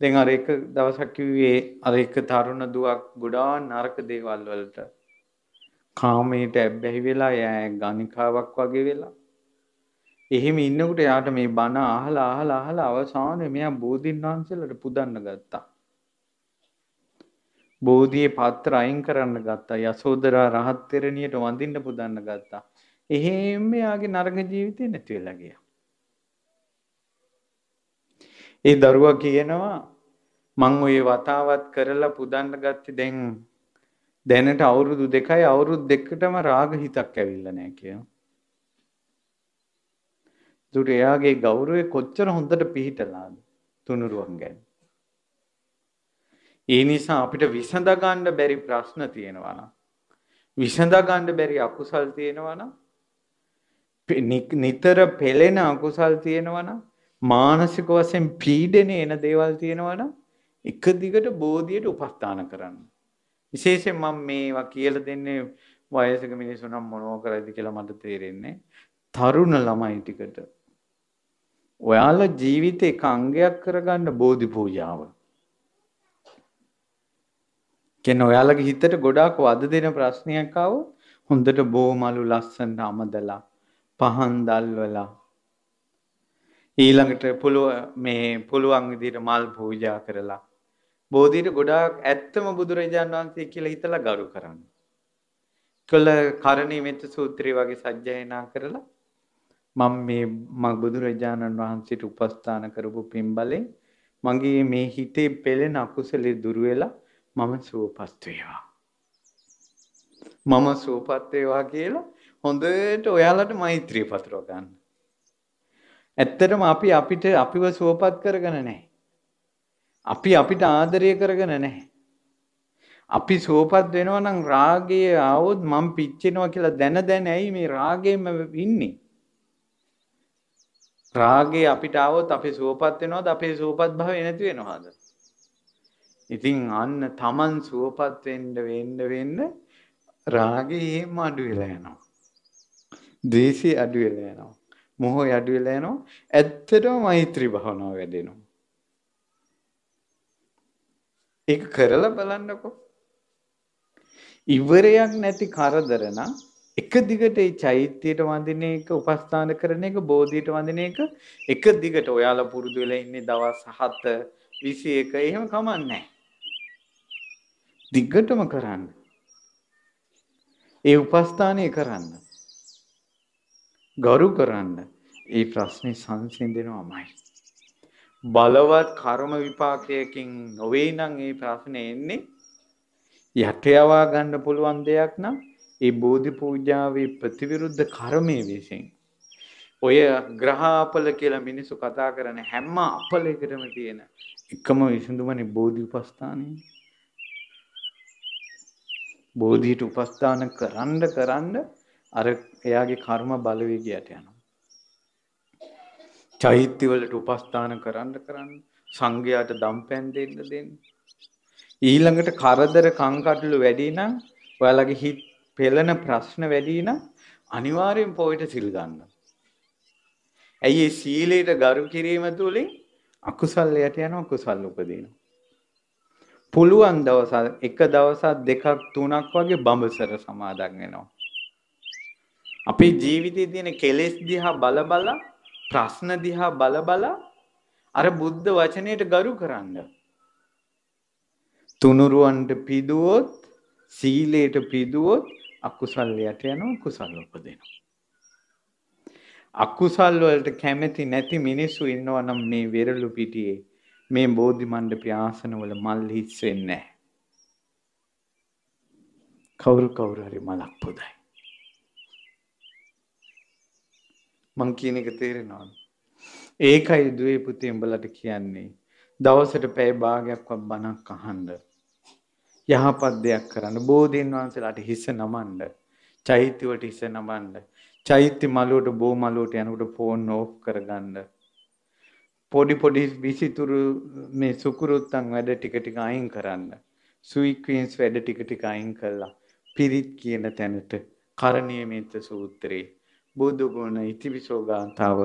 දැන් අර එක දවසක් කිව්වේ අර එක තරුණ දුවක් ගොඩාක් නරක දේවල් වලට කාමයට ඇබ්බැහි වෙලා එයා ගණිකාවක් වගේ වෙලා එහෙම ඉන්නකොට එයාට මේ බණ අහලා අහලා අහලා අවසානයේ මෙයා බෝධින් වහන්සේලාට පුදන්න ගත්තා. බෝධියේ පාත්‍ර අයින් කරන්න ගත්තා. යසෝදරා රහත් තෙරණියට වඳින්න පුදන්න ගත්තා. එහෙම යාගේ නරක ජීවිතේ නැති වෙලා ගියා. ඒ දරුවා කියනවා මං ওই වතාවත් කරලා පුදන්න ගත්තේ දැන් දැනට අවුරුදු දෙකයි අවුරුදු දෙකටම රාග හිතක් ඇවිල්ලා නැහැ කියලා. දුර එයාගේ ගෞරවය කොච්චර හොඳට පිහිටලාද තුනුරුවන් ගැන. ඒ නිසා අපිට විසඳගන්න බැරි ප්‍රශ්න තියෙනවා නම් විසඳගන්න බැරි අකුසල් තියෙනවා නම් නිතර පෙළෙන අකුසල් තියෙනවා නම් මානසික වශයෙන් පීඩන එන දේවල් තියෙනවා නම් එක දිගට බෝධියට උපස්ථාන කරන්න. විශේෂයෙන් මම මේවා කියලා දෙන්නේ වයසක මිනිස්සු නම් මොනව කරයිද කියලා මට තේරෙන්නේ තරුණ ළමයි ටිකට. ඔයාලා ජීවිතේ එක අංගයක් කරගන්න බෝධි පූජාව. කියන්නේ ඔයාලගේ හිතට ගොඩාක් වද දෙන ප්‍රශ්නයක් ආවොත් හොඳට බොමලු ලස්සන අමදලා පහන් දැල්වලා ඊළඟට පුළුව මේ පුළුවන් විදිහට මල් පූජා කරලා බෝධියට ගොඩාක් ඇත්තම බුදුරජාණන් වහන්සේ කියලා හිතලා ගරු කරන්න. කළ කරණී මෙත් සූත්‍රය වගේ සජ්ජායනා කරලා මම මේ මම බුදුරජාණන් වහන්සේට උපස්ථාන කරපු පින්බලෙන් මගේ මේ හිතේ පෙළෙන අකුසලෙ දුර වෙලා මම සුවපත් වේවා. මම සුවපත් වේවා කියලා හොඳට ඔයාලට මෛත්‍රී පතුරව ගන්න. ඇත්තටම අපි අපිට අපිව සුවපත් කරගෙන නැහැ. අපි අපිට ආදරය කරගෙන නැහැ. අපි සුවපත් වෙනවා නම් රාගය ආවොත් මම පිච්චෙනවා කියලා දැන දැන ඇයි මේ රාගයෙන්ම ඉන්නේ? රාගය අපිට આવොත් අපි සුවපත් වෙනවද අපේ සුවපත් භාවය නැති වෙනවද ඉතින් අන්න Taman සුවපත් වෙන්න වෙන්න වෙන්න රාගේ එහෙම අඩු වෙලා යනවා. ද්වේෂය අඩු වෙලා යනවා. මොහොය අඩු වෙලා යනවා. ඇත්තටම මෛත්‍රී භාවනාව වැඩෙනවා. ඒක කරලා බලන්නකෝ. ඉවරයක් නැති කරදර නම් එක දිගට ඒ චෛත්‍යයට වඳින එක උපස්ථාන කරන එක බෝධියට වඳින එක එක දිගට ඔයාලා පුරුදු වෙලා ඉන්නේ දවස් 7 21 එහෙම කමන්නේ දිග්ගටම කරන්න. ඒ උපස්ථානය කරන්න. ගරු කරන්න. ඒ ප්‍රශ්නේ සංසිඳෙනවමයි. බලවත් කර්ම විපාකයකින් නොවේ නම් ඒ ප්‍රශ්නේ එන්නේ යට යවා ගන්න පුළුවන් දෙයක් නම් ඒ බෝධි පූජාවේ ප්‍රතිවිරුද්ධ කර්මයේ විසින් ඔය ග්‍රහාපල කියලා මිනිස්සු කතා කරන හැම අපලයකටම තියෙන එකම විසඳුමනේ බෝධි උපස්ථානය. බෝධියට උපස්ථාන කරන්න කරන්න අර එයාගේ කර්ම බලවේගයට යනවා. චෛත්‍ය වලට උපස්ථාන කරන්න කරන්න සංඝයාට දම්පැන් දෙන්න දෙන්න. ඊළඟට කරදර කංකටළු වැඩි නම් ඔයාලගේ හිත පෙළෙන ප්‍රශ්න වැඩි නම් අනිවාර්යෙන් පොයට සිල් ගන්න. ඇයි ඒ සීලයට ගරු කිරීම තුලින් අකුසල් යට යනවා කුසල් උපදිනවා. පුළුවන් දවස එක දවසක් දෙකක් තුනක් වගේ බඹසර සමාදන් වෙනවා. අපේ ජීවිතයේ තියෙන කෙලෙස් දිහා බල බල ප්‍රශ්න දිහා බල බල අර බුද්ධ වචනයට ගරු කරන්න. තුනුරුවන්ට පිදුවොත් සීලයට පිදුවොත් අකුසල්ලයට යනවා කුසල් උපදිනවා. අකුසල් වලට කැමති නැති මිනිස්සු ඉන්නවා නම් මේ වෙරළු පිටියේ මේ බෝධි මණ්ඩපේ ආසනවල මල් හිස් වෙන්නේ නැහැ. කවුරු කවුරු හරි මලක් පොදයි. මං කියන එක තේරෙනවද? ඒකයි දුවේ පුතේ උඹලට කියන්නේ. දවසට පැය භාගයක්වත් බණක් අහන්න. යහපත් දෙයක් කරන්න. බෝධීන් වහන්සේලාට හිස නමන්න. චෛත්‍යවට හිස නමන්න. චෛත්‍ය මළුවට බෝ මළුවට යනකොට ෆෝන් ඕෆ් කරගන්න. පොඩි පොඩි විසිතුරු මේ සුකුරුත්තන් වැඩ ටික ටික අයින් කරන්න. සුයික්වීන්ස් වැඩ ටික ටික අයින් කළා. පිරිත් කියන තැනට කරණීය මිත්‍ර සූත්‍රේ බුදු ගුණ ඉතිවිසෝ ගාථාව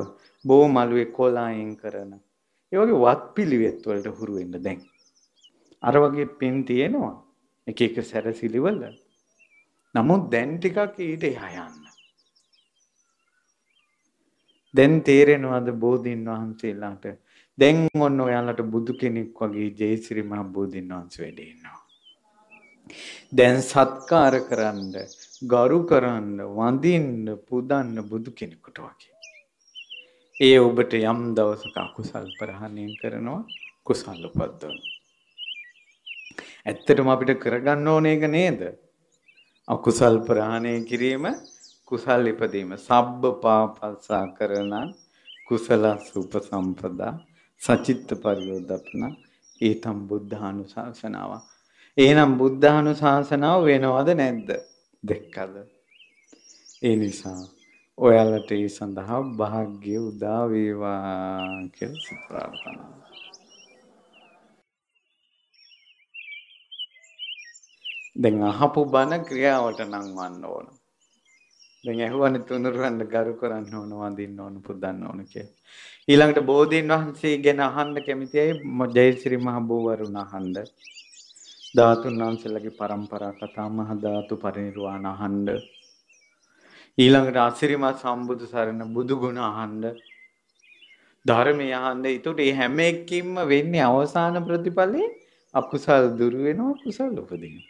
බෝ මළුවේ කොලායෙන් කරන. ඒ වගේ වත්පිළිවෙත් වලට හුරු වෙන්න දැන්. අර වගේ පින් තියෙනවා. එක එක සැරසිලි වල. නමුත් දැන් ටිකක් ඊට එහා යන්න. දැන් තේරෙනවද බෝධීන් වහන්සේලාට? දැන් ඔන්න ඔයාලට බුදු කෙනෙක් වගේ ජයශ්‍රී මහ බෝධීන් වහන්සේ වැඩ ඉන්නවා. දැන් සත්කාර කරන්න, ගරු කරන්න, වඳින්න, පුදන්න බුදු කෙනෙකුට වගේ. ඒ ඔබට යම් දවසක අකුසල් ප්‍රහාණය කරනවා, කුසල් උපද්දවනවා. ඇත්තටම අපිට කරගන්න ඕන එක නේද? අකුසල් ප්‍රහාණය කිරීම කුසල් ඉපදීම සබ්බ පාපස්සා කරන කුසල සුපසම්පදා සචිත්ත පරියෝදප්න ඒතම් බුද්ධානුශාසනාව එහෙනම් බුද්ධානුශාසනාව වෙනවද නැද්ද දෙක්කද ඒ නිසා ඔයාලට ඒ සඳහා වාග්ය උදා වේවා කියලා සිත ප්‍රාර්ථනා දැන් අහපු බණ ක්‍රියාවට නම් වන්න ඕන දැන් ඇහුවනේ තුනුරුවන්ට ගරු කරන්න ඕන වඳින්න ඕන පුදන්න ඕන කියලා. ඊළඟට බෝධීන් වහන්සේ ගැන අහන්න කැමතියි ජයශ්‍රී මහ බෝවරුණ අහන්න. ධාතුන් වහන්සේලාගේ પરම්පරා කතා මහ ධාතු පරිනිර්වාණ අහන්න. ඊළඟට අසිරිමත් සම්බුදු සරණ බුදු ගුණ අහන්න. ධර්මය අහන්න. ඒතකොට මේ හැම එකකින්ම වෙන්නේ අවසාන ප්‍රතිඵලේ අකුසල් දුරු වෙනවා කුසල් උපදිනවා.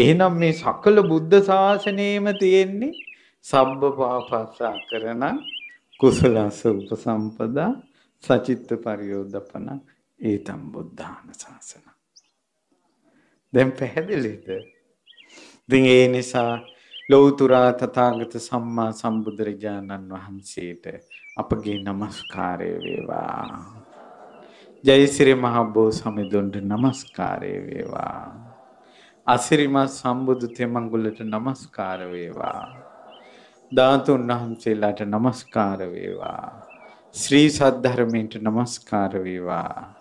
එහෙනම් මේ සකල බුද්ධ ශාසනයේම තියෙන්නේ සබ්බ පාපස්සා කරන කුසලස උපසම්පදා සචිත්ත පරියෝධපන ඒතම් බුද්ධාන ශාසන. දැන් පැහැදිලිද? ඉතින් ඒ නිසා ලෞතුරා තථාගත සම්මා සම්බුදුරජාණන් වහන්සේට අපගේ নমස්කාරය වේවා. ජයසිරි මහ බෝසමිඳුන්ට নমස්කාරය වේවා. අසිරිමත් සම්බුදු තෙමඟුලට নমස්කාර වේවා. ධාතුන් වහන්සේලාට নমස්කාර වේවා. ශ්‍රී සද්ධර්මයට নমස්කාර වේවා.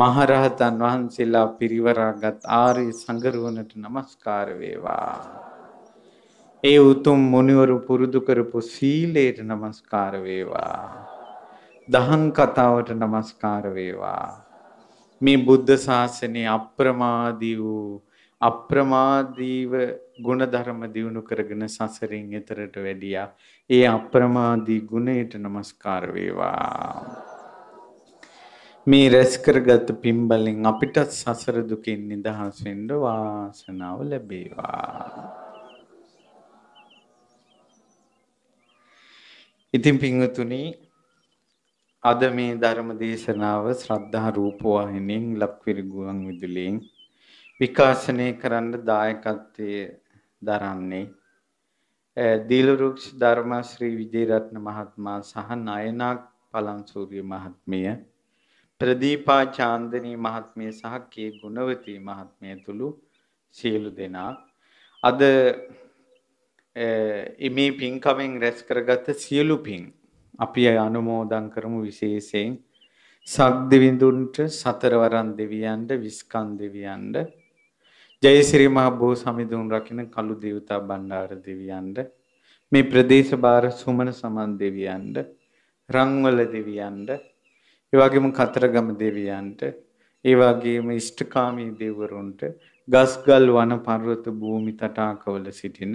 මහරහතන් වහන්සේලා පිරිවරාගත් ආර්ය සංගරුවනට নমස්කාර වේවා. ඒ උතුම් මුනිවරු පුරුදු කරපු සීලයට নমස්කාර වේවා. දහම් කතාවට নমස්කාර වේවා. මේ බුද්ධ ශාසනයේ අප්‍රමාදී වූ අප්‍රමාදීව ගුණධර්ම දියුණු කරගෙන සසරින් එතරට වැඩියා. ඒ අප්‍රමාදී ගුණයට নমස්කාර වේවා. මේ රැස් කරගත් පින්බලෙන් අපිටත් සසර දුකින් නිදහස් වෙන්න වාසනාව ලැබේවා. ඉතින් පින්වතුනි අද මේ ධර්ම දේශනාව ශ්‍රද්ධා රූපවාහිනියෙන් ලක්විරි ගුවන් විදුලියෙන් විකාශනය කරන්න දායකත්වයේ දරන්නේ දීලරුක්ෂ ධර්මශ්‍රී විජේරත්න මහත්මයා සහ නයනක් පලන්සූරිය මහත්මිය ප්‍රදීපා චාන්දනී මහත්මිය සහ කේ ගුණවතී මහත්මිය තුළු සියලු දෙනා අද මේ පින්කමෙන් රැස් කරගත සියලු පින් අපි අනුමෝදන් කරමු විශේෂයෙන් සක් දෙවිඳුන්ට සතරවරන් දෙවියන්ට විස්කන් දෙවියන්ට ජයසිරි මහ බෝසමිඳුන් රකින කළු දේවතා බණ්ඩාර දෙවියන්ට මේ ප්‍රදේශ බාර සුමන සමන් දෙවියන්ට රංවල දෙවියන්ට ඒ වගේම කතරගම දෙවියන්ට ඒ වගේම ඉෂ්ඨකාමී දෙවරුන්ට ගස්ගල් වන පර්වත භූමි තටාකවල සිටින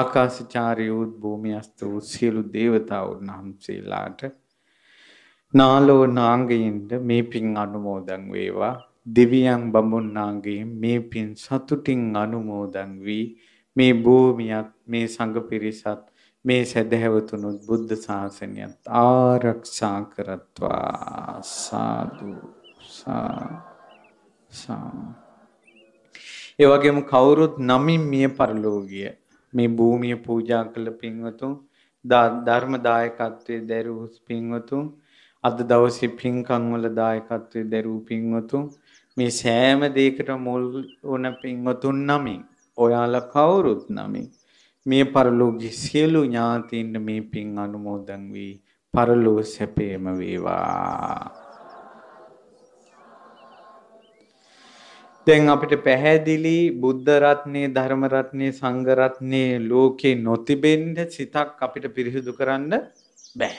ආකාශචාරී වූ භූමියස්ත වූ සියලු දේවතාවුන් වහන්සේලාට නාලෝ නාංගයින්ද මේ පින් අනුමෝදන් වේවා දෙවියන් බඹුන්නාගේ මේ පින් සතුටින් අනුමෝදන් වී මේ භූමියත් මේ සංඝ පිරිසත් මේ සදහැවතුනුත් බුද්ධ ශාසනයත් ආරක්ෂා කරත්වා සාදු සා ඒ වගේම කවුරුත් නමින් මිය පරලෝකීය මේ භූමිය පූජා කළ පින්වතුන් ධර්ම දායකත්වයේ දැරූ පින්වතුන් අද දවසේ පින්කම් වල දායකත්වයේ දැරූ පින්වතුන් මේ සෑම දෙයකට මුල් වන පින්වතුන් නමින් ඔයාලා කවුරුත් නමින් මේ පරලෝකයේ සියලු ඥාතීන්ට මේ පින් අනුමෝදන් වී පරලෝ සැපේම වේවා. දැන් අපිට පැහැදිලි බුද්ධ රත්නේ ධර්ම රත්නේ සංඝ රත්නේ ලෝකේ නොතිබෙන්න සිතක් අපිට පිරිසුදු කරන්න බෑ.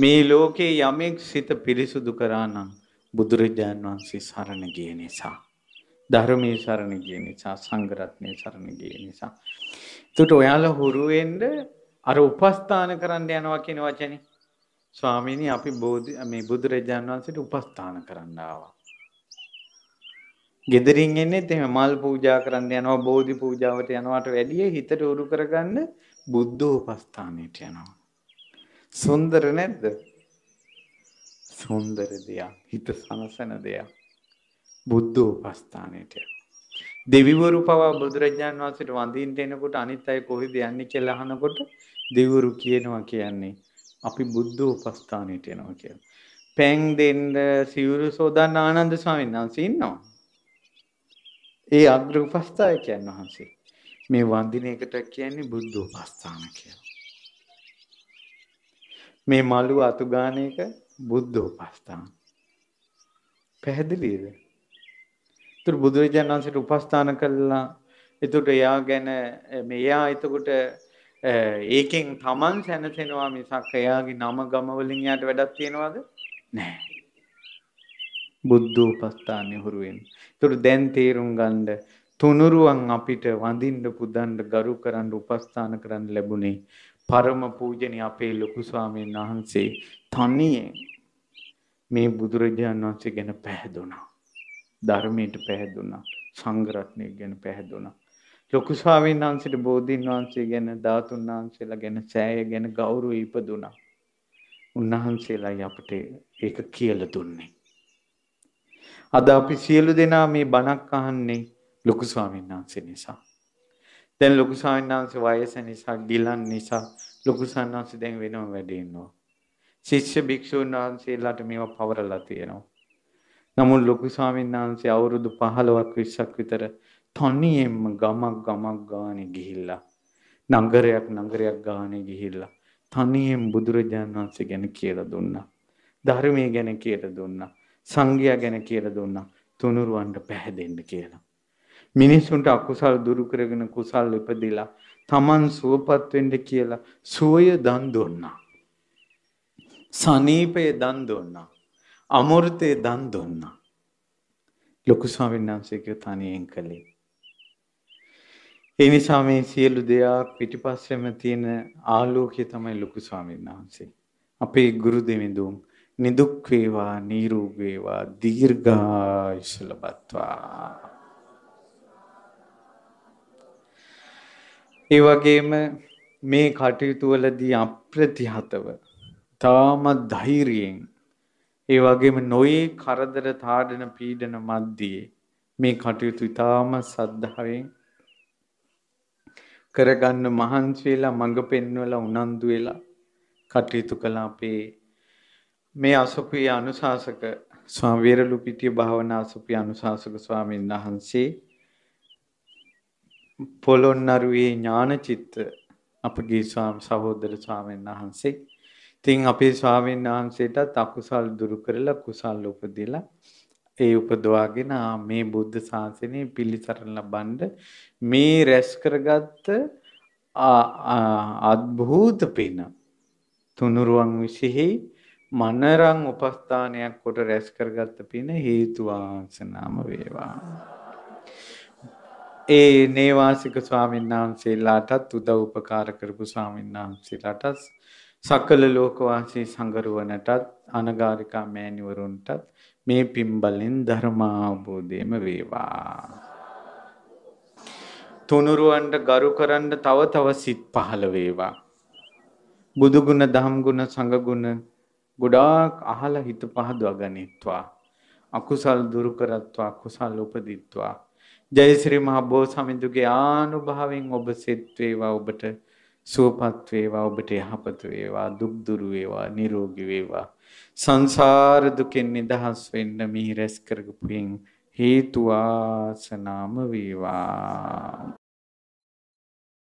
මේ ලෝකේ යමෙක් සිත පිරිසුදු කරා නම් බුදුරජාන් වහන්සේ සරණ ගිය නිසා ධර්මයේ සරණ ගිය නිසා සංඝ රත්නයේ සරණ ගිය නිසා එතකොට ඔයාලා හුරු වෙන්න අර උපස්ථාන කරන්න යනවා කියන වචනේ ස්වාමීනි අපි බෝධි මේ බුදුරජාන් වහන්සේට උපස්ථාන කරන්න ආවා. ගෙදරින් එන්නෙත් එහෙම මල් පූජා කරන්න යනවා බෝධි පූජාවට යනවට වැඩිය හිතට උරු කරගන්න බුද්ධ උපස්ථානෙට යනවා. සුන්දර නැද්ද? සුන්දර දෙයක් හිත සනසන දෙයක් බුද්ධ උපස්ථානයට දෙවිවරු පවා බුදුරජාණන් වහන්සේට වඳින්න එනකොට අනිත් අය කොහෙද යන්නේ කියලා අහනකොට දෙවිවරු කියනවා කියන්නේ අපි බුද්ධ උපස්ථානයට එනවා කියලා. පැන් දෙන්න සිවුරු සෝදන්න ආනන්ද ස්වාමීන් වහන්සේ ඉන්නවා. ඒ අග්‍ර උපස්ථායකයන් වහන්සේ මේ වඳින එකට කියන්නේ බුද්ධ උපස්ථාන කියලා. මේ මලු අතුගාන එක බුද්ධෝපස්ථාන. පැහැදිලිද? ඒතර බුදුරජාණන් වහන්සේට උපස්ථාන කළා. එතකොට එයා ගැන මෙයා එතකොට ඒකෙන් Taman සැනසෙනවා මිසක් එයාගේ නම ගම වලින් යාට වැඩක් තියනවද? නැහැ. බුද්ධ උපස්ථානේ හුරු වෙන. ඒතකොට දැන් තේරුම් ගන්න තුනුරුවන් අපිට වඳින්න පුදන්න ගරු කරන්න උපස්ථාන කරන්න ලැබුණේ පරම පූජනීය අපේ ලොකු ස්වාමීන් වහන්සේ තනියෙන් මේ බුදුරජාණන් වහන්සේ ගැන පැහැදුනා. ධර්මයට පැහැදුනා. සංගරත්නය ගැන පැහැදුනා. ලොකුසාාවෙන් වහන්සට බෝධීන් වහන්සේ ගැන ධාතුන් වහන්සේලා ගැන සෑය ගැන ගෞරු ඉපදුනා. උන්වහන්සේලායි අපට ඒක කියල දුන්නේ. අද අපි සියලු දෙනා මේ බණක් අහන්නේ ලොකු ස්වාමීන් වහන්සේ නිසා. දැන් ලොකු ස්වාමීන් වහන්සේ වයස නිසා, ගිලන් නිසා ලොකු ස්වාමීන් වහන්සේ දැන් වෙනම වැඩ ඉන්නවා. ශිෂ්‍ය භික්ෂූන් වහන්සේලාට මේවා පවරලා තියෙනවා. නමුත් ලොකු ස්වාමීන් වහන්සේ අවුරුදු 15ක් 20ක් විතර තනියෙන්ම ගමක් ගමක් ගානේ ගිහිල්ලා නගරයක් නගරයක් ගානේ ගිහිල්ලා තනියෙන් බුදුරජාණන් වහන්සේ ගැන කියලා දුන්නා. ධර්මයේ ගැන කියලා දුන්නා. සංගය ගැන කියලා දුන්නා. තුනුරුවන්ට පැහැදෙන්න කියලා. මිනිසුන්ට අකුසල් දුරු කරගෙන කුසල් උපදිලා තමන් සුවපත් වෙන්න කියලා සෝය දන් දුන්නා. සනීපයේ දන් දුන්නා. අමෘතේ දන් දුන්නා. ලොකු ස්වාමීන් වහන්සේ කිය තනියෙන් කළේ. ඒ නිසා මේ සියලු දෙයක් පිටිපස්සෙම තියෙන ආලෝකය තමයි ලොකු ස්වාමීන් වහන්සේ. අපේ ගුරු දෙවිඳුන් නිදුක් වේවා නිරෝග වේවා දීර්ඝායුෂ ලබත්වා. ඒ වගේම මේ කටයුතු වලදී අප්‍රතිහතව තාම ධෛර්යයෙන් ඒ වගේම නොයේ කරදර තාඩන පීඩන මැද්දේ මේ කටයුතු තාම සද්ධාවෙන් කරගන්න මහන්සි වෙලා මඟ පෙන්වලා උනන්දු වෙලා කටයුතු කළ අපේ මේ අසුපී අනුශාසක ස්වාමී වේරලු පිටිය භාවනා අසුපී අනුශාසක ස්වාමීන් වහන්සේ පොළොන්නරුවේ ඥානචිත්ත අපගේ ස්වාම සහෝදර ස්වාමීන් වහන්සේ ඉතින් අපේ ස්වාමීන් වහන්සේටත් අකුසල් දුරු කරලා කුසල් උපදෙලා ඒ උපදවාගෙන මේ බුද්ධ ශාසනය පිළිසරණ ලබන්න මේ රැස් කරගත්ත අද්භූත පින තුනුරුවන් විසිහි මනරං උපස්ථානයක් කොට රැස් කරගත්ත පින හේතු ආසනාම වේවා. ඒ නේවාසික ස්වාමීන් වහන්සේලාටත් උදව් උපකාර කරපු ස්වාමීන් වහන්සේලාටත් සකල ලෝකවාසී සංගරුවනටත් අනගාരികා මෑණිවරුන්ටත් මේ පින්බලෙන් ධර්මාභෝධයම වේවා. තුනුරුවන්ට ගරු කරන්න තව තව සිත් පහළ වේවා. බුදුගුණ දහම්ගුණ සඟගුණ ගොඩාක් අහලා හිත පහදවා ගනිත්වා. අකුසල් දුරු කරත්වා කුසල් උපදිත්වා. ජයශ්‍රී මහ බෝසමිඳුගේ ආනුභාවයෙන් ඔබ සෙත් වේවා ඔබට සුවපත් වේවා ඔබට යහපත වේවා දුක් දුරු වේවා නිරෝගී වේවා සංසාර දුකෙන් නිදහස් වෙන්න මිහිරස් කරගපුයින් හේතු ආසනාම වේවා